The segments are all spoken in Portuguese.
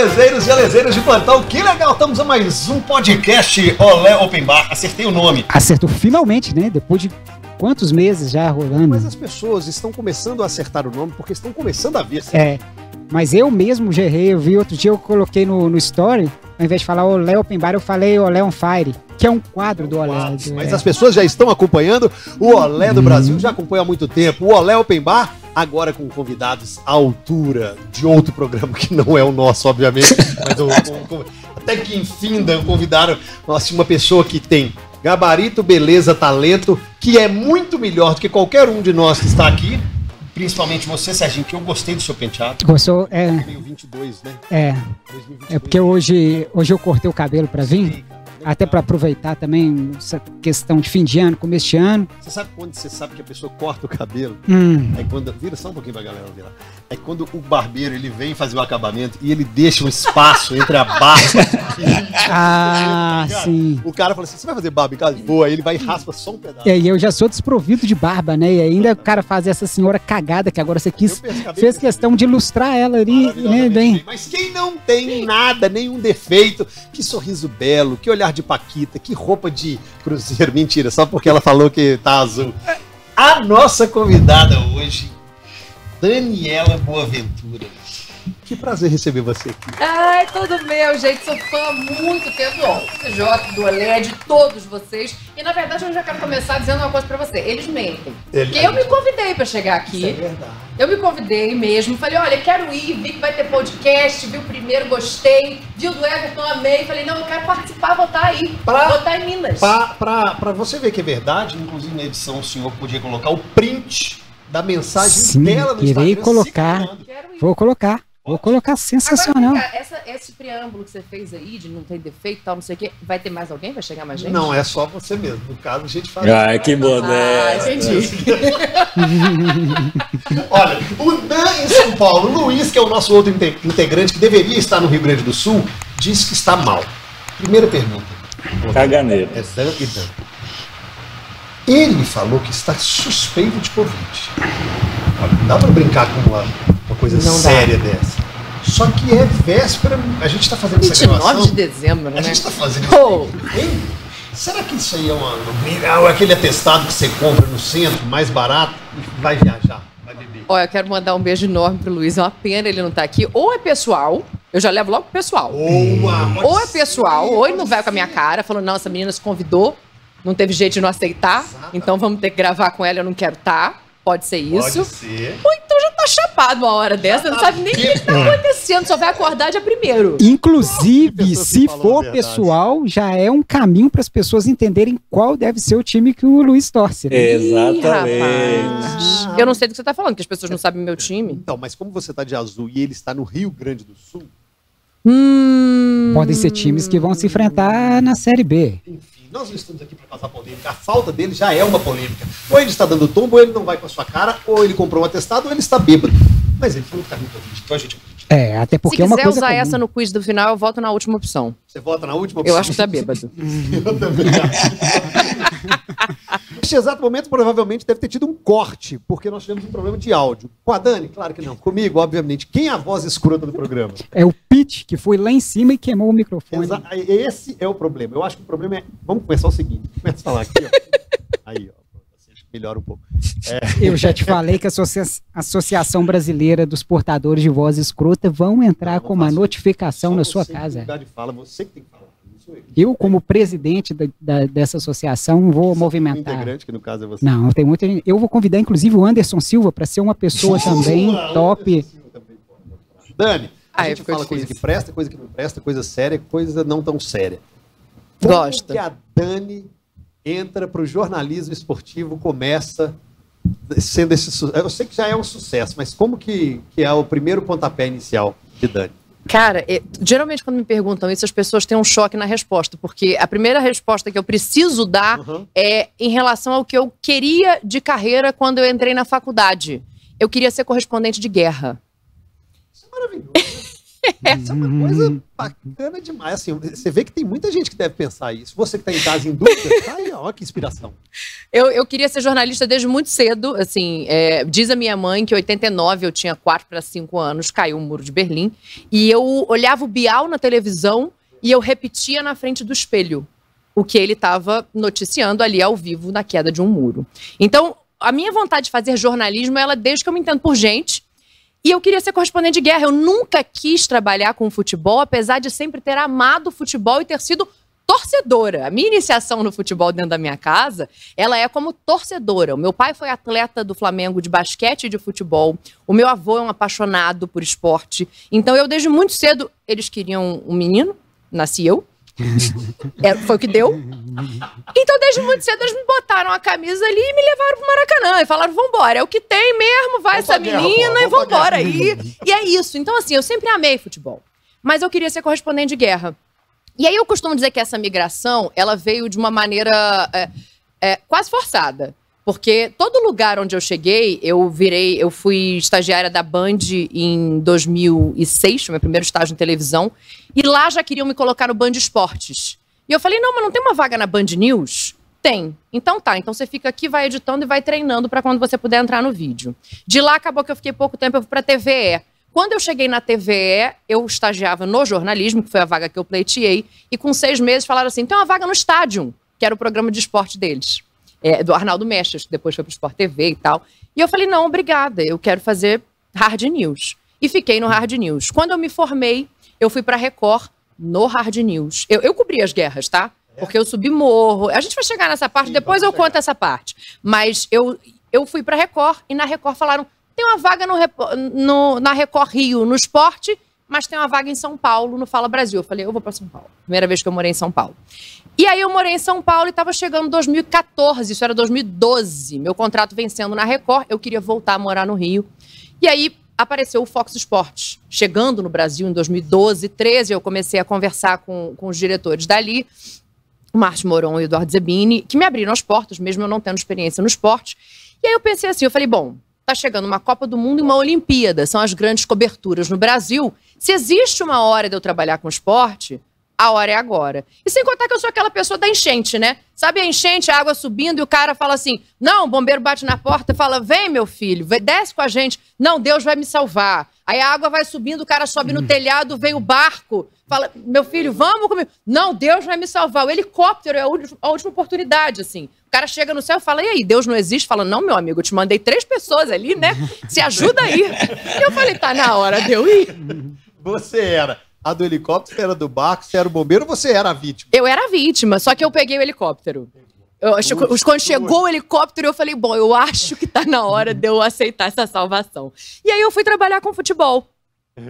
Alezeiros e Alezeiros de plantão, que legal! Estamos a mais um podcast Olé Open Bar. Acertei o nome. Acertou finalmente, né? Depois de quantos meses já rolando. Mas as pessoas estão começando a acertar o nome porque estão começando a ver. É, mas eu mesmo gerrei, Eu vi outro dia, eu coloquei no, no story, ao invés de falar Olé Open Bar, eu falei Olé on Fire que é um quadro do Olé. Mas né? as pessoas já estão acompanhando. O Olé do uhum. Brasil já acompanha há muito tempo. O Olé Open Bar agora com convidados à altura de outro programa que não é o nosso, obviamente, mas até que enfim né, convidaram assim, uma pessoa que tem gabarito, beleza, talento, que é muito melhor do que qualquer um de nós que está aqui. Principalmente você, Serginho, que eu gostei do seu penteado. Gostou? É. 22, né? É. 2022. É porque hoje, hoje eu cortei o cabelo para vir. Sim, até para aproveitar também essa questão de fim de ano, começo de ano. Você sabe quando você sabe que a pessoa corta o cabelo? Hum. Aí é quando vira só um pouquinho pra galera virar. É quando o barbeiro ele vem fazer o acabamento e ele deixa um espaço entre a barba. ah, cara, tá sim. O cara fala assim: você vai fazer barba em casa? Boa, ele vai e raspa só um pedaço. É, e eu já sou desprovido de barba, né? E ainda o cara faz essa senhora cagada que agora você quis. Fez questão de ilustrar ela ali, né? Bem. Mas quem não tem nada, nenhum defeito, que sorriso belo, que olhar de Paquita, que roupa de cruzeiro. Mentira, só porque ela falou que tá azul. A nossa convidada hoje Daniela Boaventura. Que prazer receber você aqui. Ai, todo meu, gente. Sou fã há muito tempo do CJ, do Olé, de todos vocês. E na verdade eu já quero começar dizendo uma coisa pra você. Eles mentem. Ele... Porque eu me convidei pra chegar aqui. Isso é verdade. Eu me convidei mesmo. Falei, olha, quero ir. Vi que vai ter podcast. Vi o primeiro, gostei. Vi o do Everton, amei. Falei, não, eu quero participar, votar aí. Pra, votar em Minas. Pra, pra, pra você ver que é verdade, inclusive na edição o senhor podia colocar o print da mensagem Sim, dela no irei Instagram, colocar, vou colocar, vou colocar sensacional. Agora, essa, esse preâmbulo que você fez aí de não ter defeito, e tal, não sei o quê, vai ter mais alguém? Vai chegar mais gente? Não, é só você mesmo. No caso, a gente fala. Ai, que boné. Ah, né? entendi. Olha, o Dan em São Paulo, Luiz, que é o nosso outro integrante que deveria estar no Rio Grande do Sul, diz que está mal. Primeira pergunta. Caganeiro. É Dan e Dan. Ele falou que está suspeito de Covid. Olha, não dá para brincar com uma, uma coisa não séria dá. dessa. Só que é véspera, a gente está fazendo 29 essa gravação. de dezembro, né? A gente está fazendo oh. isso. Será que isso aí é uma, uma, aquele atestado que você compra no centro, mais barato, e vai viajar, vai beber? Olha, eu quero mandar um beijo enorme pro Luiz, é uma pena ele não tá aqui. Ou é pessoal, eu já levo logo pro pessoal. Boa, ou é pessoal, ser, ou ele não vai com a minha cara, falou, não, essa menina se convidou não teve jeito de não aceitar, Exatamente. então vamos ter que gravar com ela, eu não quero estar. Tá. Pode ser isso. Pode ser. Ou então já tá chapado uma hora dessa, já não tá sabe nem o que tá acontecendo, só vai acordar dia primeiro. Inclusive, é se for pessoal, já é um caminho para as pessoas entenderem qual deve ser o time que o Luiz torce. Né? Exatamente. Ih, eu não sei do que você tá falando, que as pessoas não é. sabem meu time. Então, mas como você tá de azul e ele está no Rio Grande do Sul, Hum... Podem ser times que vão se enfrentar na Série B. Enfim. Nós não estamos aqui para passar polêmica. A falta dele já é uma polêmica. Ou ele está dando tombo, ou ele não vai com a sua cara, ou ele comprou um atestado, ou ele está bêbado. Mas ele falou que está muito ouvinte, então a gente é, é, até porque Se é uma coisa. Se quiser usar comum. essa no quiz do final, eu voto na última opção. Você vota na última opção? Eu acho que tá bêbado. eu também acho. Neste exato momento, provavelmente deve ter tido um corte, porque nós tivemos um problema de áudio. Com a Dani? Claro que não. Comigo, obviamente. Quem é a voz escrota do programa? É o Pete, que foi lá em cima e queimou o microfone. Exa esse é o problema. Eu acho que o problema é. Vamos começar o seguinte. Começa a falar aqui, ó. Aí, ó. Melhora um pouco. É... Eu já te falei que a Associa Associação Brasileira dos Portadores de Voz Escrota vão entrar não, não com uma notificação na sua casa. De fala, você que tem que falar. Eu, como presidente da, da, dessa associação, vou é movimentar. integrante, que no caso é você. Não, tem muita gente. Eu vou convidar, inclusive, o Anderson Silva para ser uma pessoa também top. Também Dani, a ah, gente fala coisa que presta, coisa que não presta, coisa séria, coisa não tão séria. Como Gosta. que a Dani entra para o jornalismo esportivo, começa sendo esse... Eu sei que já é um sucesso, mas como que, que é o primeiro pontapé inicial de Dani? Cara, geralmente quando me perguntam isso, as pessoas têm um choque na resposta, porque a primeira resposta que eu preciso dar uhum. é em relação ao que eu queria de carreira quando eu entrei na faculdade. Eu queria ser correspondente de guerra. Isso é maravilhoso. Essa é uma coisa uhum. bacana demais. Assim, você vê que tem muita gente que deve pensar isso. Você que está em casa em dúvida, tá aí, ó, que inspiração. Eu, eu queria ser jornalista desde muito cedo. Assim, é, diz a minha mãe que em 89 eu tinha 4 para 5 anos, caiu o muro de Berlim. E eu olhava o Bial na televisão e eu repetia na frente do espelho o que ele estava noticiando ali ao vivo na queda de um muro. Então, a minha vontade de fazer jornalismo, ela desde que eu me entendo por gente, e eu queria ser correspondente de guerra. Eu nunca quis trabalhar com futebol, apesar de sempre ter amado futebol e ter sido torcedora. A minha iniciação no futebol dentro da minha casa, ela é como torcedora. O meu pai foi atleta do Flamengo de basquete e de futebol. O meu avô é um apaixonado por esporte. Então eu desde muito cedo, eles queriam um menino, nasci eu. É, foi o que deu. Então, desde muito cedo, eles me botaram a camisa ali e me levaram pro Maracanã. E falaram, vambora, é o que tem mesmo, vai essa menina e vambora. Guerra. E, e é isso. Então, assim, eu sempre amei futebol. Mas eu queria ser correspondente de guerra. E aí eu costumo dizer que essa migração, ela veio de uma maneira é, é, quase forçada. Porque todo lugar onde eu cheguei, eu virei, eu fui estagiária da Band em 2006, meu primeiro estágio em televisão, e lá já queriam me colocar no Band Esportes. E eu falei: "Não, mas não tem uma vaga na Band News?" Tem. Então tá, então você fica aqui, vai editando e vai treinando para quando você puder entrar no vídeo. De lá acabou que eu fiquei pouco tempo, eu fui para TVE. Quando eu cheguei na TVE, eu estagiava no jornalismo, que foi a vaga que eu pleiteei, e com seis meses falaram assim: tem uma vaga no estádio, que era o programa de esporte deles é, do Arnaldo Mestres, que depois foi para o Sport TV e tal. E eu falei, não, obrigada, eu quero fazer Hard News. E fiquei no Hard News. Quando eu me formei, eu fui para Record no Hard News. Eu, eu cobri as guerras, tá? É? Porque eu subi morro. A gente vai chegar nessa parte, Sim, depois eu chegar. conto essa parte. Mas eu, eu fui para Record e na Record falaram: tem uma vaga no, no, na Record Rio, no esporte, mas tem uma vaga em São Paulo, no Fala Brasil. Eu falei: eu vou para São Paulo. Primeira vez que eu morei em São Paulo. E aí eu morei em São Paulo e estava chegando 2014, isso era 2012. Meu contrato vencendo na Record, eu queria voltar a morar no Rio. E aí apareceu o Fox Sports. Chegando no Brasil em 2012, 13, eu comecei a conversar com, com os diretores dali, o Márcio Moron e o Eduardo Zebini, que me abriram as portas, mesmo eu não tendo experiência no esporte. E aí eu pensei assim, eu falei, bom, tá chegando uma Copa do Mundo e uma Olimpíada, são as grandes coberturas no Brasil. Se existe uma hora de eu trabalhar com esporte, a hora é agora. E sem contar que eu sou aquela pessoa da enchente, né? Sabe a enchente, a água subindo e o cara fala assim: não, o bombeiro bate na porta e fala: vem, meu filho, desce com a gente. Não, Deus vai me salvar. Aí a água vai subindo, o cara sobe no hum. telhado, vem o barco, fala: meu filho, vamos comigo. Não, Deus vai me salvar. O helicóptero é a última oportunidade, assim. O cara chega no céu e fala: e aí, Deus não existe? Fala: não, meu amigo, eu te mandei três pessoas ali, né? Se ajuda aí. e eu falei: tá na hora de eu ir. Você era a do helicóptero era do barco, se era o bombeiro, você era a vítima? Eu era a vítima, só que eu peguei o helicóptero. Eu acho que quando chegou o helicóptero, eu falei, bom, eu acho que tá na hora de eu aceitar essa salvação. E aí eu fui trabalhar com futebol.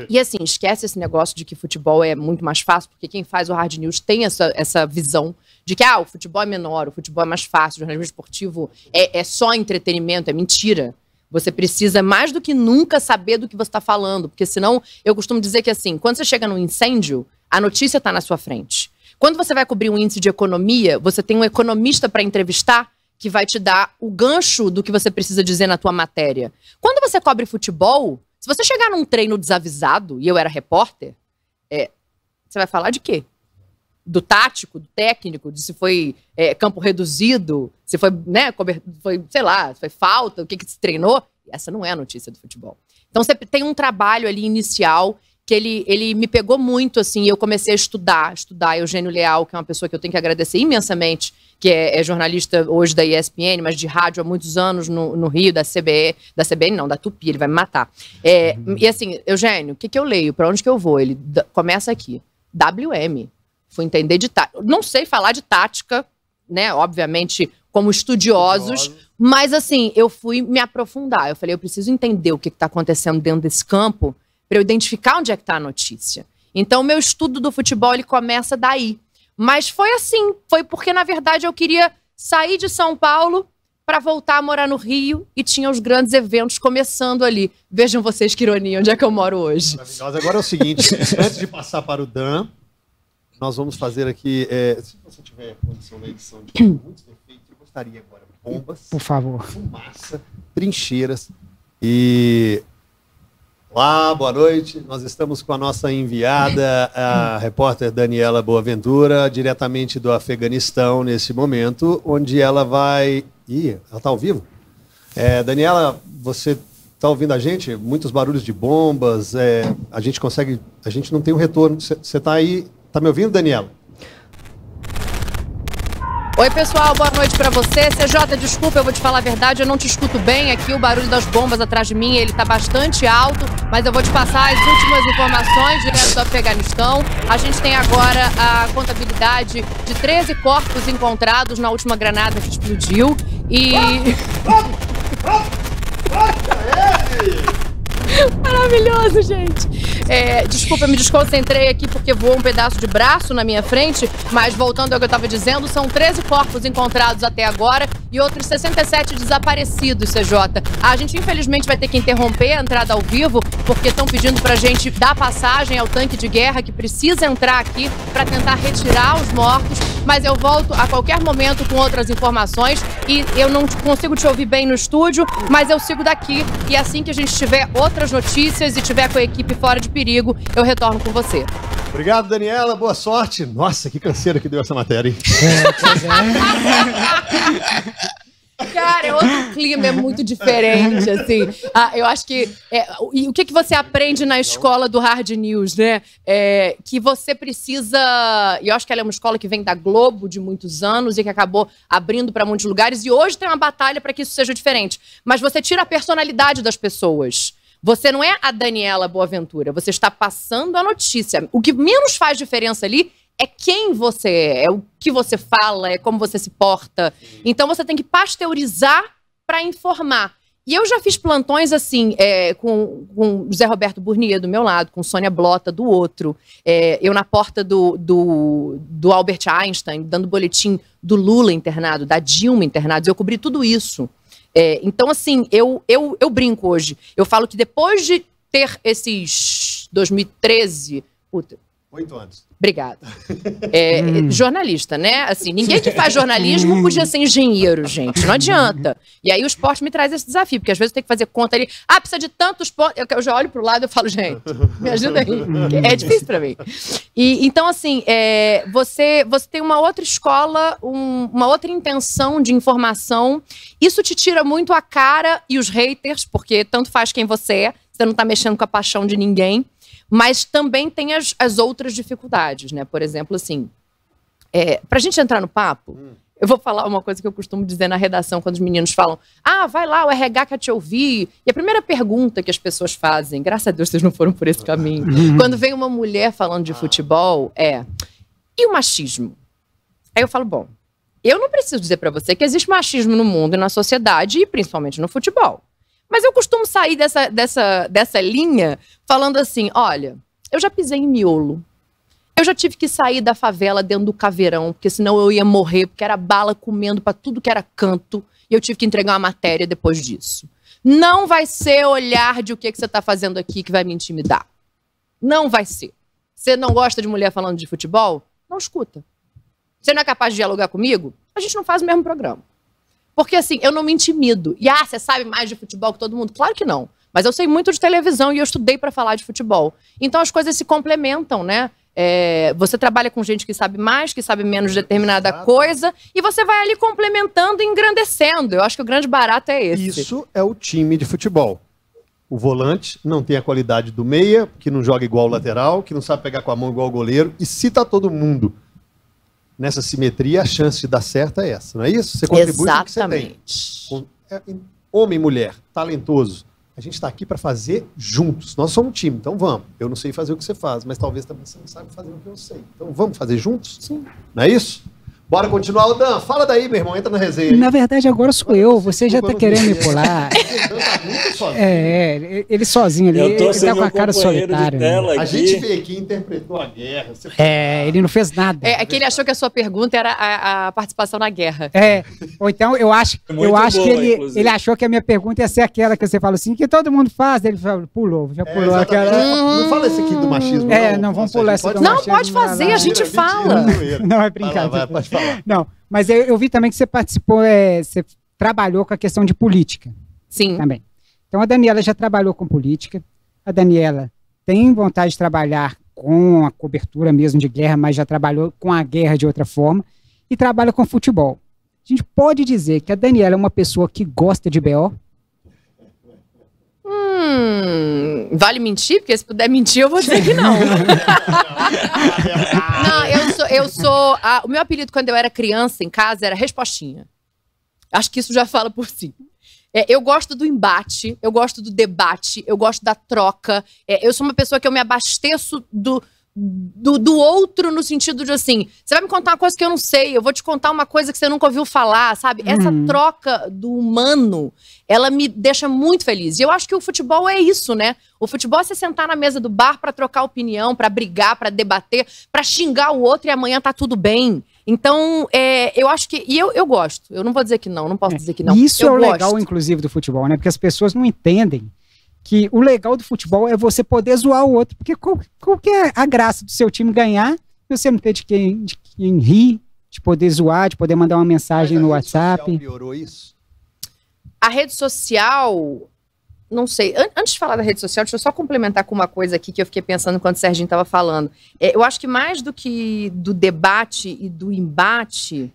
E assim, esquece esse negócio de que futebol é muito mais fácil, porque quem faz o hard news tem essa, essa visão de que ah, o futebol é menor, o futebol é mais fácil, o jornalismo esportivo é, é só entretenimento, é mentira. Você precisa mais do que nunca saber do que você está falando, porque senão eu costumo dizer que assim, quando você chega num incêndio, a notícia está na sua frente. Quando você vai cobrir um índice de economia, você tem um economista para entrevistar que vai te dar o gancho do que você precisa dizer na tua matéria. Quando você cobre futebol, se você chegar num treino desavisado e eu era repórter, é, você vai falar de quê? do tático, do técnico, de se foi é, campo reduzido, se foi, né, foi, sei lá, se foi falta, o que, que se treinou. Essa não é a notícia do futebol. Então você tem um trabalho ali inicial que ele, ele me pegou muito, assim, e eu comecei a estudar, estudar Eugênio Leal, que é uma pessoa que eu tenho que agradecer imensamente, que é, é jornalista hoje da ESPN, mas de rádio há muitos anos no, no Rio, da CBE, da CBN não, da Tupi, ele vai me matar. É, uhum. e assim, Eugênio, o que, que eu leio? Para onde que eu vou? Ele começa aqui, WM, Fui entender de tática. Não sei falar de tática, né? Obviamente, como estudiosos, mas assim, eu fui me aprofundar. Eu falei, eu preciso entender o que está acontecendo dentro desse campo para eu identificar onde é que está a notícia. Então, o meu estudo do futebol ele começa daí. Mas foi assim, foi porque na verdade eu queria sair de São Paulo para voltar a morar no Rio e tinha os grandes eventos começando ali. Vejam vocês que ironia, onde é que eu moro hoje. Maravilhosa. Agora é o seguinte, antes de passar para o Dan, nós vamos fazer aqui. É, se você tiver condição na edição de muitos defeitos, eu gostaria agora. Bombas. Por favor. Fumaça, trincheiras. E. Olá, boa noite. Nós estamos com a nossa enviada, a repórter Daniela Boaventura, diretamente do Afeganistão nesse momento, onde ela vai. Ih, ela está ao vivo? É, Daniela, você está ouvindo a gente? Muitos barulhos de bombas. É, a gente consegue. A gente não tem um retorno. Você está aí Tá me ouvindo, Daniela? Oi, pessoal, boa noite para você. CJ, desculpa, eu vou te falar a verdade, eu não te escuto bem aqui. O barulho das bombas atrás de mim, ele tá bastante alto, mas eu vou te passar as últimas informações direto do Afeganistão. A gente tem agora a contabilidade de 13 corpos encontrados na última granada que explodiu e. Maravilhoso, gente. É, desculpa, me desconcentrei aqui porque voou um pedaço de braço na minha frente, mas voltando ao que eu estava dizendo, são 13 corpos encontrados até agora e outros 67 desaparecidos, CJ. A gente, infelizmente, vai ter que interromper a entrada ao vivo porque estão pedindo para a gente dar passagem ao tanque de guerra que precisa entrar aqui para tentar retirar os mortos. Mas eu volto a qualquer momento com outras informações e eu não consigo te ouvir bem no estúdio, mas eu sigo daqui e assim que a gente tiver outras as notícias e estiver com a equipe fora de perigo, eu retorno com você. Obrigado, Daniela. Boa sorte. Nossa, que canseira que deu essa matéria, hein? É, é. Cara, é outro clima, é muito diferente, assim. Ah, eu acho que... É, e o que, que você aprende na escola do Hard News, né? É, que você precisa... E eu acho que ela é uma escola que vem da Globo de muitos anos e que acabou abrindo para muitos lugares. E hoje tem uma batalha para que isso seja diferente. Mas você tira a personalidade das pessoas. Você não é a Daniela Boaventura, você está passando a notícia. O que menos faz diferença ali é quem você é, é o que você fala, é como você se porta. Então você tem que pasteurizar para informar. E eu já fiz plantões assim, é, com, com José Roberto Burnier do meu lado, com Sônia Blota do outro, é, eu na porta do, do, do Albert Einstein, dando boletim do Lula internado, da Dilma internado, eu cobri tudo isso. É, então, assim, eu, eu, eu brinco hoje. Eu falo que depois de ter esses 2013, puta, Oito anos. Obrigada. É, hum. Jornalista, né? Assim, ninguém que faz jornalismo hum. podia ser engenheiro, gente. Não adianta. E aí o esporte me traz esse desafio, porque às vezes tem que fazer conta ali. Ah, precisa de tantos pontos. Eu já olho pro lado e falo, gente, me ajuda aí. Hum. É difícil para mim. E, então, assim, é, você, você tem uma outra escola, um, uma outra intenção de informação. Isso te tira muito a cara e os haters, porque tanto faz quem você é, você não tá mexendo com a paixão de ninguém. Mas também tem as, as outras dificuldades, né? Por exemplo, assim, é, para a gente entrar no papo, hum. eu vou falar uma coisa que eu costumo dizer na redação quando os meninos falam: ah, vai lá, o RH quer te ouvir. E a primeira pergunta que as pessoas fazem, graças a Deus vocês não foram por esse caminho, quando vem uma mulher falando de ah. futebol, é: e o machismo? Aí eu falo: bom, eu não preciso dizer para você que existe machismo no mundo e na sociedade, e principalmente no futebol. Mas eu costumo sair dessa, dessa, dessa linha falando assim: olha, eu já pisei em miolo. Eu já tive que sair da favela dentro do caveirão, porque senão eu ia morrer, porque era bala comendo para tudo que era canto, e eu tive que entregar uma matéria depois disso. Não vai ser olhar de o que, que você está fazendo aqui que vai me intimidar. Não vai ser. Você não gosta de mulher falando de futebol? Não escuta. Você não é capaz de dialogar comigo? A gente não faz o mesmo programa. Porque assim, eu não me intimido. E ah, você sabe mais de futebol que todo mundo? Claro que não. Mas eu sei muito de televisão e eu estudei para falar de futebol. Então as coisas se complementam, né? É, você trabalha com gente que sabe mais, que sabe menos de determinada Exato. coisa, e você vai ali complementando e engrandecendo. Eu acho que o grande barato é esse. Isso é o time de futebol. O volante não tem a qualidade do meia, que não joga igual o lateral, que não sabe pegar com a mão igual o goleiro, e cita todo mundo nessa simetria, a chance de dar certo é essa, não é isso? Você contribui Exatamente. Com é, Homem e mulher, talentoso. A gente está aqui para fazer juntos. Nós somos um time, então vamos. Eu não sei fazer o que você faz, mas talvez também você não saiba fazer o que eu sei. Então vamos fazer juntos? Sim. Não é isso? Bora continuar, o Dan. Fala daí, meu irmão. Entra na resenha. Aí. Na verdade, agora sou eu. Você já tá querendo me pular. Tá é, ele sozinho ali. Ele tá com a cara solitária. Né? A gente veio aqui e interpretou a guerra. É, ah, ele não fez nada. É, é que ele achou que a sua pergunta era a, a participação na guerra. É. Ou então, eu acho, é eu acho boa, que ele, ele achou que a minha pergunta ia ser aquela que você fala assim, que todo mundo faz. Ele falou, pulou, já é, pulou é, aquela. Não, fala esse aqui do machismo. É, não, não vamos pular essa do Não, pode fazer, a gente fala. Não, é brincadeira. pode falar falar. Não, mas eu, eu vi também que você participou, é, você trabalhou com a questão de política. Sim. Também. Então a Daniela já trabalhou com política. A Daniela tem vontade de trabalhar com a cobertura mesmo de guerra, mas já trabalhou com a guerra de outra forma e trabalha com futebol. A gente pode dizer que a Daniela é uma pessoa que gosta de BO? Hum, vale mentir? Porque se puder mentir, eu vou dizer que não. não, eu sou. Eu sou a, o meu apelido quando eu era criança em casa era Respostinha. Acho que isso já fala por si. É, eu gosto do embate, eu gosto do debate, eu gosto da troca. É, eu sou uma pessoa que eu me abasteço do, do, do outro no sentido de assim, você vai me contar uma coisa que eu não sei, eu vou te contar uma coisa que você nunca ouviu falar, sabe? Essa uhum. troca do humano, ela me deixa muito feliz. E eu acho que o futebol é isso, né? O futebol é você sentar na mesa do bar para trocar opinião, para brigar, para debater, para xingar o outro e amanhã tá tudo bem. Então, é, eu acho que. E eu, eu gosto. Eu não vou dizer que não, não posso é, dizer que não. Isso eu é o gosto. legal, inclusive, do futebol, né? Porque as pessoas não entendem que o legal do futebol é você poder zoar o outro, porque qual, qual que é a graça do seu time ganhar e você não ter de quem, de quem rir, de poder zoar, de poder mandar uma mensagem no WhatsApp? piorou isso? A rede social, não sei. An antes de falar da rede social, deixa eu só complementar com uma coisa aqui que eu fiquei pensando quando o Serginho estava falando. É, eu acho que mais do que do debate e do embate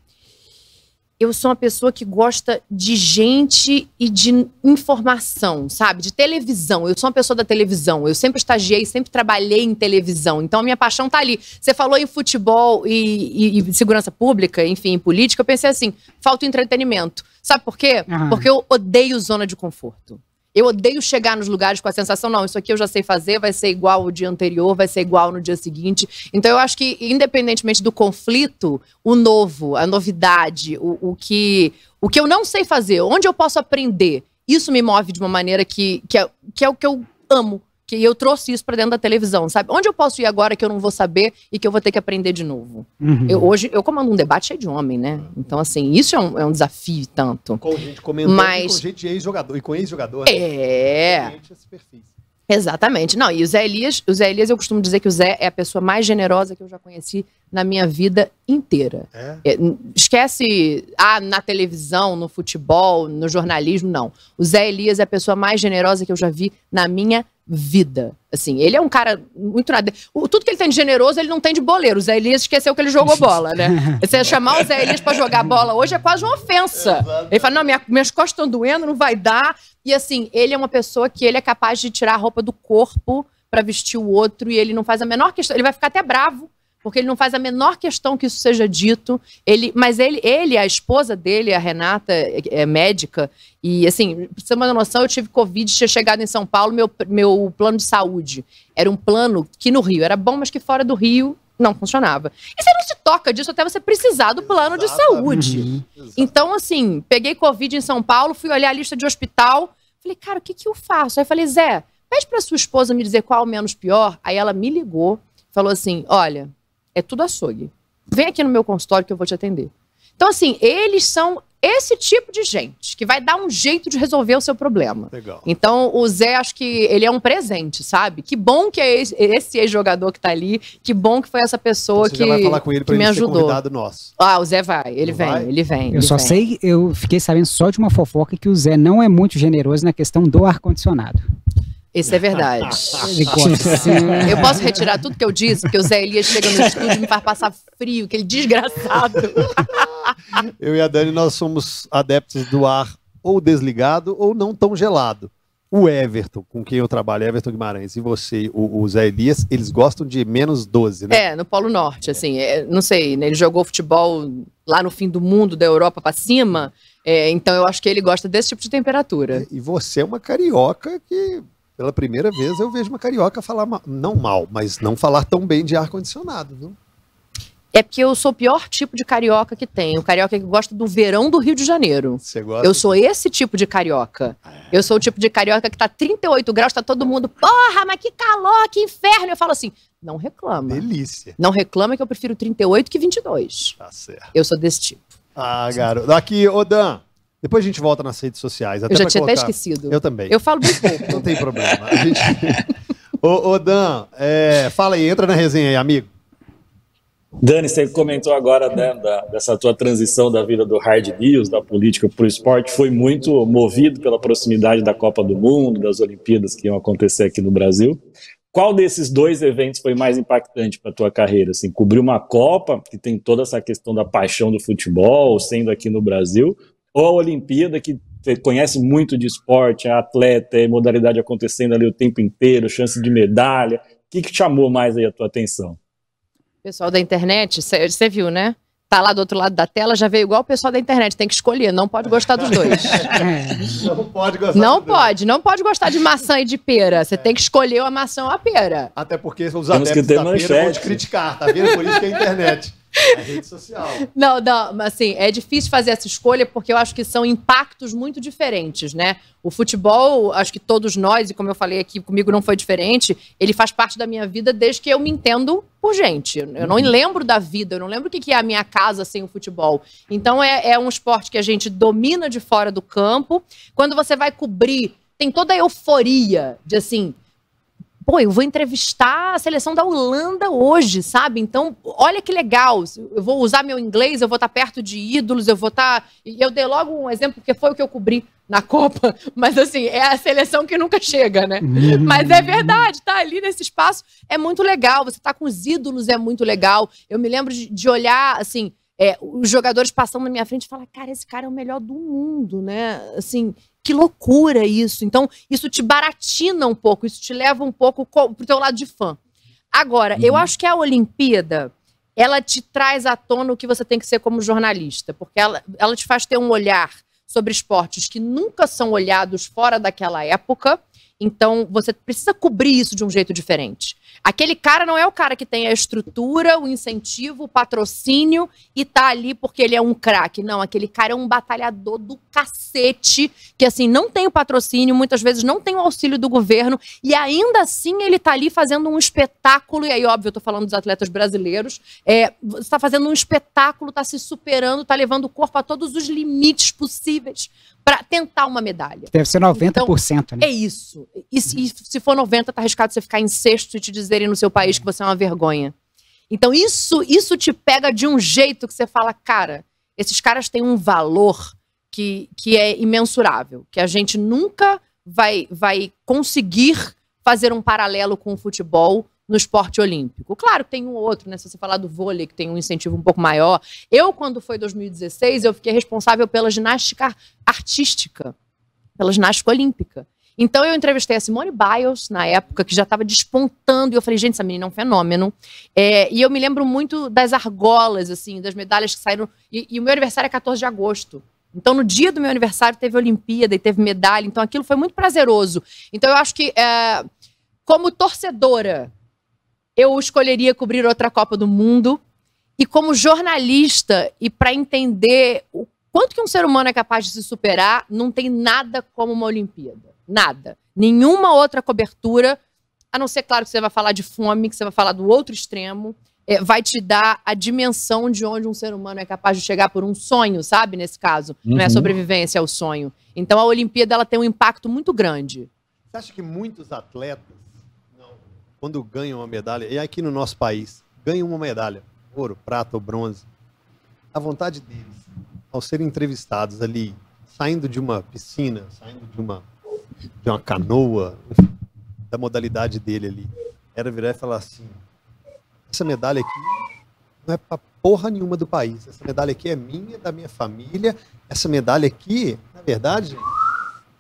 eu sou uma pessoa que gosta de gente e de informação, sabe? De televisão. Eu sou uma pessoa da televisão. Eu sempre estagiei, sempre trabalhei em televisão. Então a minha paixão tá ali. Você falou em futebol e, e, e segurança pública, enfim, em política. Eu pensei assim: falta entretenimento. Sabe por quê? Porque eu odeio zona de conforto. Eu odeio chegar nos lugares com a sensação, não, isso aqui eu já sei fazer, vai ser igual o dia anterior, vai ser igual no dia seguinte. Então eu acho que, independentemente do conflito, o novo, a novidade, o, o que, o que eu não sei fazer, onde eu posso aprender, isso me move de uma maneira que, que, é, que é o que eu amo que eu trouxe isso para dentro da televisão, sabe? Onde eu posso ir agora que eu não vou saber e que eu vou ter que aprender de novo? Uhum. Eu, hoje eu comando um debate cheio de homem, né? Então, assim, isso é um, é um desafio tanto. Com gente comentando Mas... com gente ex-jogador e com ex-jogador. Né? É. Né? Exatamente. Não, e o Zé Elias, o Zé Elias, eu costumo dizer que o Zé é a pessoa mais generosa que eu já conheci na minha vida inteira. É? É, esquece, ah, na televisão, no futebol, no jornalismo, não. O Zé Elias é a pessoa mais generosa que eu já vi na minha vida. Assim, ele é um cara muito nada. tudo que ele tem de generoso, ele não tem de boleiro. O Zé Elias esqueceu que ele jogou bola, né? Você chamar o Zé Elias pra jogar bola hoje é quase uma ofensa. Ele fala: não, minha, minhas costas estão doendo, não vai dar. E assim, ele é uma pessoa que ele é capaz de tirar a roupa do corpo para vestir o outro e ele não faz a menor questão. Ele vai ficar até bravo porque ele não faz a menor questão que isso seja dito. Ele, mas ele, ele, a esposa dele, a Renata, é, é médica, e assim, pra você ter uma noção, eu tive Covid, tinha chegado em São Paulo, meu, meu plano de saúde era um plano que no Rio era bom, mas que fora do Rio não funcionava. E você não se toca disso até você precisar do plano de saúde. Uhum. Então, assim, peguei Covid em São Paulo, fui olhar a lista de hospital, falei, cara, o que, que eu faço? Aí falei, Zé, pede pra sua esposa me dizer qual é o menos pior. Aí ela me ligou, falou assim, olha é tudo açougue. Vem aqui no meu consultório que eu vou te atender. Então, assim, eles são esse tipo de gente que vai dar um jeito de resolver o seu problema. Legal. Então, o Zé, acho que ele é um presente, sabe? Que bom que é esse ex-jogador que tá ali, que bom que foi essa pessoa então, que, vai falar com ele pra ele me ajudou. convidado nosso. Ah, o Zé vai, ele não vem, vai? ele vem. Eu ele só vem. sei, eu fiquei sabendo só de uma fofoca que o Zé não é muito generoso na questão do ar-condicionado. Isso é verdade. eu posso retirar tudo que eu disse, porque o Zé Elias chega no estúdio e me faz passar frio, que ele é desgraçado. eu e a Dani, nós somos adeptos do ar ou desligado ou não tão gelado. O Everton, com quem eu trabalho, Everton Guimarães, e você, o, o Zé Elias, eles gostam de menos 12, né? É, no Polo Norte, assim, é, não sei, né, ele jogou futebol lá no fim do mundo, da Europa para cima, é, então eu acho que ele gosta desse tipo de temperatura. E você é uma carioca que pela primeira vez eu vejo uma carioca falar, não mal, mas não falar tão bem de ar-condicionado, viu? É porque eu sou o pior tipo de carioca que tem. O carioca que gosta do verão do Rio de Janeiro. Você gosta? Eu sou esse tipo de carioca. Eu sou o tipo de carioca que tá 38 graus, tá todo mundo, porra, mas que calor, que inferno. Eu falo assim, não reclama. Delícia. Não reclama que eu prefiro 38 que 22. Tá certo. Eu sou desse tipo. Ah, garoto. Aqui, ô Dan, depois a gente volta nas redes sociais. eu já tinha colocar... até esquecido. Eu também. Eu falo muito pouco. Não tem problema. A gente... ô, ô, Dan, é... fala aí, entra na resenha aí, amigo. Dani, você comentou agora né, da, dessa tua transição da vida do hard news, da política para o esporte, foi muito movido pela proximidade da Copa do Mundo, das Olimpíadas que iam acontecer aqui no Brasil. Qual desses dois eventos foi mais impactante para a tua carreira? Assim, cobrir uma Copa, que tem toda essa questão da paixão do futebol, sendo aqui no Brasil, ou a Olimpíada, que conhece muito de esporte, é atleta, é modalidade acontecendo ali o tempo inteiro, chance de medalha. O que, que chamou mais aí a tua atenção? Pessoal da internet, você viu, né? tá lá do outro lado da tela, já veio igual o pessoal da internet, tem que escolher, não pode gostar dos dois. É. não pode gostar. Não pode, dois. não pode gostar de maçã e de pera. Você é. tem que escolher a maçã ou a pera. Até porque os Temos adeptos da manchete. pera vão te criticar, tá vendo? Por isso que é internet. A é rede social. Não, não, assim, é difícil fazer essa escolha porque eu acho que são impactos muito diferentes, né? O futebol, acho que todos nós, e como eu falei aqui, comigo não foi diferente, ele faz parte da minha vida desde que eu me entendo por gente. Eu não uhum. lembro da vida, eu não lembro o que é a minha casa sem o futebol. Então é, é um esporte que a gente domina de fora do campo. Quando você vai cobrir, tem toda a euforia de assim pô, eu vou entrevistar a seleção da Holanda hoje, sabe? Então, olha que legal. Eu vou usar meu inglês, eu vou estar perto de ídolos, eu vou estar. E eu dei logo um exemplo, porque foi o que eu cobri na Copa, mas assim, é a seleção que nunca chega, né? Uhum. mas é verdade, tá ali nesse espaço é muito legal. Você tá com os ídolos, é muito legal. Eu me lembro de, de olhar, assim. É, os jogadores passando na minha frente e falar, cara, esse cara é o melhor do mundo, né? Assim, que loucura isso. Então, isso te baratina um pouco, isso te leva um pouco pro teu lado de fã. Agora, uhum. eu acho que a Olimpíada, ela te traz à tona o que você tem que ser como jornalista, porque ela, ela te faz ter um olhar sobre esportes que nunca são olhados fora daquela época então, você precisa cobrir isso de um jeito diferente. Aquele cara não é o cara que tem a estrutura, o incentivo, o patrocínio e tá ali porque ele é um craque. Não, aquele cara é um batalhador do cacete, que assim, não tem o patrocínio, muitas vezes não tem o auxílio do governo, e ainda assim ele tá ali fazendo um espetáculo, e aí, óbvio, eu tô falando dos atletas brasileiros, é, está fazendo um espetáculo, tá se superando, tá levando o corpo a todos os limites possíveis para tentar uma medalha. Deve ser 90%, então, né? É isso. E se, se for 90%, tá arriscado você ficar em sexto e te dizerem no seu país é. que você é uma vergonha. Então isso, isso te pega de um jeito que você fala, cara, esses caras têm um valor que, que é imensurável, que a gente nunca vai, vai conseguir fazer um paralelo com o futebol no esporte olímpico. Claro que tem um outro, né? Se você falar do vôlei, que tem um incentivo um pouco maior. Eu, quando foi 2016, eu fiquei responsável pela ginástica artística, pela ginástica olímpica. Então eu entrevistei a Simone Biles na época, que já estava despontando, e eu falei, gente, essa menina é um fenômeno. É, e eu me lembro muito das argolas, assim, das medalhas que saíram. E, e o meu aniversário é 14 de agosto. Então, no dia do meu aniversário, teve Olimpíada e teve medalha. Então, aquilo foi muito prazeroso. Então, eu acho que, é, como torcedora, eu escolheria cobrir outra Copa do Mundo. E como jornalista, e para entender o quanto que um ser humano é capaz de se superar, não tem nada como uma Olimpíada. Nada. Nenhuma outra cobertura, a não ser, claro, que você vai falar de fome, que você vai falar do outro extremo, é, vai te dar a dimensão de onde um ser humano é capaz de chegar por um sonho, sabe? Nesse caso, uhum. não é uhum. sobrevivência, é o sonho. Então a Olimpíada ela tem um impacto muito grande. Você acha que muitos atletas quando ganha uma medalha, e aqui no nosso país, ganha uma medalha, ouro, prata ou bronze, a vontade deles, ao serem entrevistados ali, saindo de uma piscina, saindo de uma, de uma canoa, da modalidade dele ali, era virar e falar assim: essa medalha aqui não é para porra nenhuma do país, essa medalha aqui é minha, da minha família, essa medalha aqui, na verdade,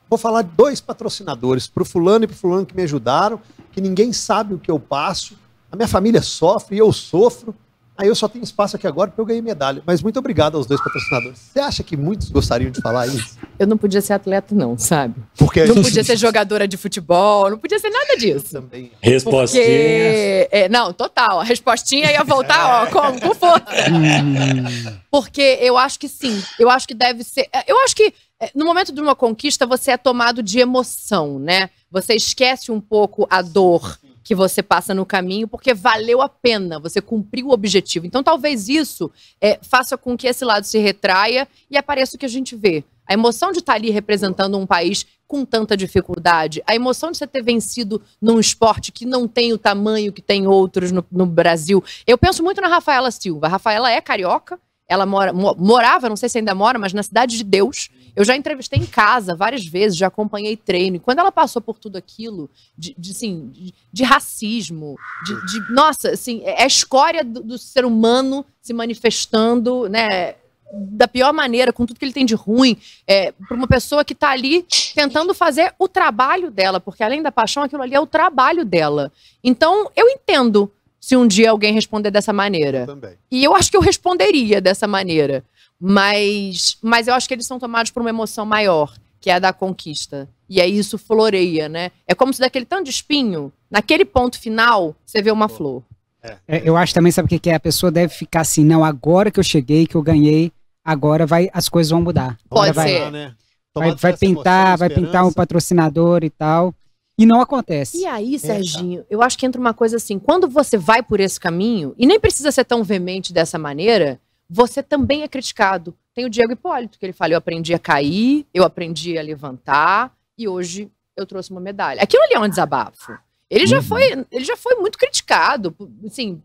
vou falar de dois patrocinadores, para o fulano e para o fulano que me ajudaram, que ninguém sabe o que eu passo, a minha família sofre, eu sofro. Aí eu só tenho espaço aqui agora porque eu ganhei medalha. Mas muito obrigado aos dois patrocinadores. Você acha que muitos gostariam de falar isso? Eu não podia ser atleta, não, sabe? Porque não podia ser jogadora de futebol, não podia ser nada disso. também. Respostinha. Porque... É, não, total. A respostinha ia voltar, ó, é. como? Com força. Hum. porque eu acho que sim. Eu acho que deve ser. É, eu acho que é, no momento de uma conquista, você é tomado de emoção, né? Você esquece um pouco a dor que você passa no caminho, porque valeu a pena, você cumpriu o objetivo. Então, talvez isso é, faça com que esse lado se retraia e apareça o que a gente vê. A emoção de estar ali representando um país com tanta dificuldade, a emoção de você ter vencido num esporte que não tem o tamanho que tem outros no, no Brasil. Eu penso muito na Rafaela Silva. A Rafaela é carioca, ela mora, morava, não sei se ainda mora, mas na Cidade de Deus. Eu já entrevistei em casa várias vezes, já acompanhei treino. E quando ela passou por tudo aquilo, de, de assim, de, de racismo, de, de, Nossa, assim, é, é a escória do, do, ser humano se manifestando, né? Da pior maneira, com tudo que ele tem de ruim, é, para uma pessoa que está ali tentando fazer o trabalho dela, porque além da paixão, aquilo ali é o trabalho dela. Então, eu entendo se um dia alguém responder dessa maneira. Eu também. E eu acho que eu responderia dessa maneira. Mas, mas eu acho que eles são tomados por uma emoção maior, que é a da conquista. E aí isso floreia, né? É como se daquele tanto de espinho, naquele ponto final, você vê uma flor. É. é, eu acho também, sabe o que é? A pessoa deve ficar assim, não, agora que eu cheguei, que eu ganhei, agora vai, as coisas vão mudar. Pode ser. Né? Vai, vai, pintar, vai pintar um patrocinador e tal. E não acontece. E aí, é, Serginho, eu acho que entra uma coisa assim, quando você vai por esse caminho, e nem precisa ser tão veemente dessa maneira, você também é criticado. Tem o Diego Hipólito, que ele fala: eu aprendi a cair, eu aprendi a levantar, e hoje eu trouxe uma medalha. Aquilo ali é um desabafo. Ele já uhum. foi, ele já foi muito criticado, assim,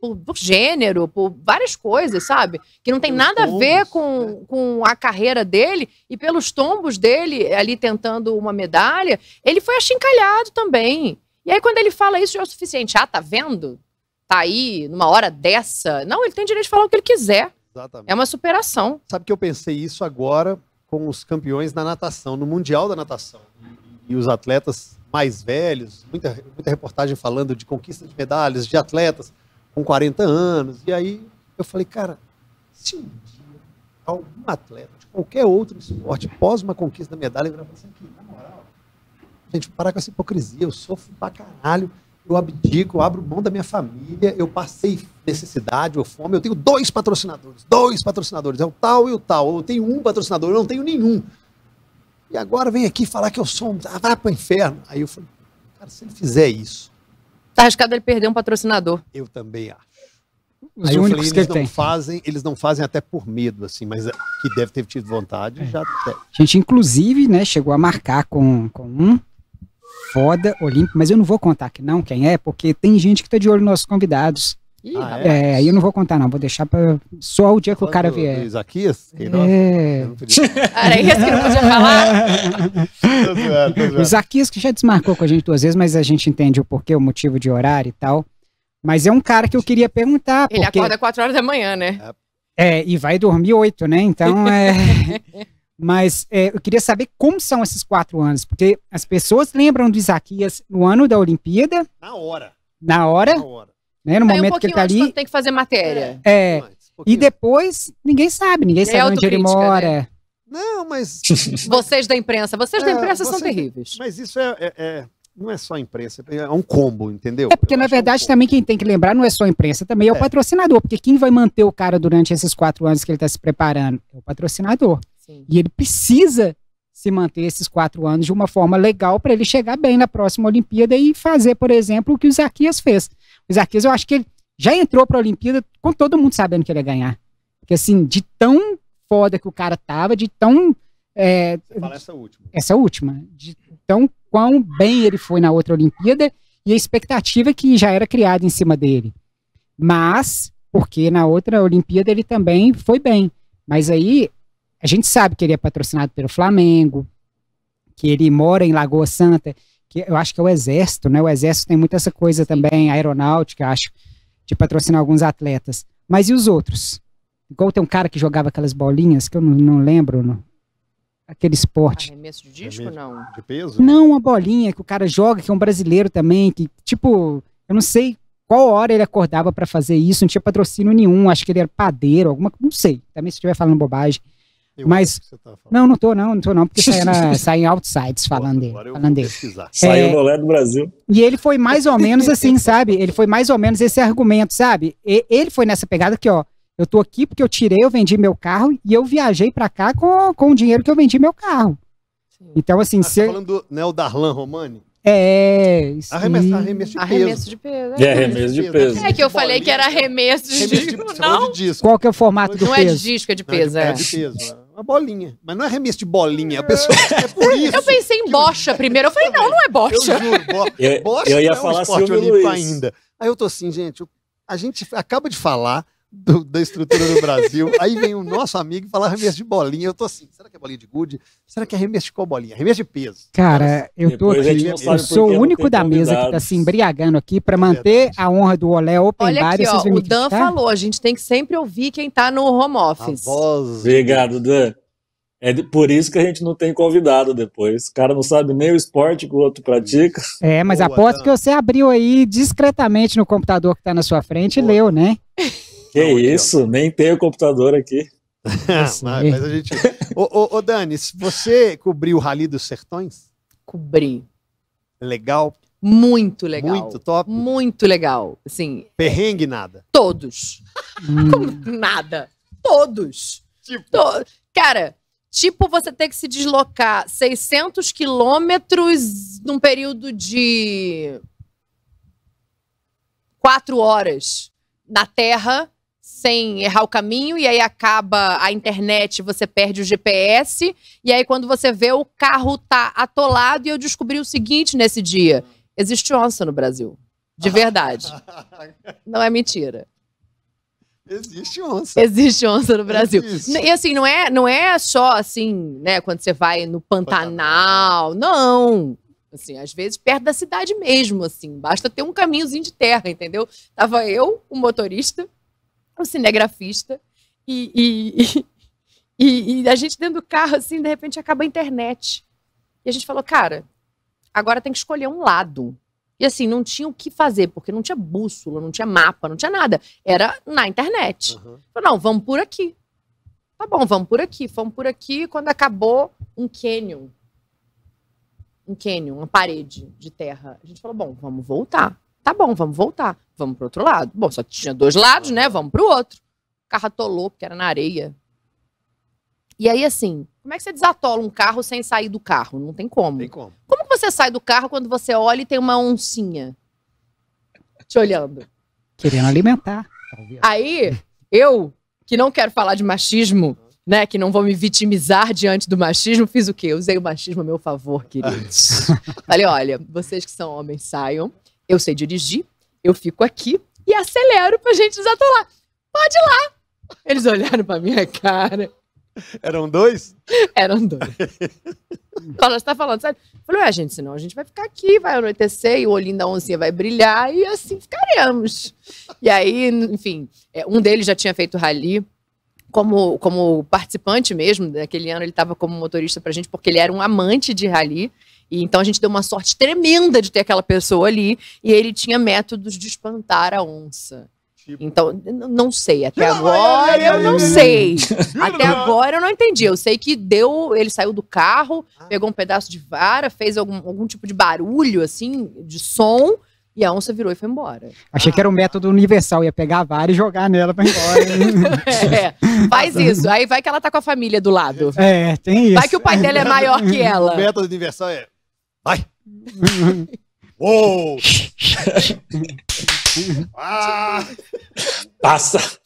por, por, gênero, por várias coisas, sabe? Que não tem pelos nada tombos, a ver com, né? com a carreira dele e pelos tombos dele ali tentando uma medalha, ele foi achincalhado também. E aí, quando ele fala isso, já é o suficiente. Ah, tá vendo? tá aí numa hora dessa. Não, ele tem direito de falar o que ele quiser. Exatamente. É uma superação. Sabe que eu pensei isso agora com os campeões da natação, no Mundial da Natação. E os atletas mais velhos, muita, muita reportagem falando de conquista de medalhas, de atletas com 40 anos. E aí eu falei, cara, se um dia algum atleta de qualquer outro esporte, pós uma conquista da medalha, ele vai falar assim, aqui, na moral, gente, para com essa hipocrisia, eu sofro pra caralho eu abdico, eu abro mão da minha família, eu passei necessidade ou fome, eu tenho dois patrocinadores, dois patrocinadores, é o tal e o tal, eu tenho um patrocinador, eu não tenho nenhum. E agora vem aqui falar que eu sou um, ah, vai para o inferno. Aí eu falei, cara, se ele fizer isso... Tá arriscado ele perder um patrocinador. Eu também acho. Os Aí únicos falei, que eles não fazem, eles não fazem até por medo, assim, mas é que deve ter tido vontade, é. já tem. A gente, inclusive, né, chegou a marcar com, com um, foda, olímpico, mas eu não vou contar que não quem é, porque tem gente que tá de olho nos nossos convidados. Ih, ah, é? é, eu não vou contar, não. Vou deixar pra só o dia que Quando o cara vier. Isaquias? É... não podia... Era isso que não podia falar. Isaquias que já desmarcou com a gente duas vezes, mas a gente entende o porquê, o motivo de horário e tal. Mas é um cara que eu queria perguntar. Ele porque... acorda 4 horas da manhã, né? É, e vai dormir 8, né? Então é. Mas é, eu queria saber como são esses quatro anos, porque as pessoas lembram do Isaquias no ano da Olimpíada. Na hora. Na hora. Na hora. Né, no momento um que ele tá ali. Tem que fazer matéria. É. é um e depois ninguém sabe, ninguém sabe é onde ele né? mora. Né? Não, mas. vocês da imprensa, vocês é, da imprensa são terríveis. Mas isso é, é, é, não é só a imprensa, é um combo, entendeu? É porque, eu na verdade, um também quem tem que lembrar não é só a imprensa, também é, é, o patrocinador, porque quem vai manter o cara durante esses quatro anos que ele está se preparando é o patrocinador. Sim. E ele precisa se manter esses quatro anos de uma forma legal para ele chegar bem na próxima Olimpíada e fazer, por exemplo, o que o Isaquias fez. O Isaquias, eu acho que ele já entrou para a Olimpíada com todo mundo sabendo que ele ia ganhar. Porque, assim, de tão foda que o cara tava, de tão. É, fala essa última. Essa última. De tão quão bem ele foi na outra Olimpíada e a expectativa que já era criada em cima dele. Mas, porque na outra Olimpíada ele também foi bem. Mas aí a gente sabe que ele é patrocinado pelo Flamengo, que ele mora em Lagoa Santa, que eu acho que é o Exército, né? O Exército tem muita essa coisa também, aeronáutica, acho, de patrocinar alguns atletas. Mas e os outros? Igual tem um cara que jogava aquelas bolinhas, que eu não, não lembro, não. aquele esporte. Arremesso de é disco, Arremesso não? De peso? Não, uma bolinha que o cara joga, que é um brasileiro também, que, tipo, eu não sei qual hora ele acordava para fazer isso, não tinha patrocínio nenhum, acho que ele era padeiro, alguma, não sei, também se estiver falando bobagem. Eu mas tá não, não tô não, não tô não, porque saem sai outsides falando dele, falando dele. É, Saiu no Lé do Brasil. E ele foi mais ou menos assim, sabe? Ele foi mais ou menos esse argumento, sabe? E, ele foi nessa pegada que, ó, eu tô aqui porque eu tirei, eu vendi meu carro e eu viajei para cá com, com o dinheiro que eu vendi meu carro. Sim. Então, assim, ah, Você tá falando do Neo Darlan Romani? É. isso. Arremesso, arremesso de arremesso peso. De peso é. é. arremesso de é peso. É que eu falei que era arremesso de, arremesso de, não? De disco. Qual que é o formato do não peso? Não é de disco, é de peso. Não, é de peso, é uma bolinha. Mas não é arremesso de bolinha, a pessoa é por isso. Eu pensei em tipo, bocha primeiro. Eu falei, não, não é bocha. Eu juro, bo... eu, bocha eu ia é falar um esporte olímpico ainda. Aí eu tô assim, gente, a gente acaba de falar do, da estrutura do Brasil. Aí vem o nosso amigo e fala arremesso de bolinha. Eu tô assim, será que é bolinha de gude? Será que é arremesso de qual bolinha? Arremesso de peso. Cara, eu tô Depois aqui, eu sou o único da mesa que tá se embriagando assim, aqui para é manter a honra do Olé Open Olha Bar. Aqui, ó, o Dan falou, a gente tem que sempre ouvir quem tá no home office. A voz. Obrigado, Dan. É por isso que a gente não tem convidado depois. O cara não sabe nem o esporte que o outro pratica. É, mas Boa, aposto Dan. que você abriu aí discretamente no computador que tá na sua frente Boa. e leu, né? Que isso, nem nem tenho computador aqui. mas, mas, a gente. ô, ô, ô, Dani, você cobriu o Rally dos Sertões? Cobri. Legal. Muito legal. Muito top. Muito legal. Assim, é Perrengue nada. Todos. Hum. Como, nada. Todos. Tipo. To... Cara, tipo você ter que se deslocar 600 quilômetros num período de quatro horas na Terra sem errar o caminho, e aí acaba a internet, você perde o GPS, e aí quando você vê, o carro tá atolado, e eu descobri o seguinte nesse dia: existe onça no Brasil. De verdade. não é mentira. Existe onça. Existe onça no é Brasil. Existe. E assim, não é, não é só assim, né, quando você vai no Pantanal, não. Assim, às vezes perto da cidade mesmo, assim, basta ter um caminhozinho de terra, entendeu? Tava eu, um motorista, o cinegrafista. E, e, e, e, a gente dentro do carro, assim, de repente acaba a internet. E a gente falou, cara, agora tem que escolher um lado. E assim, não tinha o que fazer, porque não tinha bússola, não tinha mapa, não tinha nada. Era na internet. Uhum. não, vamos por aqui. Tá bom, vamos por aqui. vamos por aqui. Quando acabou, um canyon. Um canyon, uma parede de terra. A gente falou, bom, vamos voltar tá bom, vamos voltar, vamos pro outro lado. Bom, só tinha dois lados, né? Vamos pro outro. O carro atolou, porque era na areia. E aí, assim, como é que você desatola um carro sem sair do carro? Não tem como. Tem como. Como que você sai do carro quando você olha e tem uma oncinha te olhando? Querendo alimentar. Aí, eu, que não quero falar de machismo, né, que não vou me vitimizar diante do machismo, fiz o quê? Usei o machismo a meu favor, queridos. Falei, olha, vocês que são homens, saiam. Eu sei dirigir, eu fico aqui e acelero pra gente desatolar. Pode ir lá! Eles olharam pra minha cara. Eram dois? Eram dois. Ela está falando, sabe? Eu falei, ué, gente, senão a gente vai ficar aqui, vai anoitecer, e o olhinho da oncinha vai brilhar, e assim ficaremos. E aí, enfim, é, um deles já tinha feito rally, como, como participante mesmo, daquele ano ele estava como motorista pra gente, porque ele era um amante de rally, e então a gente deu uma sorte tremenda de ter aquela pessoa ali e ele tinha métodos de espantar a onça. Tipo? Então, não sei. Até agora eu não sei. Até agora eu não entendi. Eu sei que deu. Ele saiu do carro, ah. pegou um pedaço de vara, fez algum, algum tipo de barulho, assim, de som. E a onça virou e foi embora. Achei ah. que era um método universal, ia pegar a vara e jogar nela pra ir embora. é, faz isso. Aí vai que ela tá com a família do lado. É, tem isso. Vai que o pai dela é maior que ela. O método universal é Vai! Uou! ah! Passa!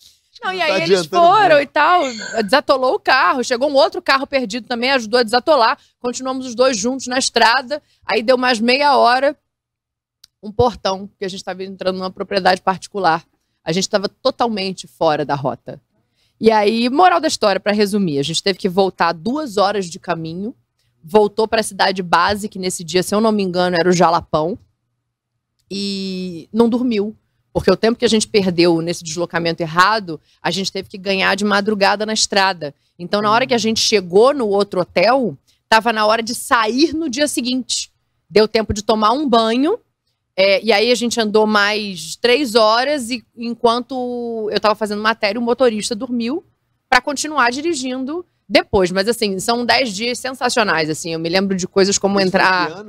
Não, e aí tá eles foram e tal, desatolou o carro. Chegou um outro carro perdido também, ajudou a desatolar. Continuamos os dois juntos na estrada. Aí deu mais meia hora, um portão, que a gente estava entrando numa propriedade particular. A gente estava totalmente fora da rota. E aí, moral da história, para resumir, a gente teve que voltar duas horas de caminho voltou para a cidade base, que nesse dia, se eu não me engano, era o Jalapão, e não dormiu. Porque o tempo que a gente perdeu nesse deslocamento errado, a gente teve que ganhar de madrugada na estrada. Então, na hora que a gente chegou no outro hotel, estava na hora de sair no dia seguinte. Deu tempo de tomar um banho, é, e aí a gente andou mais três horas e enquanto eu estava fazendo matéria, o motorista dormiu para continuar dirigindo depois, mas assim, são dez dias sensacionais, assim. Eu me lembro de coisas como Isso entrar.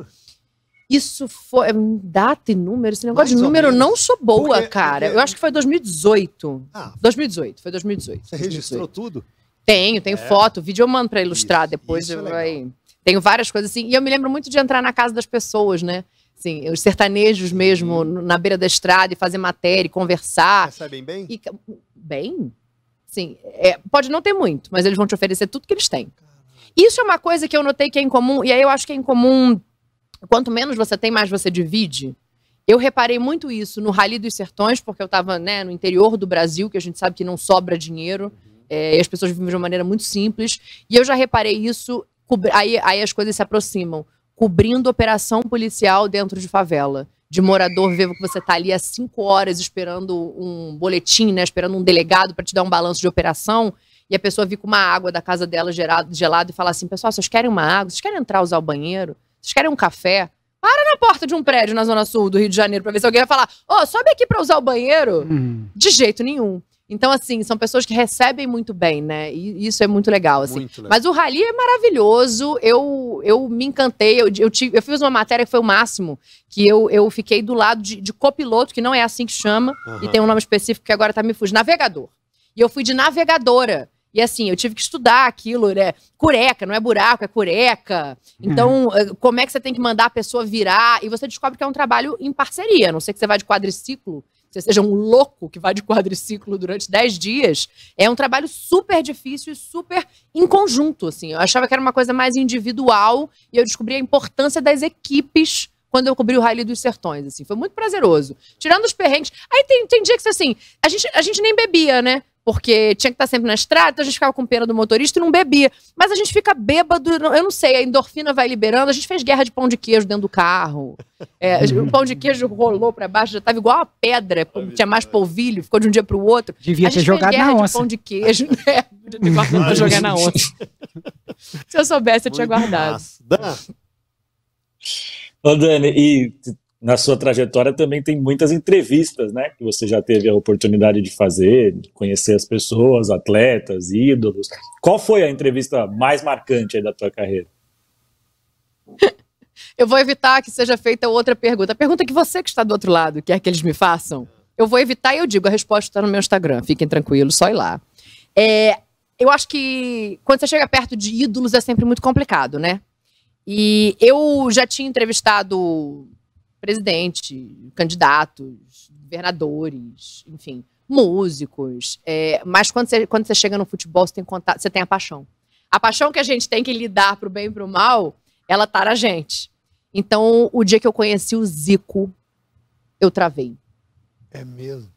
Isso foi. É, data e número, esse negócio Mais de número não sou boa, porque, cara. Porque... Eu acho que foi 2018. Ah, 2018, foi 2018. Você 2018. registrou tudo? Tenho, tenho é. foto, vídeo eu mando pra ilustrar isso, depois. Isso É tenho várias coisas assim. E eu me lembro muito de entrar na casa das pessoas, né? Assim, os sertanejos mesmo, na beira da estrada, e fazer matéria, e conversar. Sabem bem? E... Bem? Sim, é, pode não ter muito, mas eles vão te oferecer tudo que eles têm. Isso é uma coisa que eu notei que é incomum, e aí eu acho que é incomum. Quanto menos você tem, mais você divide. Eu reparei muito isso no Rally dos Sertões, porque eu estava né, no interior do Brasil, que a gente sabe que não sobra dinheiro, é, e as pessoas vivem de uma maneira muito simples. E eu já reparei isso, aí, aí as coisas se aproximam cobrindo operação policial dentro de favela de morador vivo que você está ali há cinco horas esperando um boletim, né? Esperando um delegado para te dar um balanço de operação. E a pessoa vir com uma água da casa dela gerado, gelada e falar assim: pessoal, vocês querem uma água? Vocês querem entrar usar o banheiro? Vocês querem um café? Para na porta de um prédio na Zona Sul do Rio de Janeiro para ver se alguém vai falar: Ô, oh, sobe aqui para usar o banheiro. Hum. De jeito nenhum. Então, assim, são pessoas que recebem muito bem, né? E isso é muito legal, assim. Muito legal. Mas o rally é maravilhoso. Eu, eu me encantei. Eu, eu, tive, eu fiz uma matéria que foi o máximo, que eu, eu fiquei do lado de, de copiloto, que não é assim que chama, uhum. e tem um nome específico que agora tá me fugindo. Navegador. E eu fui de navegadora. E assim, eu tive que estudar aquilo, né? Cureca, não é buraco, é cureca. Uhum. Então, uhum. como é que você tem que mandar a pessoa virar? E você descobre que é um trabalho em parceria. A não sei que você vai de quadriciclo, você seja um louco que vai de quadriciclo durante 10 dias, é um trabalho super difícil e super em conjunto, assim. Eu achava que era uma coisa mais individual e eu descobri a importância das equipes quando eu cobri o Rally dos Sertões, assim. Foi muito prazeroso. Tirando os perrengues. Aí tem, tem dia que, assim, a gente, a gente nem bebia, né? porque tinha que estar tá sempre na estrada, então a gente ficava com pena do motorista e não bebia. Mas a gente fica bêbado, eu não sei, a endorfina vai liberando, a gente fez guerra de pão de queijo dentro do carro. É, o pão de queijo rolou para baixo, já tava igual a pedra, tinha mais polvilho, ficou de um dia pro outro. Devia ter jogado na onça. De pão de queijo, né? Devia ter pra jogar na onça. Se eu soubesse, eu tinha guardado. Ô, Dani, e na sua trajetória também tem muitas entrevistas, né? Que você já teve a oportunidade de fazer, de conhecer as pessoas, atletas, ídolos. Qual foi a entrevista mais marcante da tua carreira? Eu vou evitar que seja feita outra pergunta. A pergunta que você que está do outro lado quer que eles me façam, eu vou evitar e eu digo, a resposta está no meu Instagram, fiquem tranquilos, só ir lá. É, eu acho que quando você chega perto de ídolos é sempre muito complicado, né? E eu já tinha entrevistado presidente, candidatos, governadores, enfim, músicos. É, mas quando você, quando você chega no futebol, você tem, contato, você tem a paixão. A paixão que a gente tem que lidar pro bem e pro mal, ela tá na gente. Então, o dia que eu conheci o Zico, eu travei. É mesmo?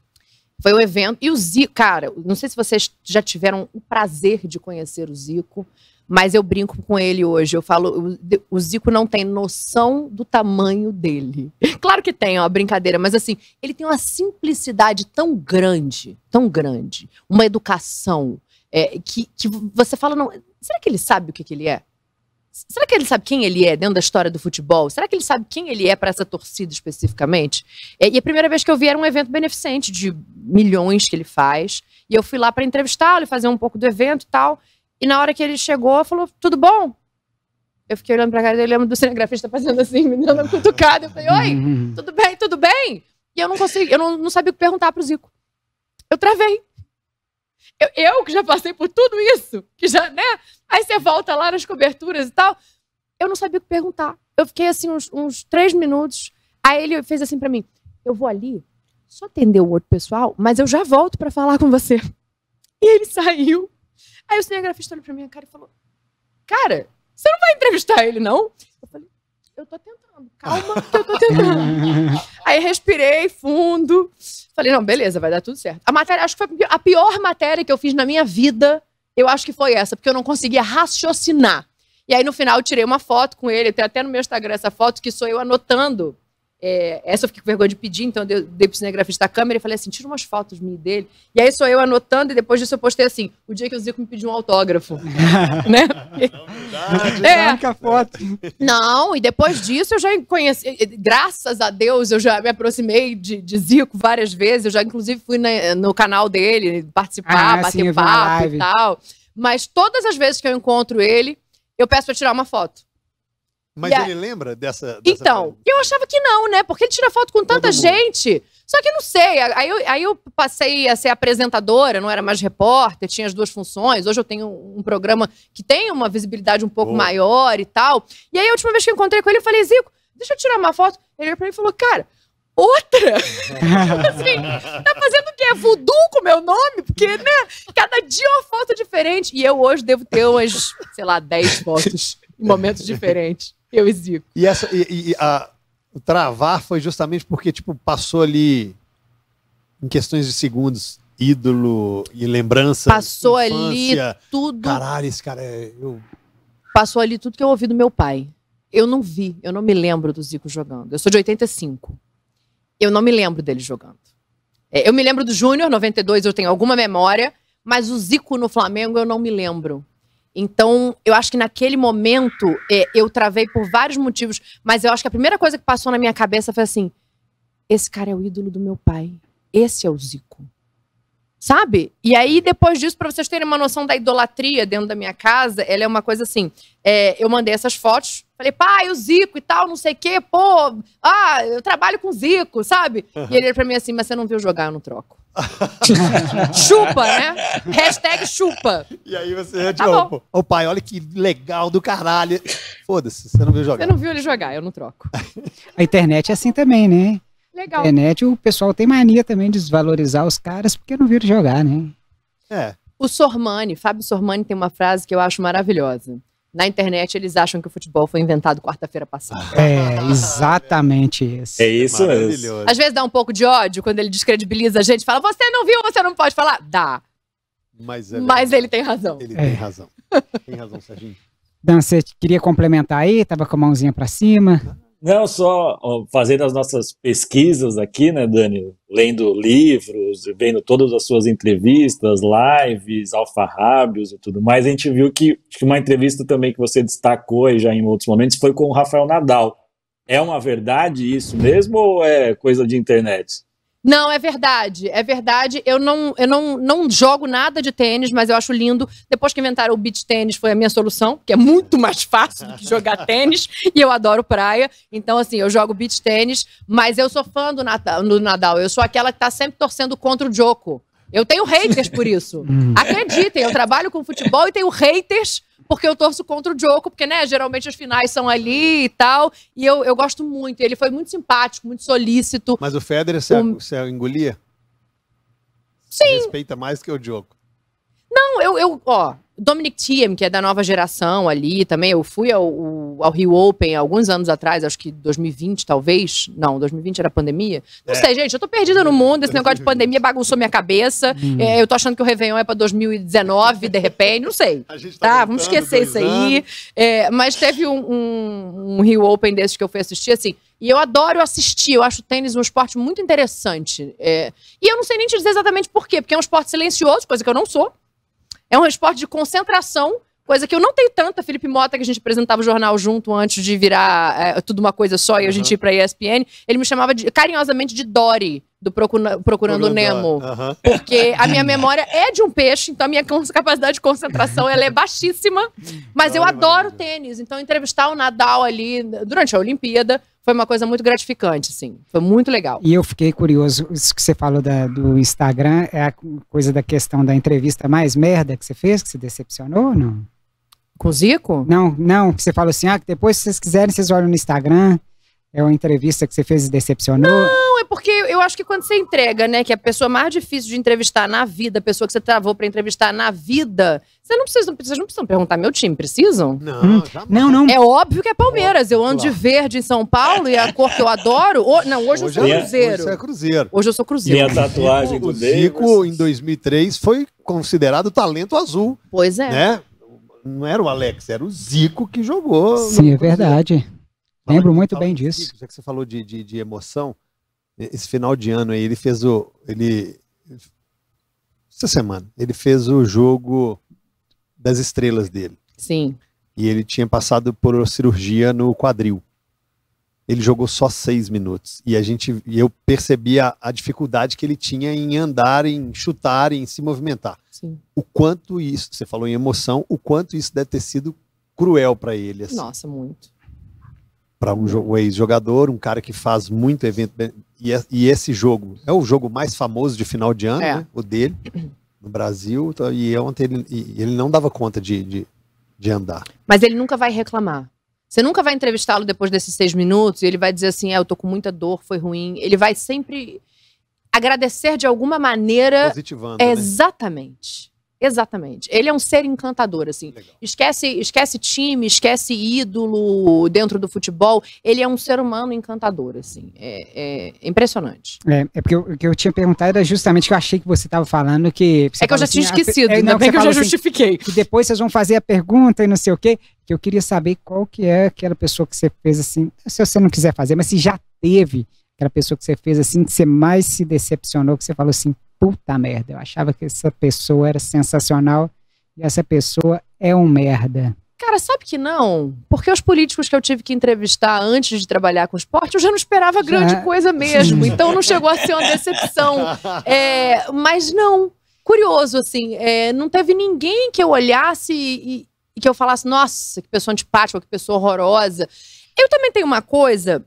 Foi um evento. E o Zico, cara, não sei se vocês já tiveram o prazer de conhecer o Zico, mas eu brinco com ele hoje. Eu falo, o Zico não tem noção do tamanho dele. Claro que tem, ó, brincadeira, mas assim, ele tem uma simplicidade tão grande, tão grande, uma educação é, que, que você fala, não, será que ele sabe o que, que ele é? Será que ele sabe quem ele é dentro da história do futebol? Será que ele sabe quem ele é para essa torcida especificamente? É, e a primeira vez que eu vi era um evento beneficente de milhões que ele faz. E eu fui lá para entrevistá-lo e fazer um pouco do evento e tal. E na hora que ele chegou, falou: tudo bom? Eu fiquei olhando pra cara dele, lembro do cinegrafista fazendo assim, me dando uma cutucada. Eu falei: oi, uhum. tudo bem, tudo bem? E eu não consegui, eu não, não sabia o que perguntar pro Zico. Eu travei. Eu, eu, que já passei por tudo isso, que já, né? Aí você volta lá nas coberturas e tal. Eu não sabia o que perguntar. Eu fiquei assim uns, uns três minutos. Aí ele fez assim para mim: eu vou ali só atender o outro pessoal, mas eu já volto para falar com você. E ele saiu. Aí o cinegrafista olhou pra minha cara e falou: Cara, você não vai entrevistar ele, não? Eu falei, eu tô tentando, calma que eu tô tentando. Aí respirei fundo. Falei, não, beleza, vai dar tudo certo. A matéria, acho que foi a pior matéria que eu fiz na minha vida, eu acho que foi essa, porque eu não conseguia raciocinar. E aí, no final, eu tirei uma foto com ele, tem até no meu Instagram essa foto, que sou eu anotando é, essa eu fiquei com vergonha de pedir, então eu dei, pro cinegrafista da câmera e falei assim: tira umas fotos minhas dele. E aí sou eu anotando, e depois disso eu postei assim: o dia que o Zico me pediu um autógrafo. né? Não, é. única foto. Não, e depois disso eu já conheci. Graças a Deus, eu já me aproximei de, de Zico várias vezes. Eu já, inclusive, fui na, no canal dele participar, ah, bater sim, papo e tal. Mas todas as vezes que eu encontro ele, eu peço para tirar uma foto. Mas yeah. ele lembra dessa, dessa Então, eu achava que não, né? Porque ele tira foto com tanta gente. Só que não sei. Aí eu, aí eu passei a ser apresentadora, não era mais repórter, tinha as duas funções. Hoje eu tenho um programa que tem uma visibilidade um pouco maior e tal. E aí a última vez que eu encontrei com ele, eu falei, Zico, deixa eu tirar uma foto. Ele olhou pra mim e falou, cara, outra? assim, tá fazendo o quê? É voodoo com meu nome? Porque, né? Cada dia é uma foto diferente. E eu hoje devo ter umas, sei lá, 10 fotos em momentos diferentes. Eu exigo. E, essa, e, e a, o travar foi justamente porque, tipo, passou ali em questões de segundos ídolo e lembrança. Passou infância. ali tudo. Caralho, esse cara é. Eu... Passou ali tudo que eu ouvi do meu pai. Eu não vi, eu não me lembro do Zico jogando. Eu sou de 85. Eu não me lembro dele jogando. É, eu me lembro do Júnior, 92, eu tenho alguma memória, mas o Zico no Flamengo eu não me lembro. Então, eu acho que naquele momento é, eu travei por vários motivos, mas eu acho que a primeira coisa que passou na minha cabeça foi assim: esse cara é o ídolo do meu pai. Esse é o Zico. Sabe? E aí, depois disso, para vocês terem uma noção da idolatria dentro da minha casa, ela é uma coisa assim: é, eu mandei essas fotos, falei, pai, o Zico e tal, não sei o quê, pô, ah, eu trabalho com Zico, sabe? Uhum. E ele para mim assim: mas você não viu jogar, eu não troco. chupa, né? Hashtag chupa. E aí você, tá tipo, bom. o pai, olha que legal do caralho. Foda-se, você não viu jogar. Você não viu ele jogar, eu não troco. A internet é assim também, né? Legal. A internet, o pessoal tem mania também de desvalorizar os caras porque não viram jogar, né? É. O Sormani, Fábio Sormani tem uma frase que eu acho maravilhosa na internet eles acham que o futebol foi inventado quarta-feira passada. É, exatamente é isso. É isso mesmo. Às vezes dá um pouco de ódio quando ele descredibiliza a gente, fala: "Você não viu, você não pode falar". Dá. Mas, é Mas ele tem razão. Ele é. tem razão. Tem razão, Serginho. Dan, você queria complementar aí? Tava com a mãozinha para cima. Não, só fazendo as nossas pesquisas aqui, né, Dani? Lendo livros, vendo todas as suas entrevistas, lives, alfarrábios e tudo mais, a gente viu que, que uma entrevista também que você destacou já em outros momentos foi com o Rafael Nadal. É uma verdade isso mesmo ou é coisa de internet? Não, é verdade. É verdade. Eu não, eu não, não jogo nada de tênis, mas eu acho lindo. Depois que inventaram o beach tênis, foi a minha solução, que é muito mais fácil do que jogar tênis. E eu adoro praia. Então, assim, eu jogo beach tênis, mas eu sou fã do, Natal, do Nadal. Eu sou aquela que tá sempre torcendo contra o Djoko. Eu tenho haters por isso. Hum. Acreditem, eu trabalho com futebol e tenho haters porque eu torço contra o Joko, porque, né, geralmente as finais são ali e tal. E eu, eu gosto muito. Ele foi muito simpático, muito solícito. Mas o Federer, você, um... engolia? Sim. Respeita mais que o Djoko. Não, eu, eu, ó, Dominic Thiem, que é da nova geração ali também, eu fui ao, ao Rio Open alguns anos atrás, acho que 2020 talvez, não, 2020 era pandemia. Não é. sei, gente, eu tô perdida no mundo, esse negócio de pandemia bagunçou minha cabeça, hum. é, eu tô achando que o Réveillon é pra 2019, de repente, não sei. A gente tá, tá vamos esquecer isso aí. É, mas teve um, um, um Rio Open desses que eu fui assistir, assim, e eu adoro assistir, eu acho o tênis um esporte muito interessante. É, e eu não sei nem te dizer exatamente por quê, porque é um esporte silencioso, coisa que eu não sou. É um esporte de concentração, coisa que eu não tenho tanta. Felipe Mota, que a gente apresentava o jornal junto antes de virar é, tudo uma coisa só e a gente ir pra ESPN, ele me chamava de, carinhosamente de Dory, do Procurando, Procurando Nemo. Uhum. Porque a minha memória é de um peixe, então a minha capacidade de concentração ela é baixíssima. Mas eu adoro tênis, então entrevistar o Nadal ali durante a Olimpíada foi uma coisa muito gratificante, assim. Foi muito legal. E eu fiquei curioso, isso que você falou da, do Instagram, é a coisa da questão da entrevista mais merda que você fez, que se decepcionou ou não? Com o Zico? Não, não, que você falou assim, ah, depois se vocês quiserem, vocês olham no Instagram. É uma entrevista que você fez e decepcionou? Não, é porque eu acho que quando você entrega, né, que é a pessoa mais difícil de entrevistar na vida, a pessoa que você travou para entrevistar na vida, você não precisa, vocês não precisam perguntar meu time, precisam? Não, hum. não, não. É óbvio que é Palmeiras. Eu ando de verde em São Paulo e a cor que eu adoro. O, não, hoje, eu sou é Cruzeiro. Hoje é Cruzeiro. Hoje eu sou Cruzeiro. E a tatuagem do Zico, em 2003, foi considerado talento azul. Pois é. Né? Não era o Alex, era o Zico que jogou. Sim, é verdade. Lembro de, muito bem disso. já que você falou de, de, de, emoção, esse final de ano aí, ele fez o. Ele, essa semana, ele fez o jogo das estrelas dele. Sim. E ele tinha passado por cirurgia no quadril. Ele jogou só seis minutos. E a gente, eu percebi a, a dificuldade que ele tinha em andar, em chutar, em se movimentar. Sim. O quanto isso, você falou em emoção, o quanto isso deve ter sido cruel para ele. Assim. Nossa, muito para um, ex-jogador, um cara que faz muito evento. E, é, e, esse jogo é o jogo mais famoso de final de ano, é. né? o dele, no Brasil. Tá, e é ontem ele, ele não dava conta de, de, de, andar. Mas ele nunca vai reclamar. Você nunca vai entrevistá-lo depois desses seis minutos e ele vai dizer assim: é, eu tô com muita dor, foi ruim. Ele vai sempre agradecer de alguma maneira. Positivando. né? Exatamente. Exatamente. Ele é um ser encantador, assim. Esquece, esquece time, esquece ídolo dentro do futebol. Ele é um ser humano encantador, assim. É, é impressionante. É, é porque o que eu tinha perguntado era justamente que eu achei que você estava falando que. É que eu já assim, tinha ah, esquecido, ainda é, né, bem que eu já assim, justifiquei. Que depois vocês vão fazer a pergunta e não sei o quê. Que eu queria saber qual que é aquela pessoa que você fez assim. Se você não quiser fazer, mas se já teve aquela pessoa que você fez assim, que você mais se decepcionou, que você falou assim, puta merda, eu achava que essa pessoa era sensacional e essa pessoa é um merda. Cara, sabe que não? Porque os políticos que eu tive que entrevistar antes de trabalhar com esporte, eu já não esperava grande já... coisa mesmo. Então não chegou a ser uma decepção. É, mas não, curioso, assim, é, não teve ninguém que eu olhasse e, e que eu falasse, nossa, que pessoa antipática, que pessoa horrorosa. Eu também tenho uma coisa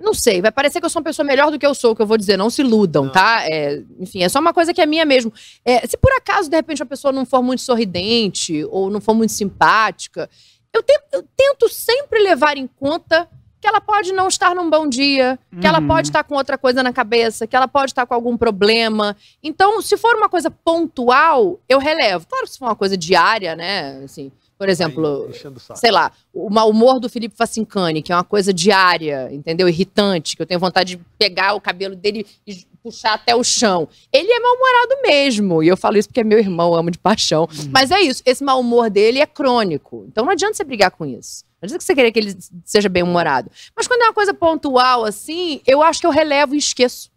não sei, vai parecer que eu sou uma pessoa melhor do que eu sou, que eu vou dizer, não se iludam, não. tá? É, enfim, é só uma coisa que é minha mesmo. É, se por acaso, de repente, uma pessoa não for muito sorridente ou não for muito simpática, eu, te, eu tento sempre levar em conta que ela pode não estar num bom dia, que uhum. ela pode estar com outra coisa na cabeça, que ela pode estar com algum problema. Então, se for uma coisa pontual, eu relevo. Claro que se for uma coisa diária, né, assim por exemplo, sei lá, o mau humor do Felipe Facincani, que é uma coisa diária, entendeu? Irritante, que eu tenho vontade de pegar o cabelo dele e puxar até o chão. Ele é mal-humorado mesmo. E eu falo isso porque é meu irmão, amo de paixão. Uhum. Mas é isso, esse mau humor dele é crônico. Então não adianta você brigar com isso. Não adianta você querer que ele seja bem-humorado. Mas quando é uma coisa pontual assim, eu acho que eu relevo e esqueço.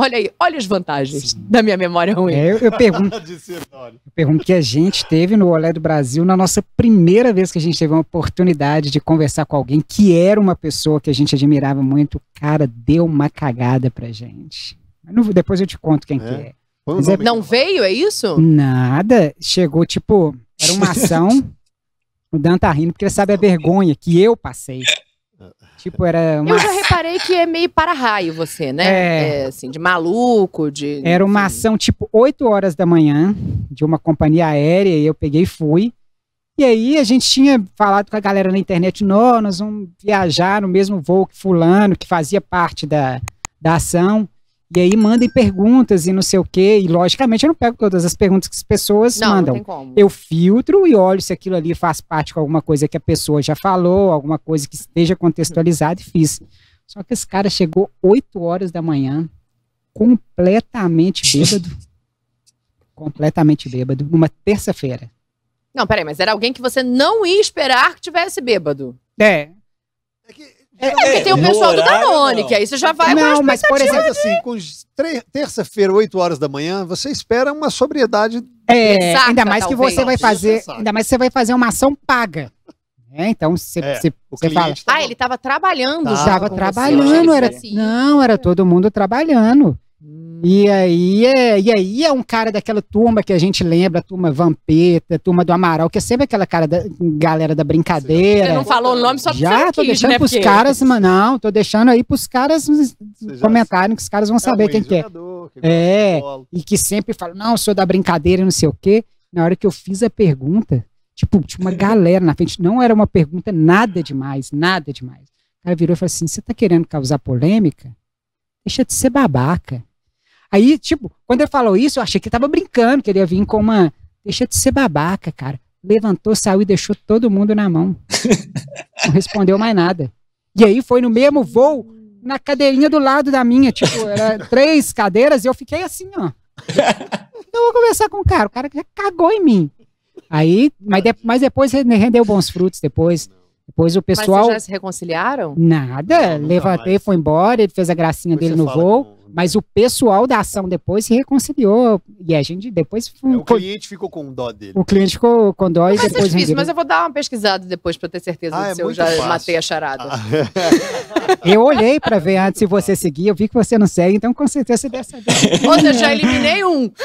Olha aí, olha as vantagens Sim. da minha memória ruim. É, eu, eu, pergunto, eu pergunto que a gente teve no Olé do Brasil, na nossa primeira vez que a gente teve uma oportunidade de conversar com alguém que era uma pessoa que a gente admirava muito, o cara deu uma cagada pra gente. Não, depois eu te conto quem é. que é. É, é não veio, é isso? Nada. Chegou, tipo, era uma ação. o Dan tá rindo porque ele sabe a vergonha que eu passei. Tipo, era uma... Eu já reparei que é meio para-raio você, né? É... é... assim, de maluco, de... Era uma ação tipo 8 horas da manhã, de uma companhia aérea, e eu peguei e fui. E aí a gente tinha falado com a galera na internet, nós, nós vamos viajar no mesmo voo que fulano, que fazia parte da, da ação. E aí mandem perguntas e não sei o quê. E logicamente eu não pego todas as perguntas que as pessoas não, mandam. Não tem como. Eu filtro e olho se aquilo ali faz parte com alguma coisa que a pessoa já falou, alguma coisa que esteja contextualizada e fiz. Só que esse cara chegou 8 horas da manhã, completamente bêbado. completamente bêbado, numa terça-feira. Não, peraí, mas era alguém que você não ia esperar que tivesse bêbado. É. É que é, porque é, tem o pessoal do Danone, que aí você já vai não, com mas por exemplo, de... assim, com terça-feira, 8 horas da manhã, você espera uma sobriedade. É, ainda mais que talvez. você vai fazer, ainda mais que você vai fazer uma ação paga. É, então você é, fala. Ah, ele estava trabalhando Estava trabalhando, né? era assim. Não, era todo mundo trabalhando. E aí, é, e aí é um cara daquela turma que a gente lembra, a turma Vampeta, a turma do Amaral, que é sempre aquela cara da, galera da brincadeira. Você não falou o nome só Já, não tô né, deixando né, pros caras, mano, não, tô deixando aí pros caras comentarem que os caras vão é, saber quem que é. Que é, e que sempre falam, não, sou da brincadeira e não sei o quê. Na hora que eu fiz a pergunta, tipo, tinha uma galera na frente, não era uma pergunta nada demais, nada demais. O cara virou e falou assim, você tá querendo causar polêmica? Deixa de ser babaca Aí, tipo, quando ele falou isso, eu achei que ele tava brincando, que ele ia vir com uma. Deixa de ser babaca, cara. Levantou, saiu e deixou todo mundo na mão. Não respondeu mais nada. E aí foi no mesmo voo, na cadeirinha do lado da minha. Tipo, era três cadeiras e eu fiquei assim, ó. Então eu vou conversar com o cara. O cara já cagou em mim. Aí, mas, de, mas depois rendeu bons frutos depois. Depois o pessoal. Mas já se reconciliaram? Nada. Não, levantei, mais. foi embora, ele fez a gracinha depois dele no voo. Com... Mas o pessoal da ação depois se reconciliou. E a gente depois. É, o cliente ficou com dó dele. O cliente ficou com dó e mas é depois. É difícil, mas eu vou dar uma pesquisada depois para ter certeza ah, é se eu já fácil. matei a charada. Ah. eu olhei para ver antes se você seguia, eu vi que você não segue, então com certeza dessa vez. Ou seja, já eliminei um.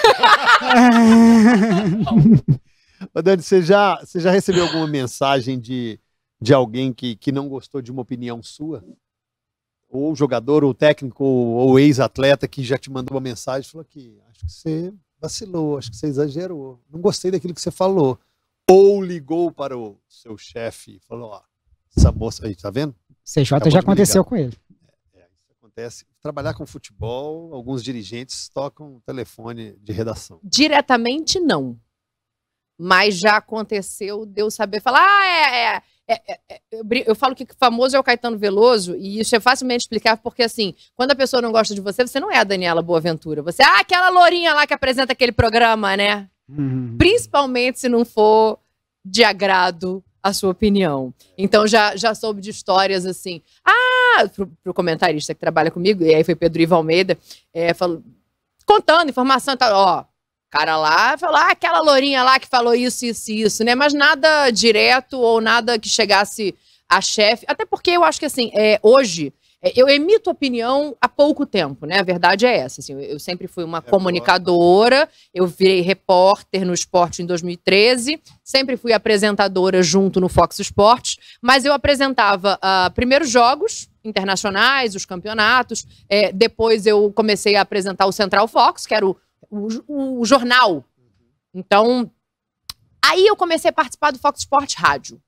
Ô, Dani, você já, você já recebeu alguma mensagem de de alguém que, que não gostou de uma opinião sua? Ou jogador, ou técnico, ou, ou ex-atleta que já te mandou uma mensagem e falou que acho que você vacilou, acho que você exagerou, não gostei daquilo que você falou. Ou ligou para o seu chefe e falou, ó, essa moça aí, tá vendo? CJ Acabou já aconteceu com ele. É, é, isso acontece. Trabalhar com futebol, alguns dirigentes tocam telefone de redação. Diretamente não. Mas já aconteceu de eu saber falar, ah, é, é é, é, é eu falo que famoso é o Caetano Veloso, e isso é facilmente explicável, porque assim, quando a pessoa não gosta de você, você não é a Daniela Boaventura. Você é ah, aquela lourinha lá que apresenta aquele programa, né? Uhum. Principalmente se não for de agrado a sua opinião. Então já, já soube de histórias assim. Ah, pro, pro comentarista que trabalha comigo, e aí foi Pedro Ivo Almeida, é, falou, contando informação e tal, ó cara lá falou, ah, aquela lourinha lá que falou isso, isso e isso, né? Mas nada direto ou nada que chegasse a chefe. Até porque eu acho que, assim, é, hoje, é, eu emito opinião há pouco tempo, né? A verdade é essa. Assim, eu, sempre fui uma é comunicadora, boa. eu virei repórter no esporte em 2013, sempre fui apresentadora junto no Fox Sports, mas eu apresentava uh, primeiros jogos internacionais, os campeonatos, é, depois eu comecei a apresentar o Central Fox, que era o o, o, jornal. Então, aí eu comecei a participar do Fox Sport Rádio,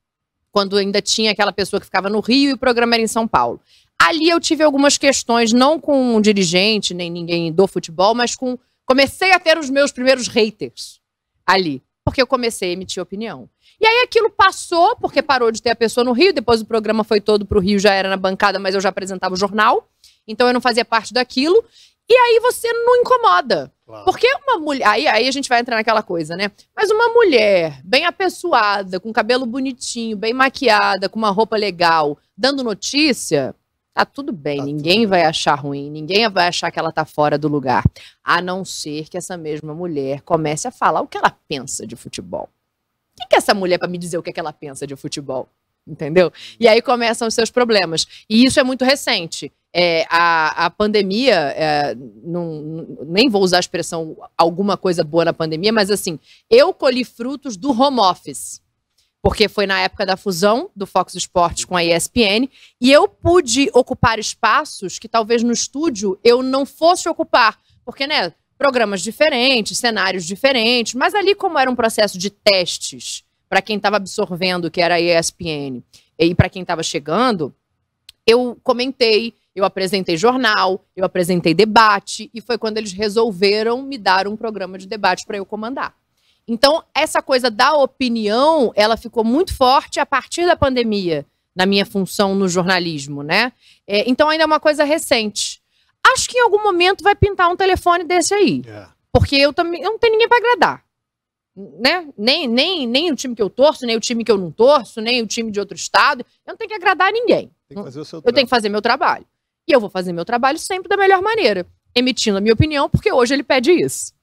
quando ainda tinha aquela pessoa que ficava no Rio e o programa era em São Paulo. Ali eu tive algumas questões, não com um dirigente, nem ninguém do futebol, mas com. Comecei a ter os meus primeiros haters ali, porque eu comecei a emitir opinião. E aí aquilo passou, porque parou de ter a pessoa no Rio, depois o programa foi todo para o Rio, já era na bancada, mas eu já apresentava o jornal, então eu não fazia parte daquilo. E aí você não incomoda. Claro. Porque uma mulher. Aí, aí a gente vai entrar naquela coisa, né? Mas uma mulher bem apessoada, com cabelo bonitinho, bem maquiada, com uma roupa legal, dando notícia, tá tudo bem. Tá ninguém tudo vai bem. achar ruim, ninguém vai achar que ela tá fora do lugar. A não ser que essa mesma mulher comece a falar o que ela pensa de futebol. Quem que é essa mulher para me dizer o que, é que ela pensa de futebol? Entendeu? E aí começam os seus problemas. E isso é muito recente é, a, a pandemia, é, não, nem vou usar a expressão alguma coisa boa na pandemia, mas assim, eu colhi frutos do home office porque foi na época da fusão do Fox Sports com a ESPN, e eu pude ocupar espaços que talvez no estúdio eu não fosse ocupar, porque, né, programas diferentes, cenários diferentes, mas ali como era um processo de testes para quem estava absorvendo que era a ESPN e para quem estava chegando, eu comentei eu apresentei jornal, eu apresentei debate, e foi quando eles resolveram me dar um programa de debate para eu comandar. Então, essa coisa da opinião, ela ficou muito forte a partir da pandemia, na minha função no jornalismo, né? É, então, ainda é uma coisa recente. Acho que em algum momento vai pintar um telefone desse aí. Yeah. É. Porque eu também não tenho ninguém para agradar. Né? Nem, nem, nem o time que eu torço, nem o time que eu não torço, nem o time de outro estado. Eu não tenho que agradar a ninguém. eu trabalho. tenho que fazer meu trabalho. E eu vou fazer meu trabalho sempre da melhor maneira, emitindo a minha opinião, porque hoje ele pede isso.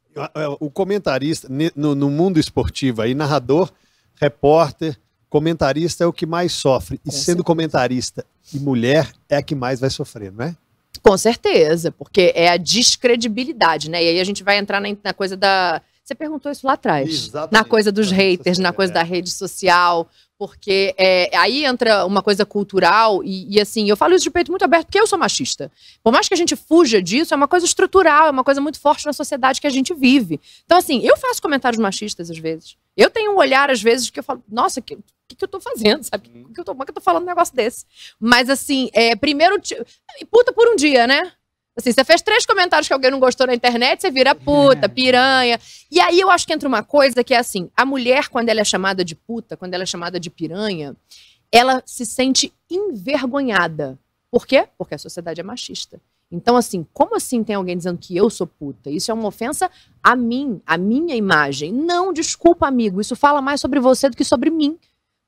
O comentarista, no, no mundo esportivo aí, narrador, repórter, comentarista é o que mais sofre. Com e sendo certeza. comentarista e mulher é a que mais vai sofrer, não é? Com certeza, porque é a descredibilidade, né? E aí a gente vai entrar na, na coisa da. Você perguntou isso lá atrás. Exatamente. Na coisa dos haters, na coisa é. da rede social. Porque é, aí entra uma coisa cultural, e, e, assim, eu falo isso de peito muito aberto, porque eu sou machista. Por mais que a gente fuja disso, é uma coisa estrutural, é uma coisa muito forte na sociedade que a gente vive. Então, assim, eu faço comentários machistas às vezes. Eu tenho um olhar, às vezes, que eu falo, nossa, que, que, que eu tô fazendo, sabe? Que, uhum. que eu tô, é que eu tô falando um negócio desse? Mas, assim, é, primeiro. Puta por um dia, né? Assim, você fez três comentários que alguém não gostou na internet, você vira puta, é. piranha. E aí eu acho que entra uma coisa que é assim: a mulher, quando ela é chamada de puta, quando ela é chamada de piranha, ela se sente envergonhada. Por quê? Porque a sociedade é machista. Então, assim, como assim tem alguém dizendo que eu sou puta? Isso é uma ofensa a mim, a minha imagem. Não, desculpa, amigo, isso fala mais sobre você do que sobre mim.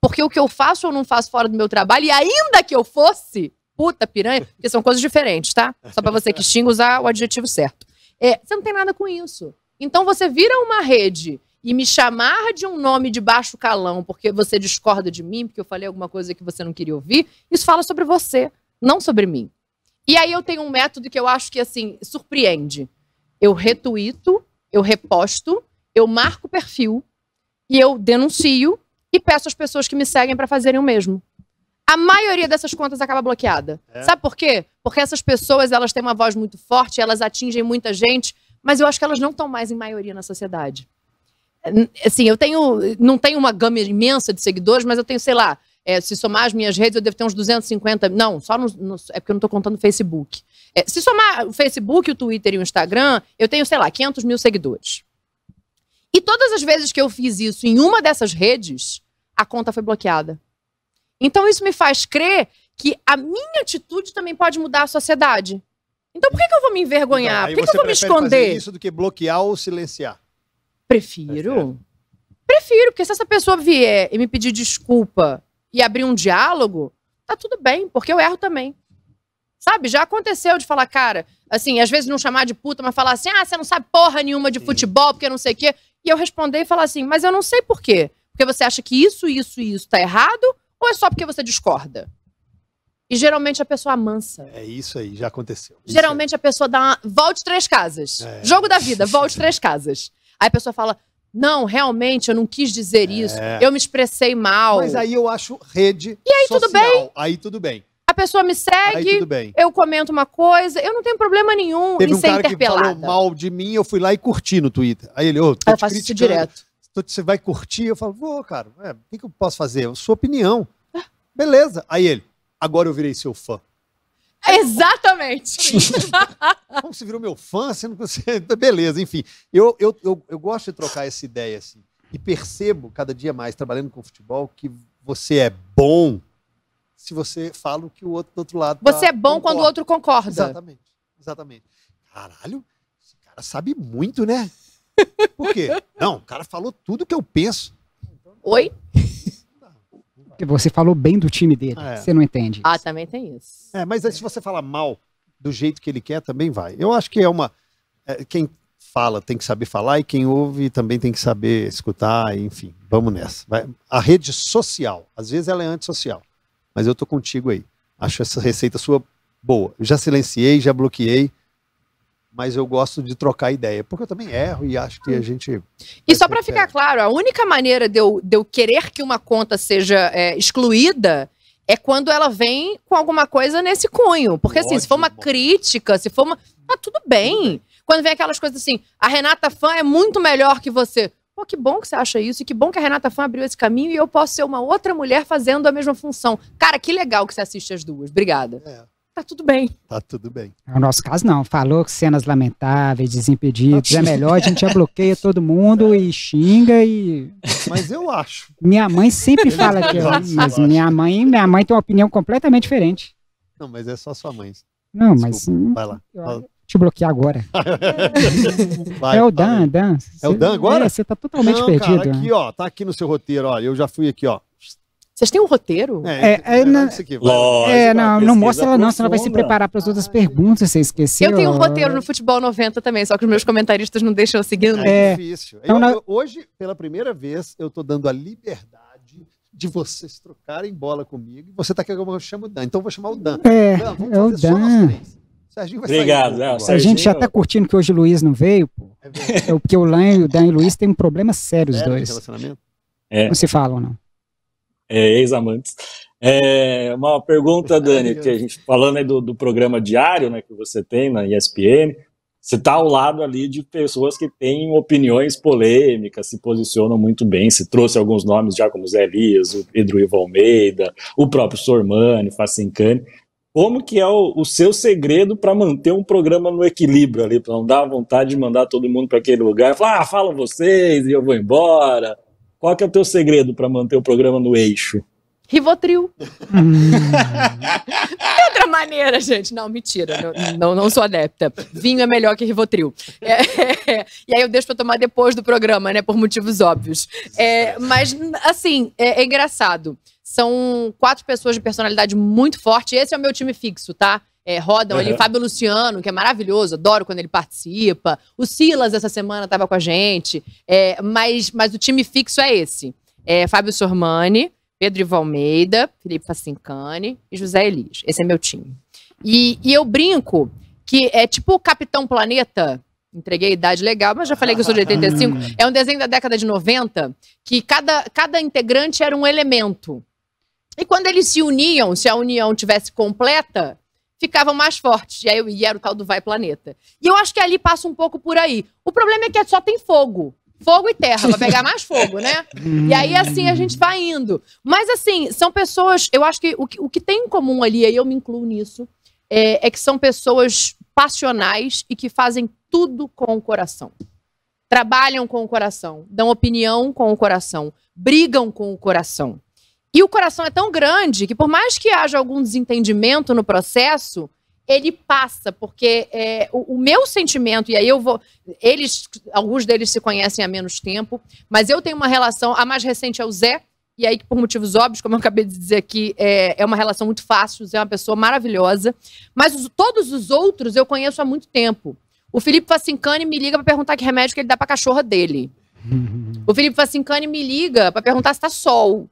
Porque o que eu faço ou não faço fora do meu trabalho, e ainda que eu fosse, puta piranha, porque são coisas diferentes, tá? Só para você que xinga usar o adjetivo certo. É, você não tem nada com isso. Então você vira uma rede e me chamar de um nome de baixo calão porque você discorda de mim, porque eu falei alguma coisa que você não queria ouvir, isso fala sobre você, não sobre mim. E aí eu tenho um método que eu acho que, assim, surpreende. Eu retuito, eu reposto, eu marco o perfil e eu denuncio e peço às pessoas que me seguem para fazerem o mesmo a maioria dessas contas acaba bloqueada. É. Sabe por quê? Porque essas pessoas, elas têm uma voz muito forte, elas atingem muita gente, mas eu acho que elas não estão mais em maioria na sociedade. Assim, eu tenho, não tenho uma gama imensa de seguidores, mas eu tenho, sei lá, é, se somar as minhas redes, eu devo ter uns 250. Não, só no, no, é porque eu não estou contando o Facebook. É, se somar o Facebook, o Twitter e o Instagram, eu tenho, sei lá, 500 mil seguidores. E todas as vezes que eu fiz isso em uma dessas redes, a conta foi bloqueada. Então isso me faz crer que a minha atitude também pode mudar a sociedade. Então por que, que eu vou me envergonhar? Então, por que, que eu vou me esconder? fazer isso do que bloquear ou silenciar? Prefiro. Tá Prefiro, porque se essa pessoa vier e me pedir desculpa e abrir um diálogo, tá tudo bem, porque eu erro também. Sabe? Já aconteceu de falar, cara, assim, às vezes não chamar de puta, mas falar assim, ah, você não sabe porra nenhuma de Sim. futebol, porque não sei o quê. E eu responder e falar assim, mas eu não sei por quê. Porque você acha que isso, isso e isso tá errado? Ou é só porque você discorda? E geralmente a pessoa amansa. É isso aí, já aconteceu. Geralmente a pessoa dá uma. Volte três casas. É. Jogo da vida, volte três casas. Aí a pessoa fala: Não, realmente, eu não quis dizer é. isso. Eu me expressei mal. Mas aí eu acho rede. E aí social. tudo bem? Aí tudo bem. A pessoa me segue, eu comento uma coisa, eu não tenho problema nenhum Teve em um ser cara interpelada. Que falou mal de mim, eu fui lá e curti no Twitter. Aí ele, ô, oh, eu faço isso direto. Então, você vai curtir? Eu falo, vou, cara, é, o que, que eu posso fazer? Sua opinião. É, beleza. Aí ele, agora eu virei seu fã. Exatamente. Como você virou meu fã, sendo que você. Então, beleza, enfim. Eu, eu, eu, eu, gosto de trocar essa ideia, assim. E percebo cada dia mais, trabalhando com futebol, que você é bom se você fala o que o outro do outro lado. Você tá, é bom concorda. quando o outro concorda. Exatamente. Exatamente. Caralho, esse cara sabe muito, né? Por quê? Não, o cara falou tudo que eu penso. Oi? Você falou bem do time dele, é. você não entende. Ah, também tem isso. É, mas se você falar mal do jeito que ele quer, também vai. Eu acho que é uma. É, quem fala tem que saber falar e quem ouve também tem que saber escutar, enfim, vamos nessa. Vai. A rede social, às vezes ela é antissocial, mas eu tô contigo aí. Acho essa receita sua boa. Já silenciei, já bloqueei, mas eu gosto de trocar ideia, porque eu também erro e acho que a hum. gente. E só para ficar claro, a única maneira de eu, de eu querer que uma conta seja é, excluída é quando ela vem com alguma coisa nesse cunho. Porque assim, se for uma crítica, se for uma. Tá tudo bem. Quando vem aquelas coisas assim, a Renata Fã é muito melhor que você. Pô, que bom que você acha isso, e que bom que a Renata Fã abriu esse caminho e eu posso ser uma outra mulher fazendo a mesma função. Cara, que legal que você assiste as duas. Obrigada. É tá tudo bem. Tá tudo bem. No é nosso caso, não. Falou que cenas lamentáveis, desimpedidos, é melhor, a gente já bloqueia todo mundo e xinga e. Mas eu acho. Minha mãe sempre fala que eu, mas eu minha mãe, minha mãe tem uma opinião completamente diferente. Não, mas é só sua mãe. Não, Desculpa, mas. Hum, vai lá. Eu, te bloquear agora. Vai, é o tá Dan, Dan. É o Dan agora? É, você é, tá totalmente Não, perdido. Cara, aqui, né? ó, tá aqui no seu roteiro, ó. Eu já fui aqui, ó. Vocês têm um roteiro? É, é, é, é, é na... Lógico, é não, não mostra ela não, senão vai se preparar para as outras perguntas, você esqueceu. Eu tenho um roteiro no Futebol 90 também, só que os meus comentaristas não deixam eu seguindo. É, é difícil. Então, eu, na... hoje, pela primeira vez, eu estou dando a liberdade de vocês trocarem bola comigo você está querendo que eu chame o Dan. Então eu vou chamar o Dan. É, é o Dan. Serginho vai Obrigado. não, A gente já tá curtindo que hoje o Luiz não veio, pô. É, é porque o Lan, o Dan e o Luiz têm um problema sério, os dois. Relacionamento? É. Não se falam, não é, ex-amantes. É, uma pergunta, Dani, que a gente falando aí do, do, programa diário né, que você tem na ESPN, você está ao lado ali de pessoas que têm opiniões polêmicas, se posicionam muito bem. Se trouxe alguns nomes já, como Zé Elias, o Pedro Ivo Almeida, o próprio Sormani, Facincani. Como que é o, o seu segredo para manter um programa no equilíbrio ali, para não dar vontade de mandar todo mundo para aquele lugar e falar, ah, fala vocês e eu vou embora? Qual que é o teu segredo para manter o programa no eixo? Rivotril. De outra maneira, gente. Não, mentira. Não, não, sou adepta. Vinho é melhor que Rivotril. É, é, e aí eu deixo pra tomar depois do programa, né? Por motivos óbvios. É, mas, assim, é, é engraçado. São quatro pessoas de personalidade muito forte. Esse é o meu time fixo, tá? é, rodam uhum. ali. Fábio Luciano, que é maravilhoso, adoro quando ele participa. O Silas, essa semana, estava com a gente. É, mas, mas o time fixo é esse: é, Fábio Sormani, Pedro Ivalmeida, Felipe Pacincani e José Elis. Esse é meu time. E, e eu brinco que é tipo o Capitão Planeta entreguei a idade legal, mas já falei que eu sou de 85. Hum. é um desenho da década de 90 que cada, cada integrante era um elemento. E quando eles se uniam, se a união tivesse completa, ficavam mais fortes. E aí eu ia, era o tal do Vai Planeta. E eu acho que ali passa um pouco por aí. O problema é que é, só tem fogo. Fogo e terra, vai pegar mais fogo, né? e aí, assim, a gente vai indo. Mas, assim, são pessoas. Eu acho que o que, o que tem em comum ali, e eu me incluo nisso, é, é que são pessoas passionais e que fazem tudo com o coração. Trabalham com o coração, dão opinião com o coração, brigam com o coração. E o coração é tão grande que, por mais que haja algum desentendimento no processo, ele passa, porque é, o, o, meu sentimento, e aí eu vou. Eles, alguns deles se conhecem há menos tempo, mas eu tenho uma relação. A mais recente é o Zé, e aí, por motivos óbvios, como eu acabei de dizer aqui, é, é uma relação muito fácil, o Zé é uma pessoa maravilhosa. Mas os, todos os outros eu conheço há muito tempo. O Felipe Facincani me liga para perguntar que remédio que ele dá pra cachorra dele. O Felipe Facincani me liga para perguntar se tá sol.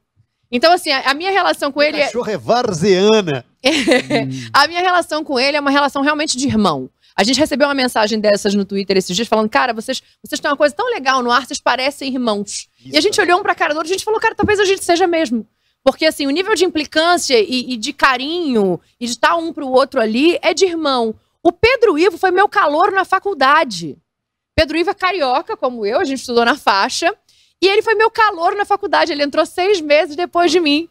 Então, assim, a, a minha relação com o ele. Cachorro é, é varzeana. a minha relação com ele é uma relação realmente de irmão. A gente recebeu uma mensagem dessas no Twitter esses dias falando: cara, vocês, vocês têm uma coisa tão legal no ar, vocês parecem irmãos. Isso. E a gente olhou um pra cara do outro e a gente falou: cara, talvez a gente seja mesmo. Porque, assim, o nível de implicância e, e de carinho e de estar tá um pro outro ali é de irmão. O Pedro Ivo foi meu calor na faculdade. Pedro Ivo é carioca, como eu, a gente estudou na faixa. E ele foi meu calor na faculdade. Ele entrou seis meses depois de mim.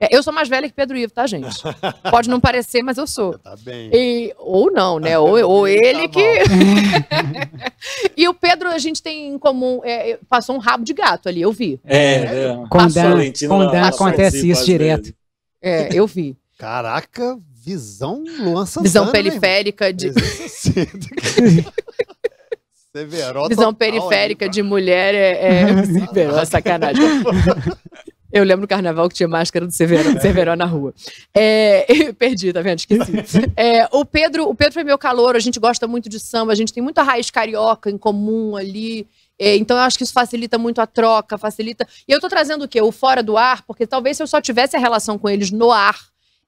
É, eu sou mais velha que Pedro Ivo, tá, gente? Pode não parecer, mas eu sou. tá bem. E, ou não, né? ou, ou, tá ele tá que. e o Pedro, a gente tem em comum. É, é, passou um rabo de gato ali, eu vi. É, é. é. Quando acontece isso direto. É, eu vi. Caraca, visão Luan Santana. Visão periférica de. Severo Visão total, tá periférica aí, de mulher é, é severo, é sacanagem. Eu lembro do carnaval que tinha máscara do Severo, Severo na rua. É, perdi, tá vendo? Esqueci. É, o Pedro, o Pedro foi meu calor, a gente gosta muito de samba, a gente tem muita raiz carioca em comum ali. É, então eu acho que isso facilita muito a troca, facilita. E eu tô trazendo o quê? O fora do ar, porque talvez se eu só tivesse a relação com eles no ar,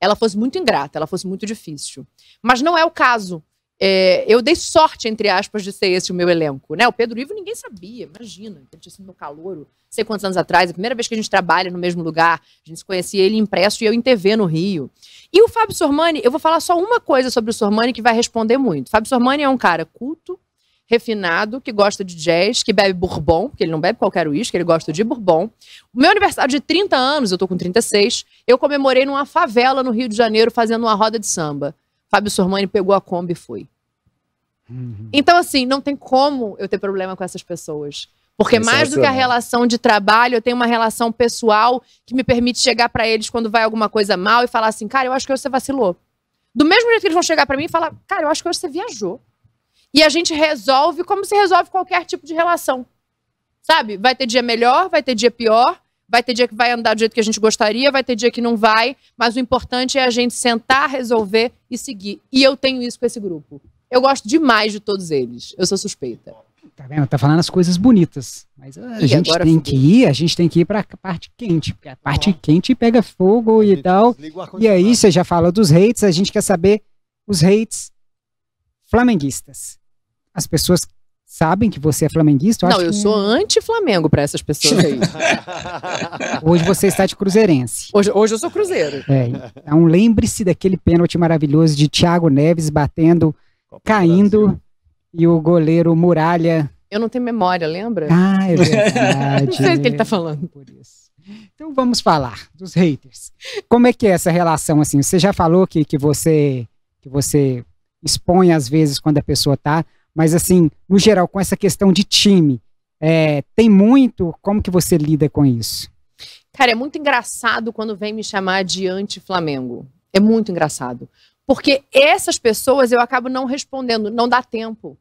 ela fosse muito ingrata, ela fosse muito difícil. Mas não é o caso. É, eu dei sorte, entre aspas, de ser esse o meu elenco. Né? O Pedro Ivo ninguém sabia, imagina. Ele tinha sido meu calouro, sei quantos anos atrás, a primeira vez que a gente trabalha no mesmo lugar. A gente se conhecia ele impresso e eu em TV no Rio. E o Fábio Sormani, eu vou falar só uma coisa sobre o Sormani que vai responder muito. Fábio Sormani é um cara culto, refinado, que gosta de jazz, que bebe bourbon, porque ele não bebe qualquer uísque, ele gosta de bourbon. O meu aniversário de 30 anos, eu tô com 36, eu comemorei numa favela no Rio de Janeiro fazendo uma roda de samba. Fábio Sormani pegou a Kombi e foi. Uhum. Então, assim, não tem como eu ter problema com essas pessoas. Porque é mais é do que a relação de trabalho, eu tenho uma relação pessoal que me permite chegar para eles quando vai alguma coisa mal e falar assim, cara, eu acho que hoje você vacilou. Do mesmo jeito que eles vão chegar para mim e falar, cara, eu acho que hoje você viajou. E a gente resolve como se resolve qualquer tipo de relação. Sabe? Vai ter dia melhor, vai ter dia pior, Vai ter dia que vai andar do jeito que a gente gostaria, vai ter dia que não vai, mas o importante é a gente sentar, resolver e seguir. E eu tenho isso com esse grupo. Eu gosto demais de todos eles. Eu sou suspeita. Tá vendo? Tá falando as coisas bonitas. Mas ah, a e gente tem que ir, a gente tem que ir pra parte quente. Porque a tá parte quente pega fogo e, e tal. E aí você já falou dos hates, a gente quer saber os hates flamenguistas. As pessoas sabem que você é flamenguista? Eu não, eu que... sou é. anti-Flamengo para essas pessoas aí. hoje você está de cruzeirense. Hoje, hoje eu sou cruzeiro. É, então lembre-se daquele pênalti maravilhoso de Thiago Neves batendo, Copa caindo e o goleiro Muralha. Eu não tenho memória, lembra? Ah, é verdade. não sei o que ele está né? falando. Por isso. Então vamos falar dos haters. Como é que é essa relação assim? Você já falou que, que você que você expõe às vezes quando a pessoa tá mas assim, no geral, com essa questão de time, é, tem muito. Como que você lida com isso? Cara, é muito engraçado quando vem me chamar de anti-Flamengo. É muito engraçado. Porque essas pessoas eu acabo não respondendo, não dá tempo.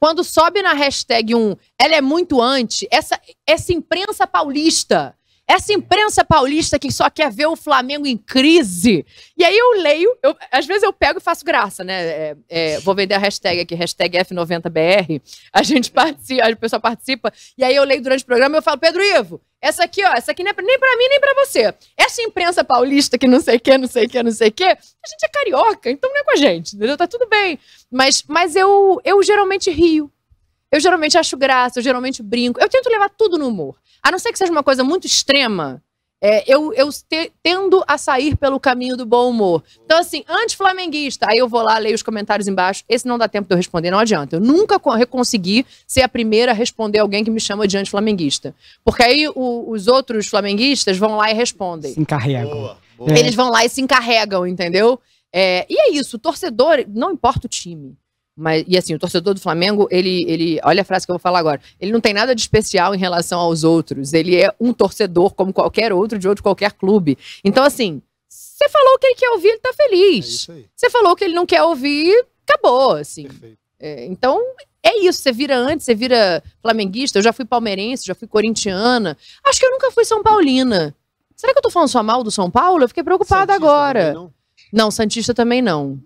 Quando sobe na hashtag um, ela é muito anti, essa, essa imprensa paulista essa imprensa paulista que só quer ver o Flamengo em crise. E aí eu leio, eu, às vezes eu pego e faço graça, né? É, é, vou vender a hashtag aqui, hashtag F90BR. A gente participa, o pessoal participa. E aí eu leio durante o programa e eu falo, Pedro Ivo, essa aqui, ó, essa aqui não é nem para mim nem para você. Essa imprensa paulista que não sei o que, não sei o que, não sei o que, a gente é carioca, então não é com a gente, entendeu? Tá tudo bem. Mas, mas eu, eu geralmente rio. Eu geralmente acho graça, eu geralmente brinco. Eu tento levar tudo no humor. A não ser que seja uma coisa muito extrema, é, eu, eu te, tendo a sair pelo caminho do bom humor. Então, assim, anti-flamenguista, aí eu vou lá, leio os comentários embaixo. Esse não dá tempo de eu responder, não adianta. Eu nunca consegui ser a primeira a responder alguém que me chama de anti-flamenguista. Porque aí o, os outros flamenguistas vão lá e respondem. Se encarregam. Boa, é. boa. Eles vão lá e se encarregam, entendeu? É, e é isso, torcedor, não importa o time. Mas, e assim, o torcedor do Flamengo, ele, ele. Olha a frase que eu vou falar agora. Ele não tem nada de especial em relação aos outros. Ele é um torcedor como qualquer outro de outro qualquer clube. Então, assim, você falou o que ele quer ouvir, ele tá feliz. É você é falou o que ele não quer ouvir, acabou, assim. É, então, é isso. Você vira antes, você vira flamenguista. Eu já fui palmeirense, já fui corintiana. Acho que eu nunca fui São Paulina. Será que eu tô falando só mal do São Paulo? Eu fiquei preocupada Santista agora. Não? não, Santista também não.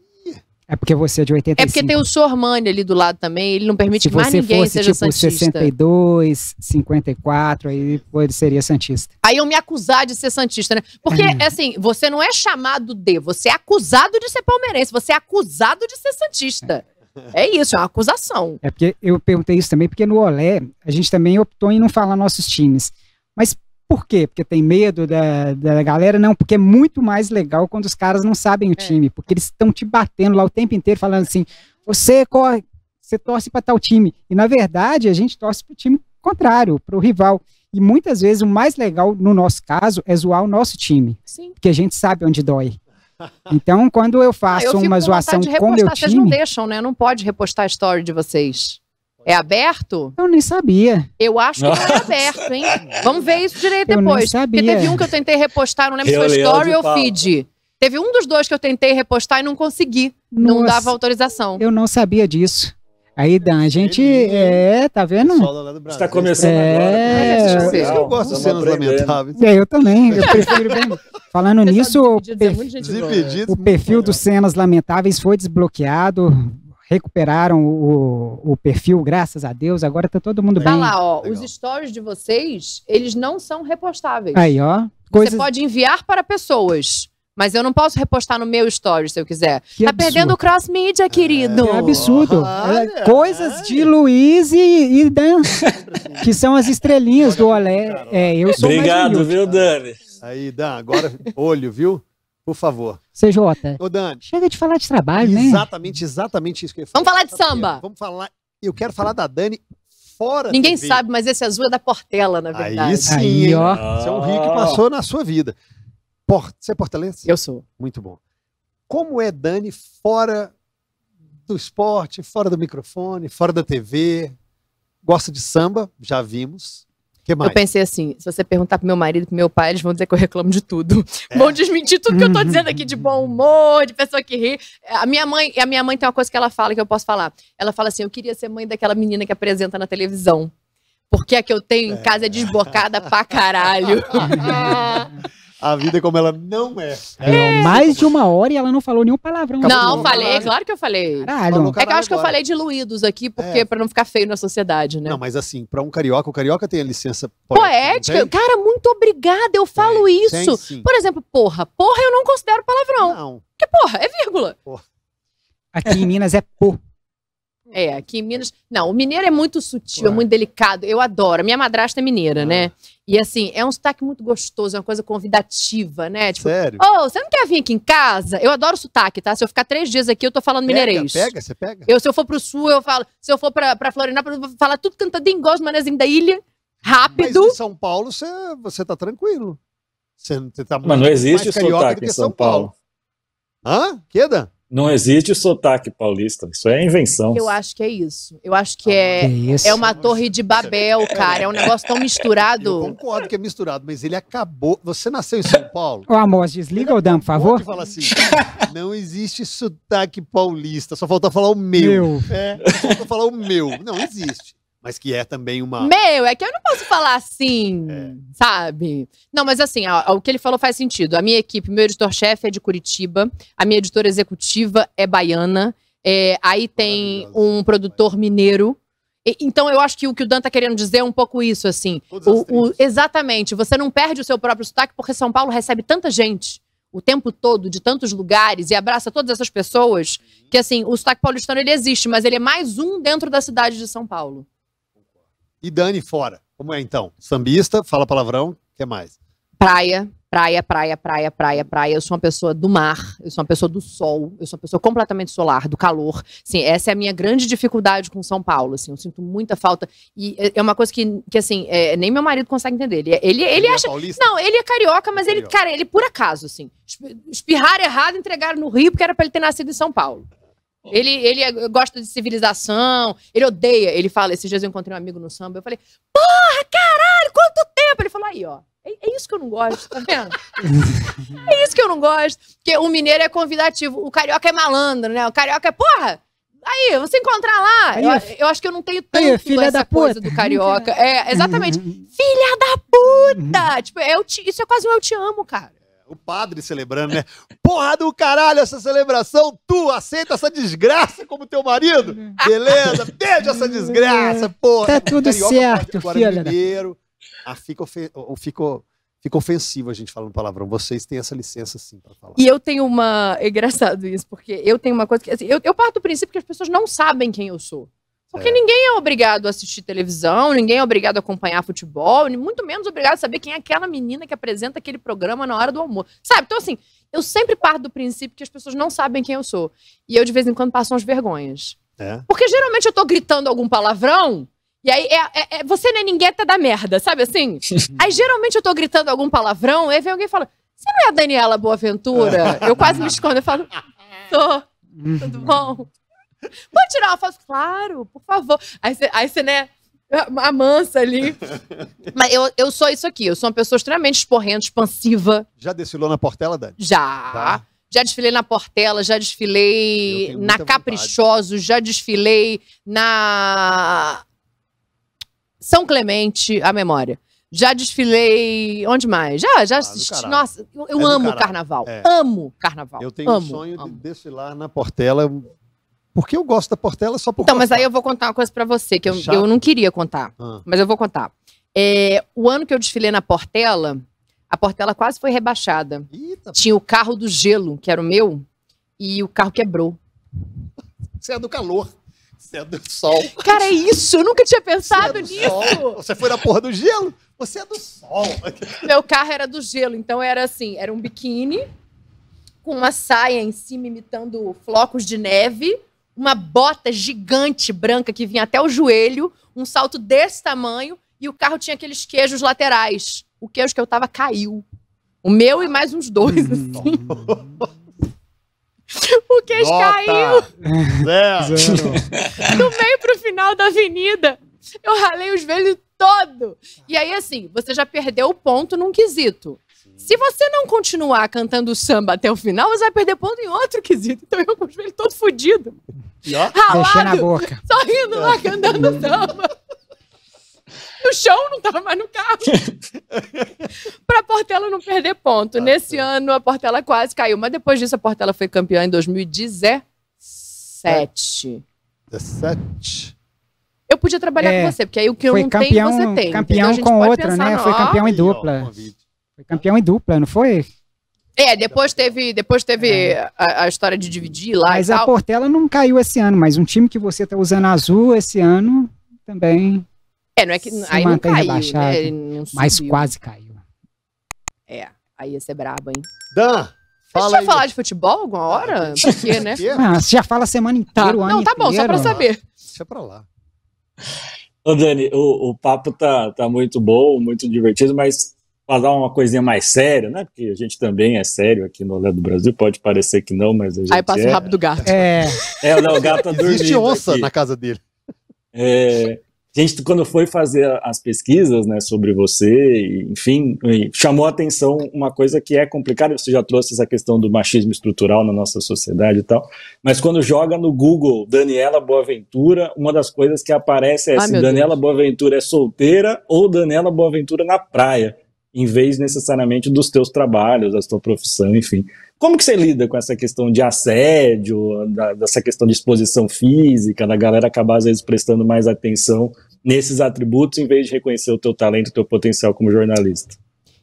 É porque você é de 85. É porque tem o Sormani ali do lado também, ele não permite Se que mais ninguém fosse, seja tipo, santista. 62, 54, aí ele seria santista. Aí eu me acusar de ser santista, né? Porque, é. assim, você não é chamado de, você é acusado de ser palmeirense, você é acusado de ser santista. É. é isso, é uma acusação. É porque eu perguntei isso também, porque no Olé a gente também optou em não falar nossos times. Mas por quê? Porque tem medo da, da galera? Não, porque é muito mais legal quando os caras não sabem o é. time, porque eles estão te batendo lá o tempo inteiro, falando assim: você corre, você torce para tal time. E na verdade, a gente torce para o time contrário, para o rival. E muitas vezes o mais legal, no nosso caso, é zoar o nosso time. Sim. Porque a gente sabe onde dói. Então, quando eu faço ah, eu uma zoação com, meu time. Vocês não deixam, né? Não pode repostar a história de vocês. É aberto? Eu nem sabia. Eu acho que não é aberto, hein? Vamos ver isso direito eu depois. Nem sabia. Porque teve um que eu tentei repostar, não lembro se foi story ou feed. Teve um dos dois que eu tentei repostar e não consegui. Nossa, não dava autorização. Eu não sabia disso. Aí, Dan, a gente. É, é, tá vendo? Está começando é, agora. Né? É, eu, eu gosto de cenas né? lamentáveis. É, eu também. Eu prefiro bem. Falando nisso, o, perfil, o perfil dos Cenas Lamentáveis foi desbloqueado recuperaram o, o perfil, graças a Deus. Agora tá todo mundo tá bem. Tá lá, ó. Legal. Os stories de vocês, eles não são repostáveis. Aí, ó. Coisas... Você pode enviar para pessoas. Mas eu não posso repostar no meu story se eu quiser. Que tá perdendo o cross-mídia, é. querido. É, absurdo. Coisas de Luiz e, e Dan, que são as estrelinhas do Olé. É, eu sou Obrigado, viu, Dani? Aí, Dan, agora olho, viu? Por favor. CJ. Ô, Dani. Chega de falar de trabalho, exatamente, né? Exatamente, exatamente isso que eu falei. Vamos falar de samba. Vamos falar. Eu quero falar da Dani fora. Ninguém TV. sabe, mas esse azul é da Portela, na verdade. Aí sim, Aí, ó. Isso é um rio que passou na sua vida. Por... Você é portelense? Eu sou. Muito bom. Como é Dani fora do esporte, fora do microfone, fora da TV? Gosta de samba, já vimos. Que mais? Eu pensei assim: se você perguntar pro meu marido, pro meu pai, eles vão dizer que eu reclamo de tudo. É. Vão desmentir tudo que eu tô uhum. dizendo aqui de bom humor, de pessoa que ri. A minha mãe, a minha mãe tem uma coisa que ela fala que eu posso falar. Ela fala assim: eu queria ser mãe daquela menina que apresenta na televisão. Porque a que eu tenho em é. casa é desbocada pra caralho. a vida é como ela não é. é. mais tipo de uma hora e ela não falou nenhum palavrão. Não, não falei, caralho. claro que eu falei. Caralho. caralho é que eu acho agora. que eu falei diluídos aqui, é. porque é. pra não ficar feio na sociedade, né? Não, mas assim, pra um carioca, o carioca tem a licença poética. poética. Cara, muito obrigada, eu falo isso. Tem, Por exemplo, porra. Porra eu não considero palavrão. Não. Porque porra, é vírgula. Porra. Aqui em Minas é por. É, aqui em Minas. Não, o mineiro é muito sutil, é Ué. é muito delicado. Eu adoro. Minha madrasta é mineira, ah. né? E assim, é um sotaque muito gostoso, é uma coisa convidativa, né? Tipo, Sério? Ô, oh, você não quer vir aqui em casa? Eu adoro sotaque, tá? Se eu ficar três dias aqui, eu tô falando pega, mineirês. Pega, você pega? Eu, se eu for pro sul, eu falo. Se eu for pra, pra Florianópolis, eu vou falar tudo cantando igual os manezinhos da ilha. Rápido. Mas em São Paulo, você, você tá tranquilo. Você, você tá Mas não existe sotaque em São, São Paulo. Paulo. Hã? Queda? Não existe sotaque paulista, isso é invenção. Eu acho que é isso. Eu acho que ah, é, é, é uma torre de Babel, é. cara. É um negócio tão misturado. Eu concordo que é misturado, mas ele acabou. Você nasceu em São Paulo? Ô, amor, desliga o Dan, por favor. Fala assim, não existe sotaque paulista. Só falta falar o meu. meu. É, só falta falar o meu. Não existe mas que é também uma. Meu, é que eu não posso falar assim, é. sabe? Não, mas assim, ó, o que ele falou faz sentido. A minha equipe, meu editor-chefe é de Curitiba, a minha editora executiva é baiana, é, aí tem um produtor mineiro. então, eu acho que o que o Dan tá querendo dizer é um pouco isso, assim. O, o, exatamente. Você não perde o seu próprio sotaque porque São Paulo recebe tanta gente o tempo todo, de tantos lugares, e abraça todas essas pessoas, uhum. que assim, o sotaque paulistano ele existe, mas ele é mais um dentro da cidade de São Paulo. E Dani fora. Como é então? Sambista, fala palavrão, o que mais? Praia, praia, praia, praia, praia, praia. Eu sou uma pessoa do mar, eu sou uma pessoa do sol, eu sou uma pessoa completamente solar, do calor. Sim, essa é a minha grande dificuldade com São Paulo, assim, eu sinto muita falta. E é, é uma coisa que, que assim, é, nem meu marido consegue entender. Ele, é, ele, ele, ele é acha... É paulista? não, ele é carioca, mas é ele, carioca. cara, ele por acaso, assim, espirrar errado, entregaram no Rio, porque era pra ele ter nascido em São Paulo. Ele, ele é, gosta de civilização, ele odeia. Ele fala, esses dias eu encontrei um amigo no samba, eu falei, porra, caralho, quanto tempo? Ele falou, aí, ó, é, é isso que eu não gosto, tá vendo? é isso que eu não gosto. Porque o mineiro é convidativo, o carioca é malandro, né? O carioca é, porra, aí, você encontrar lá. Aí, eu, é eu, acho que eu não tenho tanto aí, filha essa da coisa puta. do carioca. É, exatamente. filha da puta! Uhum. Tipo, é, eu te, isso é quase um eu te amo, cara. O padre celebrando, né? Porra do caralho, essa celebração! Tu aceita essa desgraça como teu marido? Beleza, beijo essa desgraça, porra! Tá tudo certo, filho. Ah, fica, ofen fica, fica ofensivo a gente falando palavrão. Vocês têm essa licença, sim, pra falar. E eu tenho uma... É engraçado isso, porque eu tenho uma coisa que... Assim, eu, eu parto do princípio que as pessoas não sabem quem eu sou. Porque é. ninguém é obrigado a assistir televisão, ninguém é obrigado a acompanhar futebol, muito menos obrigado a saber quem é aquela menina que apresenta aquele programa na hora do almoço. Sabe? Então, assim, eu sempre parto do princípio que as pessoas não sabem quem eu sou. E eu, de vez em quando, passo umas vergonhas. É. Porque geralmente eu tô gritando algum palavrão. E aí, é, é, é você não é ninguém até da merda, sabe assim? aí, geralmente, eu tô gritando algum palavrão, aí vem alguém e fala, você não é a Daniela Boaventura? eu quase me escondo, eu falo, sou, tudo uhum. bom? Pode tirar uma foto? Claro, por favor. Aí você, aí você né, amansa ali. Mas eu, eu sou isso aqui. Eu sou uma pessoa extremamente esporrenta, expansiva. Já desfilou na Portela, Dani? Já. Tá. Já desfilei na Portela, já desfilei na Caprichoso, vontade. já desfilei na São Clemente, a memória. Já desfilei. Onde mais? Já, já. Ah, nossa, eu, eu é amo carnaval. É. Amo carnaval. Eu tenho o um sonho amo. de desfilar na Portela porque eu gosto da Portela só por Então, gostar. mas aí eu vou contar uma coisa para você, que é eu, eu não queria contar, ah. mas eu vou contar. É, o ano que eu desfilei na Portela, a Portela quase foi rebaixada. Eita. Tinha o carro do gelo, que era o meu, e o carro quebrou. Você é do calor. Você é do sol. Cara, é isso. Eu nunca tinha pensado você é nisso. Sol. Você foi na porra do gelo? Você é do sol. Meu carro era do gelo, então era assim: era um biquíni com uma saia em cima imitando flocos de neve uma bota gigante branca que vinha até o joelho, um salto desse tamanho e o carro tinha aqueles queijos laterais. O queijo que eu tava caiu. O meu e mais uns dois, hum. assim. o queijo Nota. caiu. Zero. Do meio pro final da avenida. Eu ralei os velhos todo. E aí, assim, você já perdeu o ponto num quesito. Se você não continuar cantando samba até o final, você vai perder ponto em outro quesito. Então eu com o joelho todo fodido. Ralado. a boca. Só lá é. cantando samba. No chão, não tava mais no carro. pra Portela não perder ponto. Ah, Nesse ano, a Portela quase caiu. Mas depois disso, a Portela foi campeã em 2017. 17? Eu podia trabalhar é, com você, porque aí o que eu não campeão, tenho, você tem. Campeão então, com outra, né? Foi campeão em dupla. Ó, foi campeão em dupla, não foi? É, depois teve, depois teve é. a, a, história de dividir lá mas e tal. a Portela não caiu esse ano, mas um time que você está usando azul esse ano também. É, não é que aí não caiu, né? não mas quase caiu. É, aí ia ser brabo, hein? Dan, Fala Deixa eu falar de futebol alguma hora? porque quê, né? Ah, você já fala a semana inteira, tá. o ano Não, tá bom, só pra saber. Deixa pra lá. Ô, Dani, o, o papo tá, tá muito bom, muito divertido, mas falar uma coisinha mais séria, né? Porque a gente também é sério aqui no Olé do Brasil, pode parecer que não, mas a gente. Aí passa é. o rabo do gato. É, é o Gato tá dormindo. Existe onça aqui. na casa dele. É, a gente, quando foi fazer as pesquisas né, sobre você, enfim, chamou a atenção uma coisa que é complicada, você já trouxe essa questão do machismo estrutural na nossa sociedade e tal, mas quando joga no Google Daniela Boaventura, uma das coisas que aparece é se assim, Daniela Deus. Boaventura é solteira ou Daniela Boaventura na praia em vez necessariamente dos teus trabalhos, da tua profissão, enfim. Como que você lida com essa questão de assédio, da, dessa questão de exposição física, da galera acabar às vezes prestando mais atenção nesses atributos em vez de reconhecer o teu talento, o teu potencial como jornalista?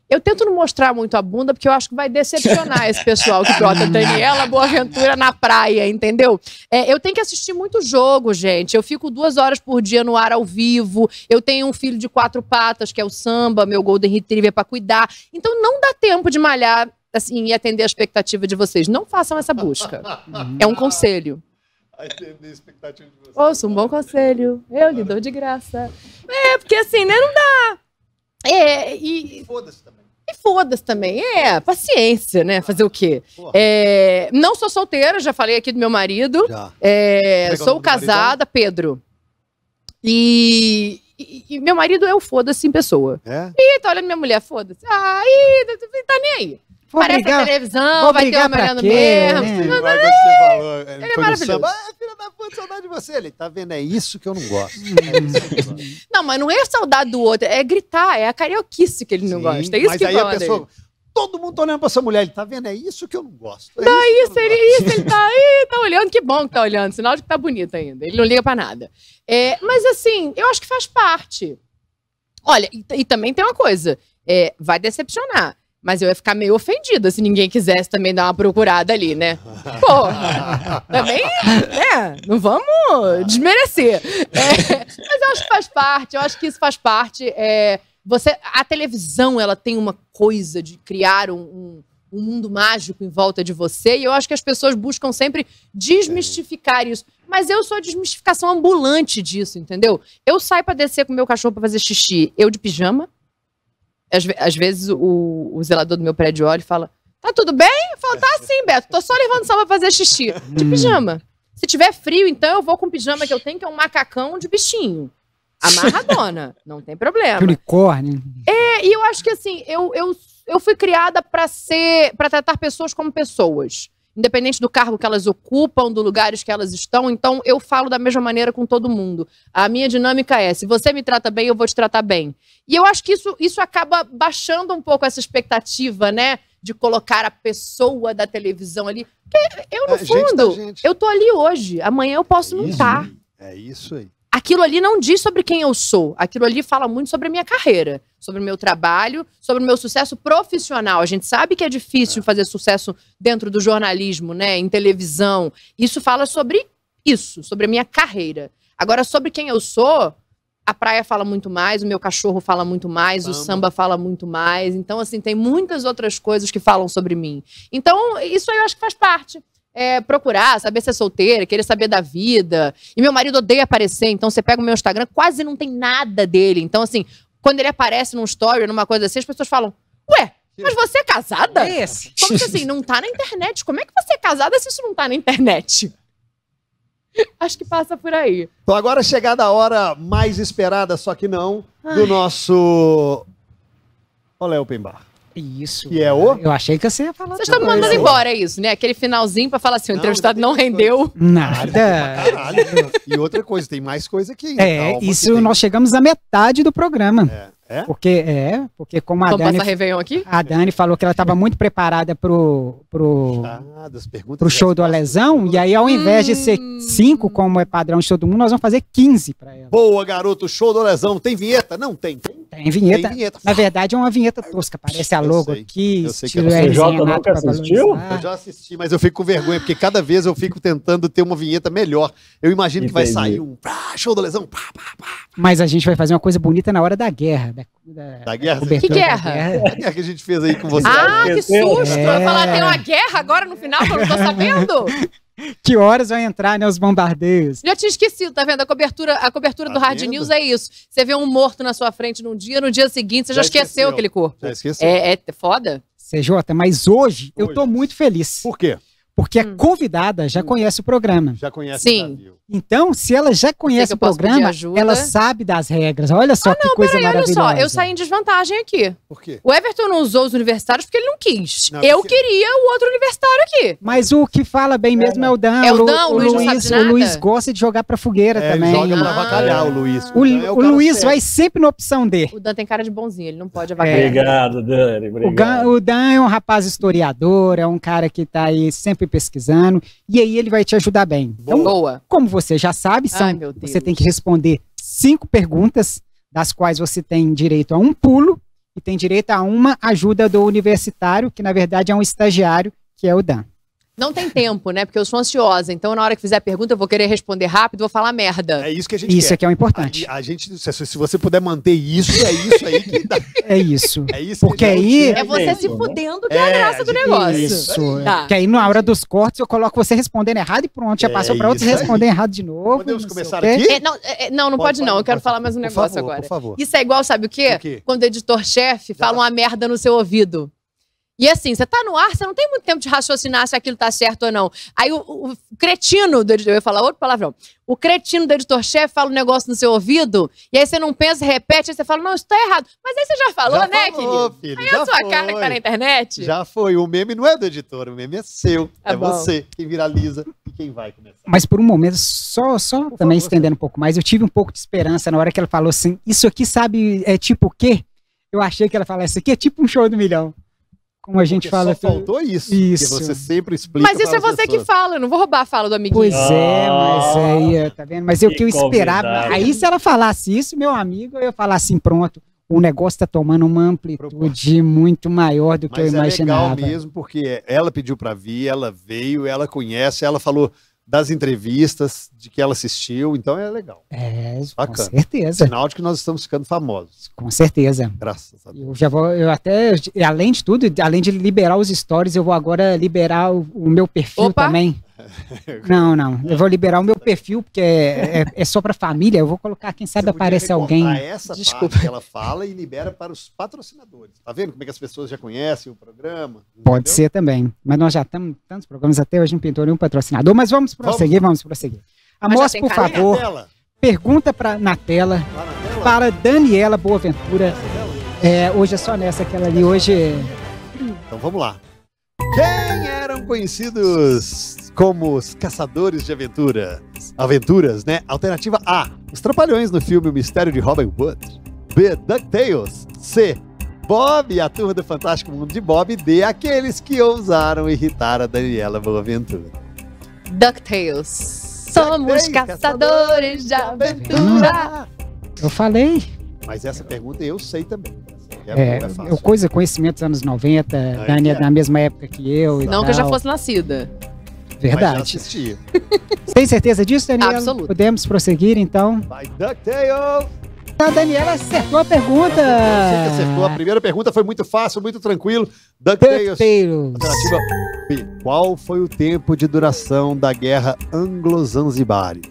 Eu tento não mostrar muito a bunda, porque eu acho que vai decepcionar esse pessoal que brota Daniela Boaventura na praia, entendeu? É, eu tenho que assistir muito jogo, gente. Eu fico duas horas por dia no ar ao vivo. Eu tenho um filho de quatro patas, que é o samba, meu Golden Retriever para cuidar. Então não dá tempo de malhar assim, e atender a expectativa de vocês. Não façam essa busca. Uhum. é um conselho. Atender a expectativa de vocês. Ouça, um bom conselho. Eu lhe dou de graça. É, porque assim, né? Não dá. É, e. e Foda-se também. E foda-se também. É, paciência, né? Fazer o quê? É, não sou solteira, já falei aqui do meu marido. É, sou casada, Pedro. E, e, e, meu marido é o foda-se em pessoa. É? Ih, tá olhando minha mulher, foda-se. Ah, e, tá nem aí. Vou Parece brigar, televisão, vai ter uma quê, mesmo. Né? você falou, ele, ele é maravilhoso. Samba, ah, filha da puta, saudade de você. Ele tá vendo, é isso que eu não gosto. Hum. É não, mas não é saudade do outro, é gritar, é a carioquice que ele não Sim, gosta. É isso mas que aí a pessoa, dele. Todo mundo tá olhando pra sua mulher, ele tá vendo, é isso que eu não gosto. É tá isso, isso ele, gosto. isso, ele tá aí, tá olhando, que bom que tá olhando, sinal de que tá bonito ainda. Ele não liga pra nada. É, mas assim, eu acho que faz parte. Olha, e, e também tem uma coisa, é, vai decepcionar mas eu ia ficar meio ofendida se ninguém quisesse também dar uma procurada ali, né? Pô, também, né? Não vamos desmerecer. É, mas eu acho que faz parte, eu acho que isso faz parte. É, você, a televisão, ela tem uma coisa de criar um, um, um mundo mágico em volta de você, e eu acho que as pessoas buscam sempre desmistificar isso. Mas eu sou a desmistificação ambulante disso, entendeu? Eu saio para descer com meu cachorro para fazer xixi, eu de pijama, às, às vezes o, o, zelador do meu prédio olha e fala: Tá tudo bem? Eu falo, tá sim, Beto, tô só levando sal pra fazer xixi. De hum. pijama. Se tiver frio, então eu vou com o pijama que eu tenho, que é um macacão de bichinho. Amarradona. não tem problema. Unicórnio. É, e eu acho que assim, eu, eu, eu fui criada para ser. para tratar pessoas como pessoas independente do cargo que elas ocupam, dos lugares que elas estão. Então, eu falo da mesma maneira com todo mundo. A minha dinâmica é: se você me trata bem, eu vou te tratar bem. E eu acho que isso, isso acaba baixando um pouco essa expectativa, né? De colocar a pessoa da televisão ali. Porque eu, no é, tá fundo, gente gente. eu tô ali hoje. Amanhã eu posso é não estar. Tá. É isso aí aquilo ali não diz sobre quem eu sou. Aquilo ali fala muito sobre a minha carreira, sobre o meu trabalho, sobre o meu sucesso profissional. A gente sabe que é difícil é. fazer sucesso dentro do jornalismo, né, em televisão. Isso fala sobre isso, sobre a minha carreira. Agora, sobre quem eu sou, a praia fala muito mais, o meu cachorro fala muito mais, o samba fala muito mais. Então, assim, tem muitas outras coisas que falam sobre mim. Então, isso aí eu acho que faz parte é, procurar, saber se é solteira, querer saber da vida. E meu marido odeia aparecer, então você pega o meu Instagram, quase não tem nada dele. Então, assim, quando ele aparece num story, numa coisa assim, as pessoas falam: Ué, mas você é casada? É esse. Como que assim, não tá na internet? Como é que você é casada se isso não tá na internet? Acho que passa por aí. Então agora chegada a hora mais esperada, só que não, Ai. do nosso Olé Open Bar. Isso. E é o? Eu achei que você ia falar. Vocês estão me mandando embora é isso, né? Aquele finalzinho pra falar assim, o entrevistado não rendeu. Nada. e outra coisa, tem mais coisa aqui. É, Calma, isso nós chegamos à metade do programa. É. É? Porque, é, porque como a Vamos Dani. Réveillon aqui? A Dani falou que ela estava muito preparada pro, pro, ah, pro show do Alesão. E aí, ao invés hum. de ser hum. cinco, como é padrão de todo mundo, nós vamos fazer 15 para ela. Boa, garoto, show do Alesão. Tem vinheta? Não tem. Tem tem tá vinheta. Tem vinheta. Na verdade, é uma vinheta tosca. Parece a logo eu sei, aqui. Eu sei que eu é sei. nunca assistiu? Eu já assisti, mas eu fico com vergonha, porque cada vez eu fico tentando ter uma vinheta melhor. Eu imagino Entendi. que vai sair um show da lesão. Pá, pá, pá. Mas a gente vai fazer uma coisa bonita na hora da guerra. Da, da, da guerra? Da que guerra? guerra? A guerra que a gente fez aí com você. Ah, que susto! É. Eu falar, tem é. uma guerra agora no final que eu não tô sabendo? que horas vai entrar né, os bombardeios. Já tinha esquecido, tá vendo? A cobertura, a cobertura tá do Hard News é isso. Você vê um morto na sua frente num dia, no dia seguinte você já, já esqueceu, esqueceu aquele corpo. Já esqueceu. É, é foda? CJ, mas hoje, hoje eu tô muito feliz. Por quê? Porque a hum. convidada já hum. conhece o programa. Já conhece Sim. o Brasil. Então, se ela já conhece o programa, ela sabe das regras. Olha só ah, não, que coisa aí, maravilhosa. Olha só, eu saí em desvantagem aqui. Por quê? O Everton não usou os universitários porque ele não quis. Não, eu porque... queria o outro universitário aqui. Mas o que fala bem é, mesmo é, é o Dan. É o Dan, o, o, Luiz, o Luiz gosta de jogar pra fogueira é, também. Ele joga pra avacalhar ah. o Luiz. O, o, é o Luiz certo. vai sempre na opção D. O Dan tem cara de bonzinho, ele não pode é. avacalhar. Obrigado, Dani. Obrigado. O, Dan, o Dan é um rapaz historiador, é um cara que tá aí sempre pesquisando, e aí ele vai te ajudar bem. Então, Boa. como você já sabe, são, Ai, você tem que responder cinco perguntas, das quais você tem direito a um pulo e tem direito a uma ajuda do universitário, que na verdade é um estagiário, que é o Dan. Não tem tempo, né? Porque eu sou ansiosa. Então, na hora que fizer a pergunta, eu vou querer responder rápido, vou falar merda. É isso que a gente Isso quer. é que é o importante. A, a gente, se, se você puder manter isso, é isso aí que dá. É isso. É isso Porque aí... É você se é. fudendo que é, é a graça do negócio. É isso. Tá. Porque aí, na hora dos cortes, eu coloco você respondendo errado e pronto. Já passou é pra outros responder errado de novo. Podemos começar aqui? É, não, é, não, não, pode, pode não. Eu quero pode. falar mais um negócio por favor, agora. Por favor. Isso é igual, sabe o quê? O quê? Quando o editor-chefe fala tá. uma merda no seu ouvido. E assim, você tá no ar, você não tem muito tempo de raciocinar se aquilo tá certo ou não. Aí o, o cretino do editor, eu ia falar outro palavrão. O cretino do editor-chefe fala um negócio no seu ouvido, e aí você não pensa, repete, aí você fala, não, isso tá errado. Mas aí você já falou, já né, falou, querido? Filho, aí é já a sua foi. cara que tá na internet. Já foi. O meme não é do editor, o meme é seu. Tá é bom. você quem viraliza e quem vai começar. Mas por um momento, só, só também favor, estendendo um pouco mais, eu tive um pouco de esperança na hora que ela falou assim: isso aqui sabe, é tipo o quê? Eu achei que ela falasse, isso aqui é tipo um show do milhão como a gente Porque fala. Só é faltou isso. Isso. Que você sempre explica. Mas isso é você pessoas. que fala, eu não vou roubar a fala do amiguinho. Pois é, mas ah. aí, tá vendo? Mas é o que, eu esperava. Aí, se ela falasse isso, meu amigo, eu ia falar assim: pronto o negócio está tomando uma amplitude muito maior do que Mas eu imaginava. É legal mesmo, porque ela pediu para vir, ela veio, ela conhece, ela falou: das entrevistas, de que ela assistiu, então é legal. É, Bacana. com certeza. Sinal de que nós estamos ficando famosos. Com certeza. Graças a Deus. Eu já vou, eu até, além de tudo, além de liberar os stories, eu vou agora liberar o, o meu perfil Opa. também. Não, não. Eu vou liberar o meu perfil, porque é, é, é só para família. Eu vou colocar, quem sabe aparece alguém. essa Desculpa. parte que ela fala e libera para os patrocinadores. Tá vendo como é que as pessoas já conhecem o programa? Entendeu? Pode ser também. Mas nós já estamos tantos programas até hoje, não pintou nenhum patrocinador. Mas vamos prosseguir, vamos, vamos prosseguir. Amos, por favor, pergunta pra, na tela para, para Daniela Boaventura. É, hoje é só nessa aquela ali. Hoje. É- então vamos lá. Quem é? conhecidos como os caçadores de aventura. Aventuras, né? Alternativa A: Os Trapalhões no filme O Mistério de Robin Hood. B: DuckTales. C: Bob e a turma do Fantástico Mundo de Bob. D: Aqueles que ousaram irritar a Daniela Boaventura. DuckTales. Somos Duck caçadores, caçadores de aventura. eu falei. Mas essa pergunta eu sei também. É, é, é coisa, conhecimento dos anos 90, ah, Dani é da mesma época que eu. Não que eu já fosse nascida. Verdade. Mas já assistia. Tem certeza disso, Daniela? Absoluto. Podemos prosseguir, então? Vai, DuckTales! Então, a Daniela acertou a pergunta. Você acertou. A primeira pergunta foi muito fácil, muito tranquilo. DuckTales. Alternativa B. Qual foi o tempo de duração da Guerra Anglo-Zanzibari,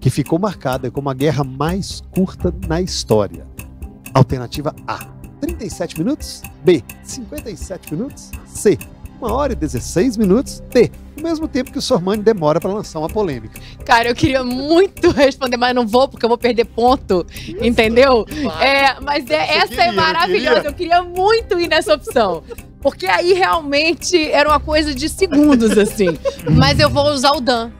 que ficou marcada como a guerra mais curta na história? Alternativa A. 37 minutos, B, 57 minutos, C, 1 hora e 16 minutos, D, o mesmo tempo que o Sormani demora para lançar uma polêmica. Cara, eu queria muito responder, mas não vou porque eu vou perder ponto, Isso, entendeu? É, mas é, essa é queria, é maravilhosa, eu queria. eu queria muito ir nessa opção. Porque aí realmente era uma coisa de segundos, assim. mas eu vou usar o Dan.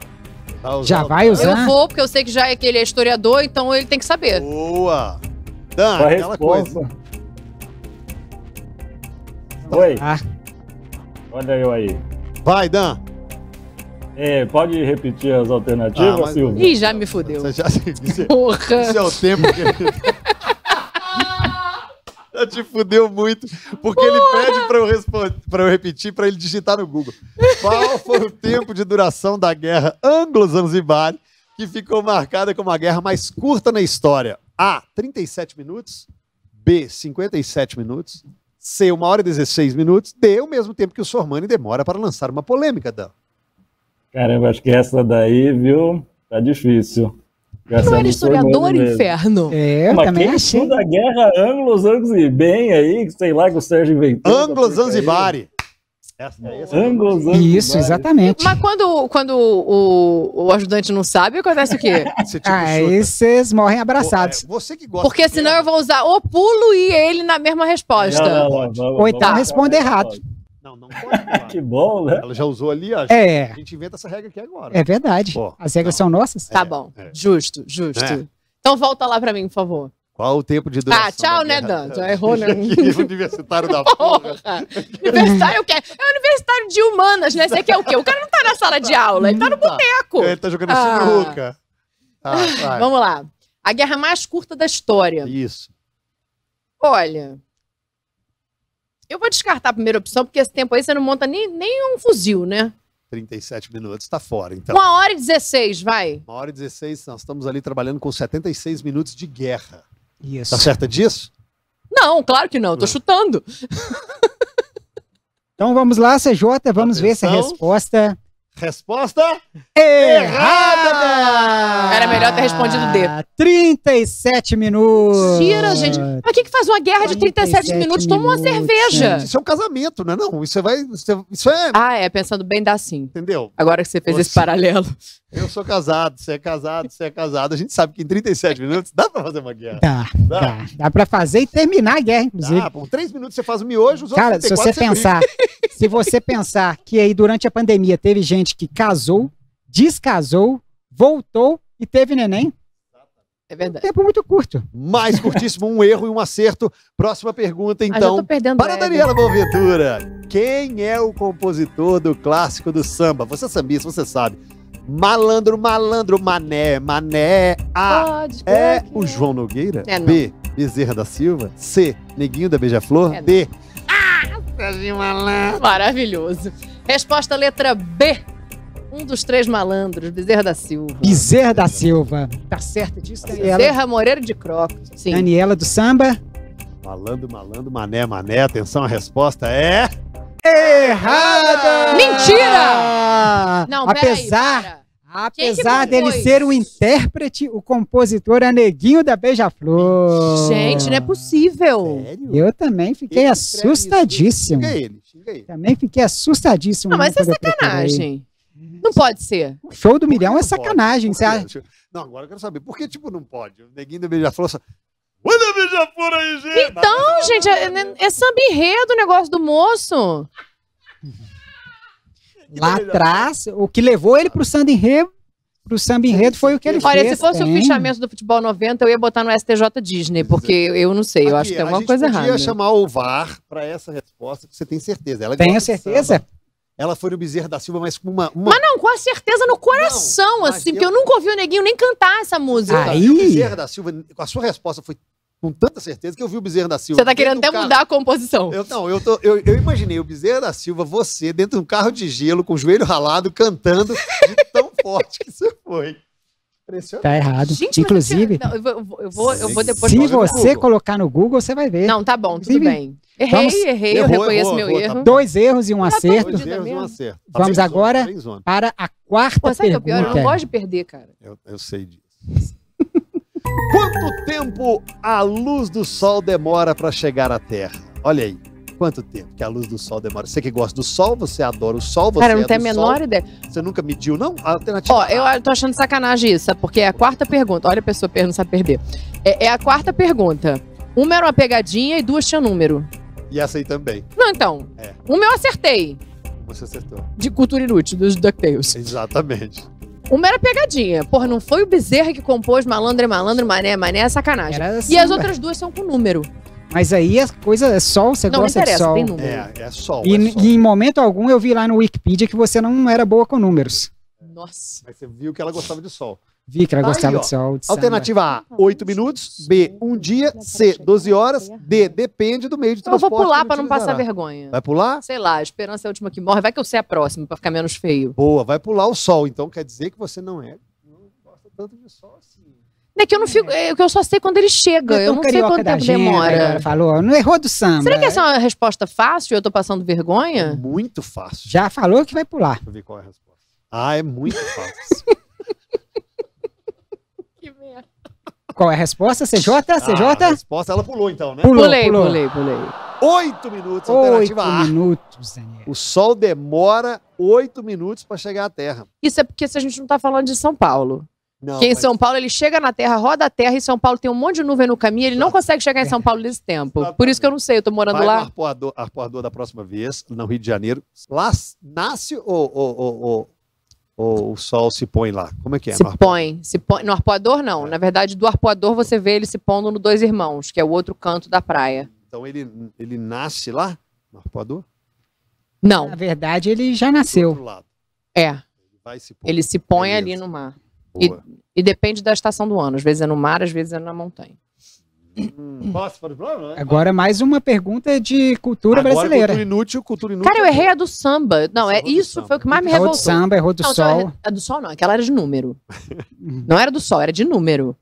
Tá já vai tá? usar? Eu vou, porque eu sei que já é que ele é historiador, então ele tem que saber. Boa! Dan, aquela resposta. coisa. Oi. Ah. Olha eu aí. Vai, Dan. É, pode repetir as alternativas, ah, mas... Silvio? Ih, já me fudeu. Você já... Porra. esse é o tempo que ele... já te fudeu muito, porque Porra. ele pede pra eu, respond... pra eu repetir, pra ele digitar no Google. Qual foi o tempo de duração da guerra anglo-zanzibar que ficou marcada como a guerra mais curta na história? A, 37 minutos. B, 57 minutos ser uma hora e 16 minutos, dê o mesmo tempo que o Sormani demora para lançar uma polêmica, Dan. Caramba, acho que essa daí, viu? Tá difícil. não é é era historiador, inferno. É, Mas também quem achei. da guerra anglos, anglos e bem aí, sei lá, que o Sérgio inventou. Anglos Zanzibari. Essa, essa Angles, é Isso, exatamente. Mas quando, quando o, o ajudante não sabe, acontece o quê? tipo, ah, Aí vocês morrem abraçados. é, você que gosta. Porque senão eu vou usar o pulo e ele na mesma resposta. Não, não, não, Ou então tá. responde errado. Não, não pode. que bom, né? Ela já usou ali, acho. É. A gente inventa essa regra aqui agora. É verdade. Pô, As regras então, são nossas? Tá é, bom. É. Justo, justo. Então volta lá para mim, por favor. Qual o tempo de tá, duração? Ah, tchau, né, Danto? Errou, né? universitário da porra. universitário que é? É universitário de humanas, né? Você quer o quê? O cara não tá na sala de aula, ele tá no tá. boteco. Ele tá jogando ah. sinuca. Tá, ah, Vamos lá. A guerra mais curta da história. Isso. Olha, eu vou descartar a primeira opção, porque esse tempo aí você não monta nem, nem um fuzil, né? 37 minutos, tá fora, então. Uma hora e 16, vai. Uma hora e 16, nós estamos ali trabalhando com 76 minutos de guerra. Isso. Tá certa disso? Não, claro que não, eu tô ah. chutando. Então vamos lá, CJ, vamos Atenção. ver se a resposta. Resposta errada! Era melhor ter respondido D. 37 minutos. Tira, gente. Mas que, que faz uma guerra de 37, 37 minutos? Toma uma cerveja. Gente, isso é um casamento, não é não? Isso, é vai, é, isso é... Ah, é, pensando bem dá sim. Entendeu? Agora que você fez esse paralelo. Eu sou casado, você é casado, você é casado. A gente sabe que em 37 minutos dá para fazer uma guerra. Dá, dá. Dá, dá para fazer e terminar a guerra, inclusive. Ah, por três minutos você faz o miojo, os Cara, 34, se você, você pensar, se você pensar que aí durante a pandemia teve gente que casou, descasou, voltou e teve neném. É verdade. tempo muito curto. Mais curtíssimo, um erro e um acerto. Próxima pergunta, então. Ah, perdendo para a Daniela Boventura. Quem é o compositor do clássico do samba? Você é sambista, você sabe. Malandro, malandro, mané, mané. A. Pode, é o é. João Nogueira. É, B. Bezerra da Silva. C. Neguinho da Beija-Flor. É, D. Ah, Malandro. Maravilhoso. Resposta letra B. Um dos três malandros, Bezerra da Silva. Bezerra da Silva. Tá certo disso, né? Daniela? Bezerra Moreira de Crocos. Sim. Daniela do Samba. Malandro, malandro, mané, mané. Atenção, a resposta é errada! Mentira! Não, apesar, peraí, apesar dele ser o intérprete, o compositor Aneguinho da Beija-Flor. Gente, não é possível. Sério? Eu também fiquei ele assustadíssimo. Xinga ele, xinga ele. Também fiquei assustadíssimo. Não, mas é sacanagem. Não pode ser. O show do milhão é sacanagem. Pode, você acha? Não, agora eu quero saber. Por que, tipo, não pode? O neguinho da beija-flor Manda um beija-flor aí, gente! Então, gente, é, é enredo o negócio do moço. Lá atrás, o que levou ele pro samba enredo, pro samba enredo foi o que ele Olha, fez. Olha, se fosse tem. o fichamento do futebol 90, eu ia botar no STJ Disney, é. porque eu não sei, eu Aqui, acho que tem alguma coisa errada. Eu podia chamar o VAR para essa resposta, que você tem certeza. Ela é Tenho certeza. Ela foi no Bezerra da Silva, mas com uma, uma... Mas não, com a certeza no coração, não, assim, eu... porque eu nunca ouvi o Neguinho nem cantar essa música. Aí... O Bezerra da Silva, a sua resposta foi com tanta certeza que eu vi o Bezerra da Silva. Você tá querendo até carro. mudar a composição. Eu, não, eu, tô, eu, eu, imaginei o Bezerra da Silva, você, dentro de um carro de gelo, com o joelho ralado, cantando de tão forte que você foi. Impressionante. Tá errado. Gente, Inclusive. Não, eu, vou, eu, vou, eu vou depois. Se você no colocar no Google, você vai ver. Não, tá bom, tudo Inclusive, bem. Errei, vamos, errei, errou, eu reconheço errou, meu errou, erro. Tá, tá dois erros e um acerto. Dois erros e um acerto. Vamos agora para a quarta Pô, sabe pergunta. que é o pior? Eu não gosto de perder, cara. eu sei disso. Quanto tempo a luz do sol demora para chegar à Terra? Olha aí. Quanto tempo que a luz do sol demora? Você que gosta do sol, você adora o sol, você Cara, é não é tem a menor sol. ideia. Você nunca mediu, não? A alternativa. Ó, é eu tô achando sacanagem isso, porque é a quarta pergunta. Olha a pessoa não sabe perder. É, é a quarta pergunta. Uma era uma pegadinha e duas tinha número. E essa aí também. Não, então. É. Uma eu acertei. Você acertou. De cultura inútil, dos DuckTales. Exatamente. Uma era pegadinha. Porra, não foi o Bezerra que compôs Malandro é Malandro, Mané é Mané, é sacanagem. Assim, e as outras duas são com número. Mas aí a coisa é sol, você não, gosta não de sol. Tem número. É, é sol. E, é sol. e em momento algum eu vi lá no Wikipedia que você não era boa com números. Nossa. Mas você viu que ela gostava de sol. Vi que ela gostava tá aí, de De Alternativa samba. A, 8 minutos. B, um dia. C, 12 horas. D, depende do meio de transporte. Eu vou pular para não passar vergonha. Vai pular? Sei lá, a esperança é a última que morre. Vai que eu sei a próxima para ficar menos feio. Boa, vai pular o sol. Então quer dizer que você não é. Não gosta tanto de sol assim. É que eu não fico. É, é que eu só sei quando ele chega. Eu, eu não sei quanto tempo gema, demora. Falou, não errou do samba. Será que essa é uma resposta fácil? Eu tô passando vergonha? Muito fácil. Já falou que vai pular. Deixa eu ver qual é a resposta. Ah, é muito fácil. Qual é a resposta, CJ? CJ? Ah, a resposta ela pulou então, né? Pulou, pulei, pulou. pulei, pulei. Oito minutos, alternativa oito A. minutos, Daniel. O Sol demora oito minutos para chegar à Terra. Isso é porque se a gente não tá falando de São Paulo. Não, Porque em mas... São Paulo ele chega na Terra, roda a Terra, e São Paulo tem um monte de nuvem no caminho, ele não consegue chegar em São Paulo nesse tempo. Por isso que eu não sei, eu tô morando Vai lá. arpoador, arpoador da próxima vez, no Rio de Janeiro. Lá nasce o, o, o, ou o sol se põe lá? Como é que é? Se põe, se põe. No arpoador, não. É. Na verdade, do arpoador você vê ele se pondo no Dois Irmãos, que é o outro canto da praia. Então ele, ele nasce lá, no arpoador? Não. Na verdade, ele já nasceu. Do lado. É. Ele, se, ele se põe Beleza. ali no mar. E, e, depende da estação do ano. Às vezes é no mar, às vezes é na montanha fósforo, hum, blá, Agora é mais uma pergunta de cultura Agora, é brasileira. Cultura inútil, cultura inútil. Cara, eu é errei a do samba. Não, é isso samba. foi o que mais me revoltou. Errou do samba, errou do não, sol. a do sol não, aquela era de número. Hum. não era do sol, era de número.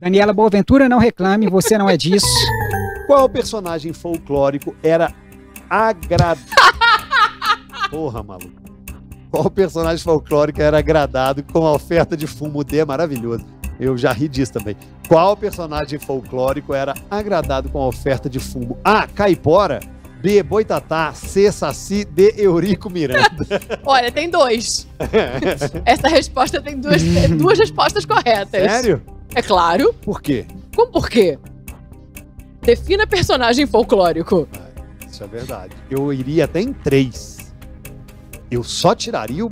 Daniela Boaventura, não reclame, você não é disso. Qual personagem folclórico era agradável? Porra, maluco. Qual personagem folclórico era agradado com a oferta de fumo D maravilhoso? Eu já ri disso também. Qual personagem folclórico era agradado com a oferta de fumo? A. Ah, caipora. B. Boitatá. C. Saci. D. Eurico Miranda. Olha, tem dois. Essa resposta tem duas, duas respostas corretas. Sério? É claro. Por quê? Como por quê? Defina personagem folclórico. Isso é verdade. Eu iria até em três. Eu só tiraria o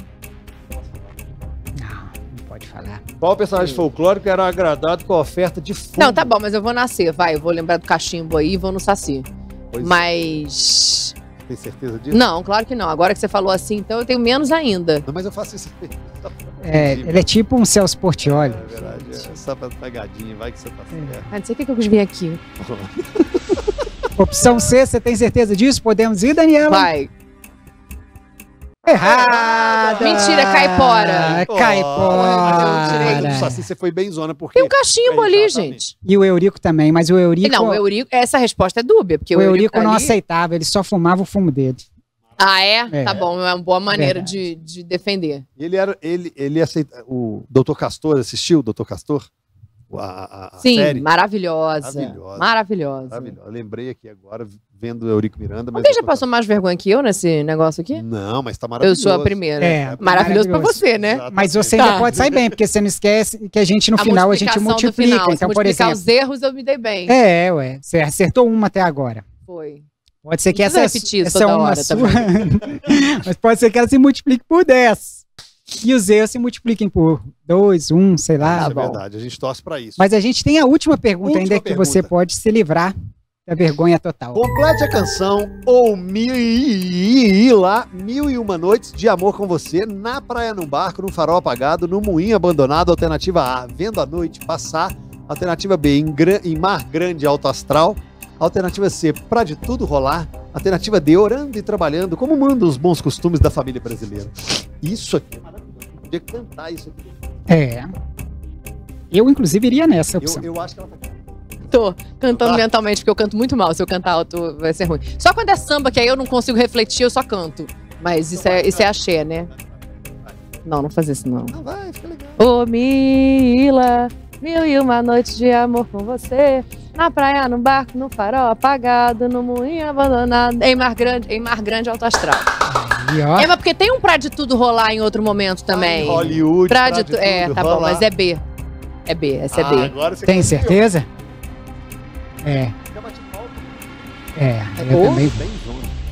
falar. Qual personagem folclórico era agradado com a oferta de fundo? Não, tá bom, mas eu vou nascer, vai. Eu vou lembrar do cachimbo aí e vou no Saci. Pois é. mas. Tem certeza disso? Não, claro que não. Agora que você falou assim, então eu tenho menos ainda. Não, mas eu faço isso. Tá é, ele é tipo um Celso Portioli. É verdade, é só pra pegadinha, vai que você tá é. certo. Ah, não sei o que eu vim aqui. Opção C, você tem certeza disso? Podemos ir, Daniela? Vai. Errada! Mentira, caipora. Oh, caipora. Eu tirei. assim você foi benzona, porque... Tem um cachimbo é, ali, gente. E o Eurico também, mas o Eurico... Não, o Eurico... Essa resposta é dúbia, porque o, o Eurico, Eurico ali... não aceitava, ele só fumava o fumo dele. Ah, é? é? Tá bom, é uma boa é maneira de, de, defender. Ele era. Ele, ele aceita. O Doutor Castor assistiu o Doutor Castor? A, a, a Sim, série? Maravilhosa, maravilhosa. Maravilhosa. Maravilhosa. Lembrei aqui agora, vendo Eurico Miranda. Mas Alguém já passou mais vergonha que eu nesse negócio aqui? Não, mas tá maravilhoso. Eu sou a primeira. É, maravilhoso, é, maravilhoso pra você, né? Exatamente. Mas você tá. ainda pode sair bem, porque você não esquece que a gente, no a final, a gente multiplica. Final, então, por exemplo. os erros, eu me dei bem. É, ué. Você acertou uma até agora. Foi. Pode ser que essa, é essa é uma hora, tá sua... mas pode ser que ela se multiplique por 10. E os erros se multipliquem por 2, 1, um, sei lá. Isso é verdade, a gente torce para isso. Mas a gente tem a última pergunta última ainda pergunta. que você pode se livrar é vergonha total. Complete a canção ou mil e lá, mil e uma noites de amor com você, na praia, num barco, num farol apagado, num moinho abandonado, alternativa A, vendo a noite passar, alternativa B, em, gran, em mar grande alto astral, alternativa C, pra de tudo rolar, alternativa D, orando e trabalhando, como manda os bons costumes da família brasileira. Isso aqui é maravilhoso, podia cantar isso aqui. É. Eu, inclusive, iria nessa opção. Eu, eu acho que ela tá tô cantando ah. mentalmente, porque eu canto muito mal. Se eu cantar alto, vai ser ruim. Só quando é samba, que aí eu não consigo refletir, eu só canto. Mas isso é, isso é axé, né? Não, não fazer isso, não. Não, ah, vai, fica legal. Ô, Mila, mil e uma noite de amor com você. Na praia, no barco, no farol apagado, no moinho abandonado. Em Mar Grande, em Mar Grande Alto Astral. É, mas porque tem um pra de tudo rolar em outro momento também. Hollywood, Pra de tu- É, tá bom, mas é B. É B, essa é ah, B. agora você tem conseguiu. certeza? É. É, eu Ou é também.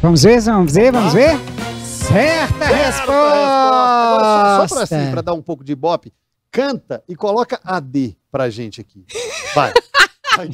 Vamos ver, vamos ver, vamos ah. ver. Certa, Certa resposta! Agora, só, só pra, assim, pra dar um pouco de ibope, canta e coloca AD pra gente aqui. Vai.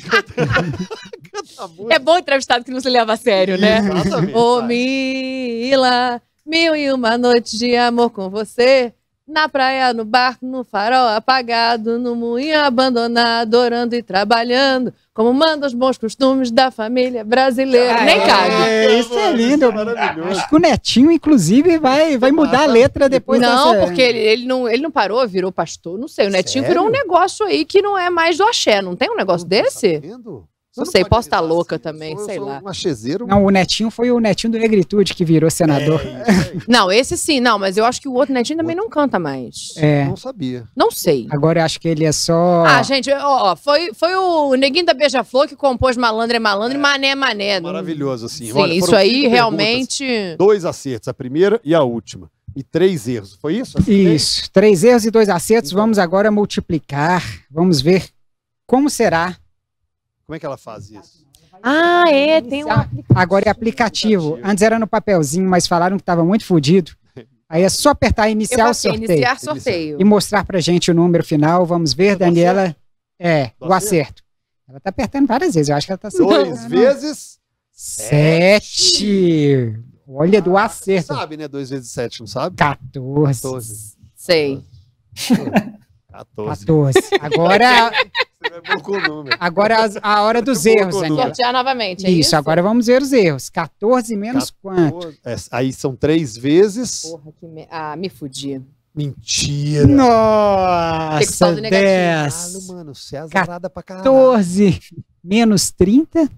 é bom entrevistado que não se leva a sério, né? Exatamente. Ô, Mila, mil e uma noites de amor com você. Na praia, no barco, no farol apagado, no moinho abandonado, orando e trabalhando, como manda os bons costumes da família brasileira. Ah, Nem é, cabe. É, isso é lindo. Maravilhoso. Acho que o Netinho, inclusive, vai, vai mudar a letra depois Não, dessa... porque ele, ele, não, ele não parou, virou pastor, não sei. O Netinho Sério? virou um negócio aí que não é mais do axé, não tem um negócio não, tá desse? Tá vendo? Não, não sei, posso estar tá louca assim. também, sei lá. Um não, o netinho foi o netinho do Negritude que virou senador. É, é. não, esse sim, não, mas eu acho que o outro netinho também não canta mais. É. Não sabia. Não sei. Agora eu acho que ele é só. Ah, gente, ó, foi, foi o neguinho da Beija-Flor que compôs Malandro é Malandro e é. Mané é Mané. Né? Maravilhoso, assim. Sim, Olha, isso aí realmente. Dois acertos, a primeira e a última e três erros. Foi isso? Assim, isso. Três erros e dois acertos. Então. Vamos agora multiplicar. Vamos ver como será como é que ela faz isso? Ah, é, tem um aplicativo. Agora é aplicativo. Antes era no papelzinho, mas falaram que estava muito fodido. Aí é só apertar iniciar o sorteio. Iniciar sorteio. E mostrar pra gente o número final. Vamos ver, Eu Daniela. É, o acerto. Ela tá apertando várias vezes. Eu acho que ela tá acertando. Dois vezes sete. sete. Olha, ah, do acerto. Você sabe, né? Dois vezes sete, não sabe? 14. 14. Sei. 14. 14. 14. Agora. Agora as, a hora dos erros, Daniela. Sortear novamente, é isso, isso, agora vamos ver os erros. 14 menos 14, quanto? É, aí são três vezes. Porra, que me... Ah, me fudi. Mentira! Nossa! 10! mano, você é azarada 14 pra caralho. 14 menos 30?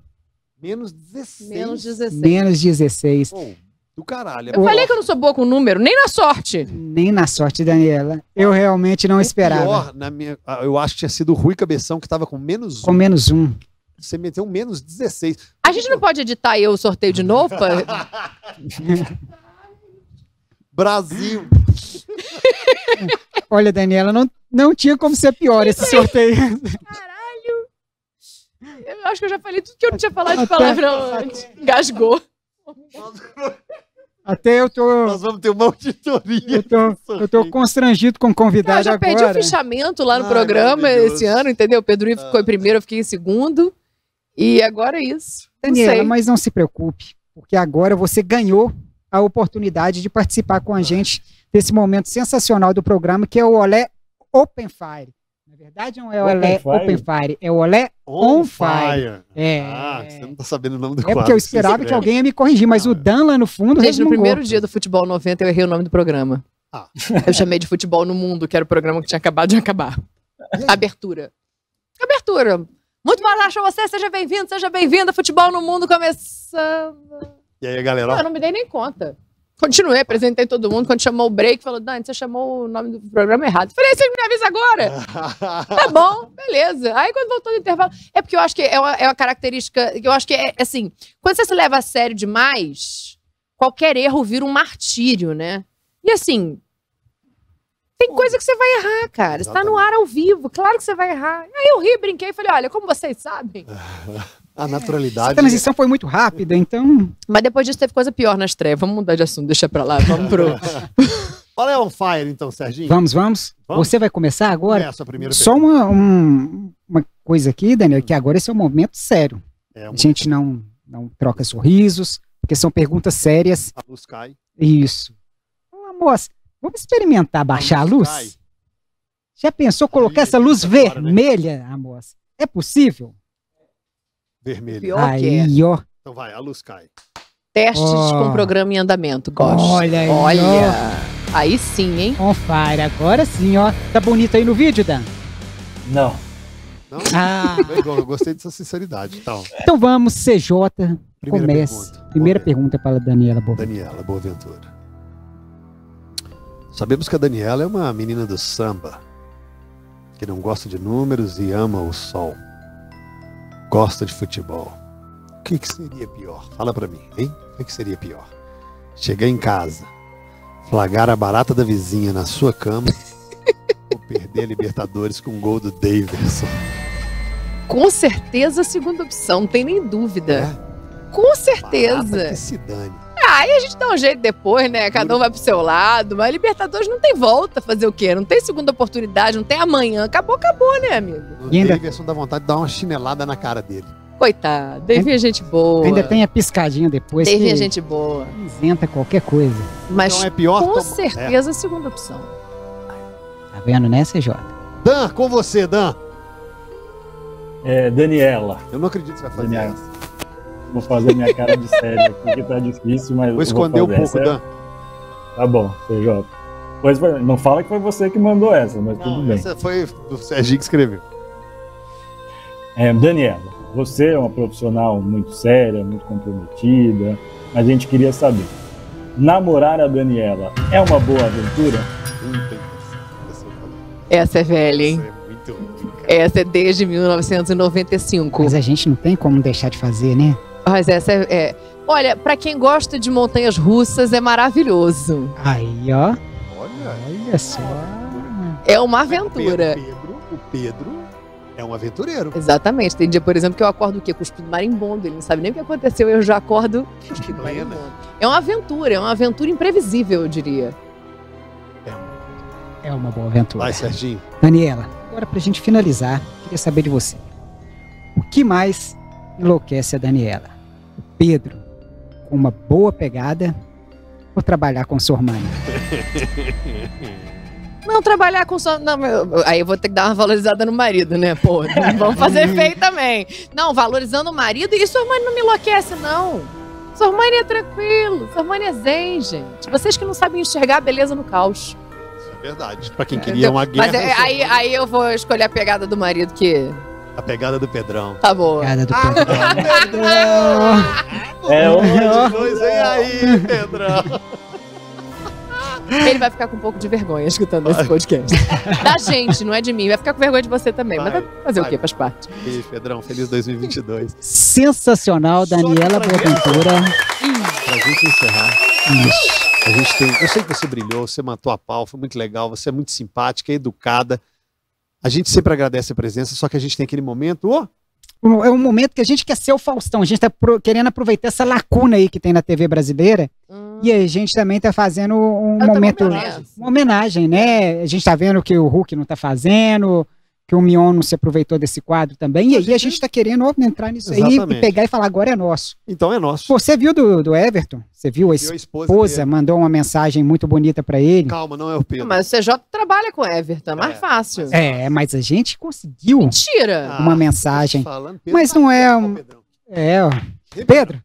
Menos 16. Menos 16. Menos 16. Oh do caralho. É eu falei que eu não sou boa com número, nem na sorte. Nem na sorte, Daniela. Eu realmente não o esperava. Pior, na minha, ah, eu acho que tinha sido o Rui Cabeção, que estava com menos um. Com menos um. Você meteu menos 16. A gente não pode editar eu o sorteio de novo? Pra... Brasil. Olha, Daniela, não, não tinha como ser pior esse sorteio. Caralho. Eu acho que eu já falei tudo que eu não tinha falado de palavra antes. Gasgou. Até eu tô. Nós vamos ter uma auditoria. Eu tô, eu tô constrangido com convidado agora. Eu já perdi o fichamento lá no ah, programa esse ano, entendeu? O Pedro ficou foi em ah. primeiro, eu fiquei em segundo. E agora é isso. Daniela, mas não se preocupe, porque agora você ganhou a oportunidade de participar com a ah. gente desse momento sensacional do programa, que é o Olé Open Fire verdade ou é o Olé Open Fire? É o Olé On, Fire. fire. É. Ah, você não tá sabendo o nome do é quadro. É porque eu esperava que é. alguém ia me corrigir, mas ah, o é. Dan lá no fundo Desde o primeiro dia do Futebol 90 eu errei o nome do programa. Ah. Eu chamei de Futebol no Mundo, que era o programa que tinha acabado de acabar. Abertura. Abertura. Muito boa tarde você, seja bem-vindo, seja bem-vinda. Futebol no Mundo começando. E aí, galera? Não, eu não me dei nem conta. Continuei, apresentei todo mundo. Quando chamou o break, falou: Dani, você chamou o nome do programa errado. falei: é, você me avisa agora. tá bom, beleza. Aí quando voltou do intervalo. É porque eu acho que é uma, é uma característica. Eu acho que é, é assim: quando você se leva a sério demais, qualquer erro vira um martírio, né? E assim, tem coisa que você vai errar, cara. Você tá no ar ao vivo, claro que você vai errar. Aí eu ri, brinquei e falei: olha, como vocês sabem, A naturalidade. A transição foi muito rápida, então. Mas depois disso teve coisa pior na estreia. Vamos mudar de assunto, deixa pra lá. Vamos pro. Olha é on fire, então, Serginho. Vamos, vamos, vamos. Você vai começar agora? sua primeira Só uma, um, uma coisa aqui, Daniel, que agora esse é um momento sério. É um... A gente não, não troca sorrisos, porque são perguntas sérias. A luz cai. Isso. Amor, moça, vamos experimentar baixar a luz? A luz? Já pensou colocar essa luz né? vermelha, amor? moça? É possível? Vermelho. Pior é. Aí, é. ó. Então vai, a luz cai. Testes oh. com programa em andamento, gosto. Olha aí. Olha. Ó. Aí sim, hein? On fire, agora sim, ó. Tá bonito aí no vídeo, Dan? Não. Não? Ah. Legal, eu gostei dessa sinceridade. Então, então vamos, CJ. Primeira comece. Pergunta. Primeira pergunta para a Daniela Boaventura. Daniela Boaventura. Sabemos que a Daniela é uma menina do samba, que não gosta de números e ama o sol gosta de futebol. O que, que seria pior? Fala para mim, hein? O que, que seria pior? Chegar em casa, flagrar a barata da vizinha na sua cama ou perder a Libertadores com o gol do Davidson? Com certeza a segunda opção, não tem nem dúvida. É? Com certeza. Barata que se dane. Ah, aí a gente dá um jeito depois, né? Cada um vai pro seu lado. Mas Libertadores não tem volta fazer o quê? Não tem segunda oportunidade, não tem amanhã. Acabou, acabou, né, amigo? O ainda... Davidson da vontade de dar uma chinelada na cara dele. Coitado, devia é gente boa. Ainda tem a piscadinha depois. Davi é gente boa. Isenta qualquer coisa. Mas então é pior, com é. certeza é. a segunda opção. Tá vendo, né, CJ? Dan, com você, Dan. É, Daniela. Eu não acredito que você vai fazer Daniela. essa. Vou fazer minha cara de sério aqui, que tá difícil, mas. Vou esconder vou um pouco, essa. Dan. Tá bom, CJ. Pois não fala que foi você que mandou essa, mas não, tudo bem. Essa foi o Serginho que escreveu. É, Daniela, você é uma profissional muito séria, muito comprometida, mas a gente queria saber: namorar a Daniela é uma boa aventura? Essa é velha, hein? Essa é muito ruim, Essa é desde 1995. Mas a gente não tem como deixar de fazer, né? Mas essa é. é. Olha, para quem gosta de montanhas russas, é maravilhoso. Aí, ó. Olha. Olha só. É uma aventura. O Pedro, o Pedro é um aventureiro. Exatamente. Tem dia, por exemplo, que eu acordo o quê? Cuspido marimbondo. Ele não sabe nem o que aconteceu. Eu já acordo cuspido é, né? marimbondo. É uma aventura. É uma aventura imprevisível, eu diria. É, é uma boa aventura. Vai, Serginho. Daniela, agora pra gente finalizar, queria saber de você. O que mais enlouquece a Daniela? Pedro, com uma boa pegada, por trabalhar com sua mãe? Não, trabalhar com sua. Não, aí eu vou ter que dar uma valorizada no marido, né? Pô, vamos fazer feio também. Não, valorizando o marido. E sua mãe não me enlouquece, não. Sua mãe é tranquilo. Sua mãe é zen, gente. Vocês que não sabem enxergar a beleza no caos. Isso é verdade. Pra quem é, queria então, uma guerra. Mas é, aí, aí eu vou escolher a pegada do marido que a pegada do Pedrão. Tá boa. Pegada do ah, Pedrão. É, um de dois, vem aí, Pedrão. Ele vai ficar com um pouco de vergonha escutando vai. esse podcast. Da gente, não é de mim. Vai ficar com vergonha de você também. Vai, mas fazer vai. o quê? Faz parte. Feliz, Pedrão. Feliz 2022. Sensacional, Daniela Boaventura. Pra gente encerrar. Isso. A gente tem. Eu sei que você brilhou, você matou a pau, foi muito legal, você é muito simpática, educada. A gente sempre agradece a presença, só que a gente tem aquele momento. Oh! É um momento que a gente quer ser o Faustão. A gente está querendo aproveitar essa lacuna aí que tem na TV brasileira. Hum. E a gente também está fazendo um Eu momento. Uma homenagem. uma homenagem, né? A gente está vendo o que o Hulk não está fazendo que o Mion não se aproveitou desse quadro também. E aí a gente está querendo entrar nisso Exatamente. aí e pegar e falar, agora é nosso. Então é nosso. Pô, você viu do, do Everton? Você viu a esposa, esposa mandou uma mensagem muito bonita para ele. Calma, não é o Pedro. Mas o CJ trabalha com Everton, é mais é, fácil. É, é mas a gente conseguiu. Mentira! Ah, uma ah, mensagem. Falando, mas tá não é... Um... É, ó. Pedro,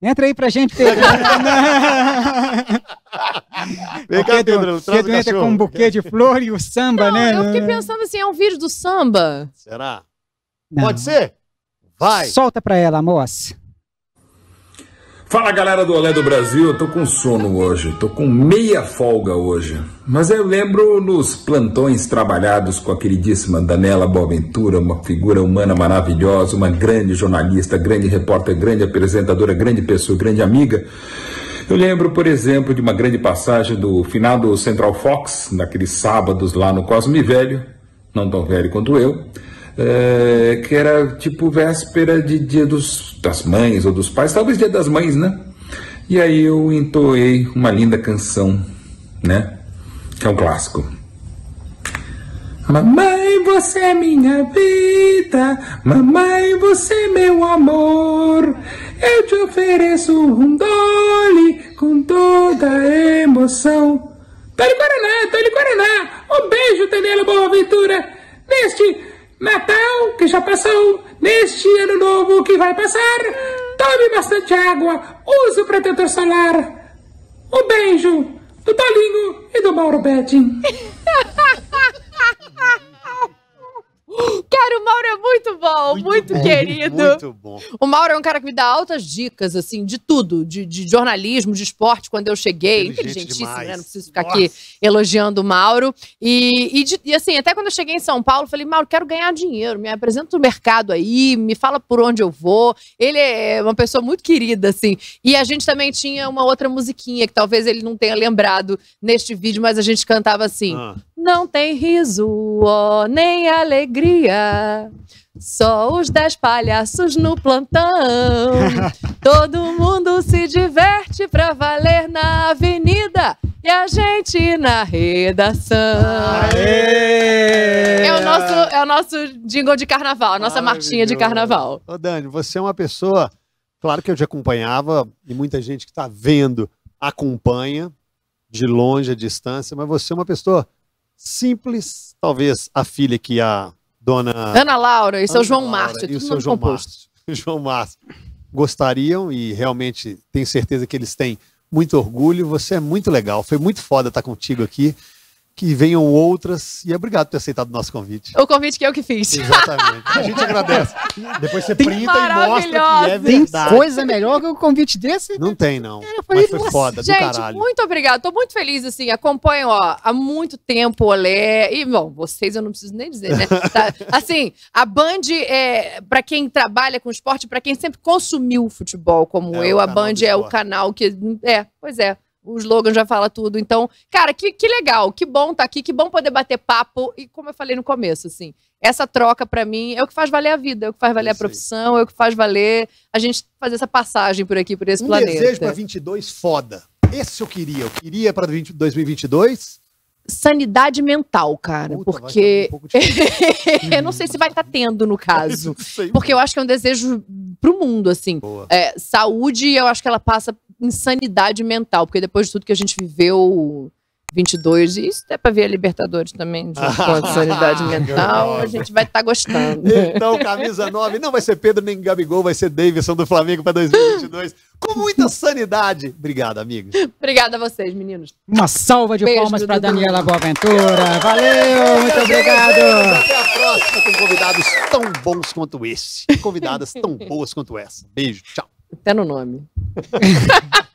Entra aí pra gente, Pedro. Vem cá, Pedro. Pedro, traz entra com um buquê de flor e o samba, Não, né? Eu fiquei pensando assim, é um vídeo do samba. Será? Não. Pode ser? Vai. Solta pra ela, moça. Fala galera do Olé do Brasil, eu tô com sono hoje, tô com meia folga hoje. Mas eu lembro nos plantões trabalhados com a queridíssima Danela Boaventura, uma figura humana maravilhosa, uma grande jornalista, grande repórter, grande apresentadora, grande pessoa, grande amiga. Eu lembro, por exemplo, de uma grande passagem do finado Central Fox, naqueles sábados lá no Cosme Velho, não tão velho quanto eu é, que era tipo véspera de dia dos, das mães ou dos pais, talvez dia das mães, né? E aí eu entoei uma linda canção, né? Que é um clássico. Mamãe, você é minha vida, mamãe, você é meu amor. Eu te ofereço um dole com toda a emoção. Tony Guaraná, Tony Guaraná, um beijo, boa Aventura, neste Natal que já passou, neste ano novo que vai passar, tome bastante água, use o protetor solar. Um beijo do Paulinho e do Mauro Betting. Cara, o Mauro é muito bom, muito, muito bom, querido. Muito bom. O Mauro é um cara que me dá altas dicas, assim, de tudo, de, de jornalismo, de esporte, quando eu cheguei. Inteligentíssimo, né? demais. né? Não preciso ficar Nossa. aqui elogiando o Mauro. E, e, de, e, assim, até quando eu cheguei em São Paulo, falei, Mauro, quero ganhar dinheiro, me apresenta no mercado aí, me fala por onde eu vou. Ele é uma pessoa muito querida, assim. E a gente também tinha uma outra musiquinha que talvez ele não tenha lembrado neste vídeo, mas a gente cantava assim: ah. Não tem riso, ó, nem alegria só os dez palhaços no plantão. Todo mundo se diverte pra valer na avenida e a gente na redação. Aê! É o nosso, é o nosso jingle de carnaval, a nossa marchinha de carnaval. Ô, Dani, você é uma pessoa. Claro que eu te acompanhava e muita gente que está vendo acompanha de longe, a distância, mas você é uma pessoa simples, talvez a filha que a Dona Ana Laura e Ana seu João Laura, Márcio. E o seu João Márcio, João Márcio. Gostariam e realmente tenho certeza que eles têm muito orgulho. Você é muito legal. Foi muito foda estar contigo aqui que venham outras. E obrigado por ter aceitado o nosso convite. O convite que eu que fiz. Exatamente. A gente agradece. Depois você tem printa e mostra que é verdade. Tem coisa melhor que um convite desse? Não tem, não. Cara, Mas foi nossa, foda, gente, do caralho. muito obrigado. Tô muito feliz, assim. Acompanho, ó, há muito tempo o Olé. E, bom, vocês eu não preciso nem dizer, né? Tá, assim, a Band, é, para quem trabalha com esporte, para quem sempre consumiu futebol como é, eu, a Band é o canal que... É, pois é o slogan já fala tudo. Então, cara, que, que legal, que bom estar tá aqui, que bom poder bater papo. E como eu falei no começo, assim, essa troca para mim é o que faz valer a vida, é o que faz valer a profissão, é o que faz valer a gente fazer essa passagem por aqui, por esse um planeta. desejo para 22 foda. Esse eu queria, eu queria para 2022 sanidade mental, cara, Puta, porque um eu não sei se vai estar tá tendo no caso, porque eu acho que é um desejo pro mundo assim. É, saúde, eu acho que ela passa insanidade mental, porque depois de tudo que a gente viveu 22, e isso é para ver a Libertadores também, de com sanidade mental, a gente vai estar tá gostando. Então, camisa 9, não vai ser Pedro nem Gabigol, vai ser Davidson do Flamengo para 2022, com muita sanidade. Obrigado, amigo. Obrigada a vocês, meninos. Uma salva de Beijo, palmas para Daniela Boaventura. Valeu, muito obrigado. Até a próxima com convidados tão bons quanto esse, convidadas tão boas quanto essa. Beijo, tchau. Até no nome.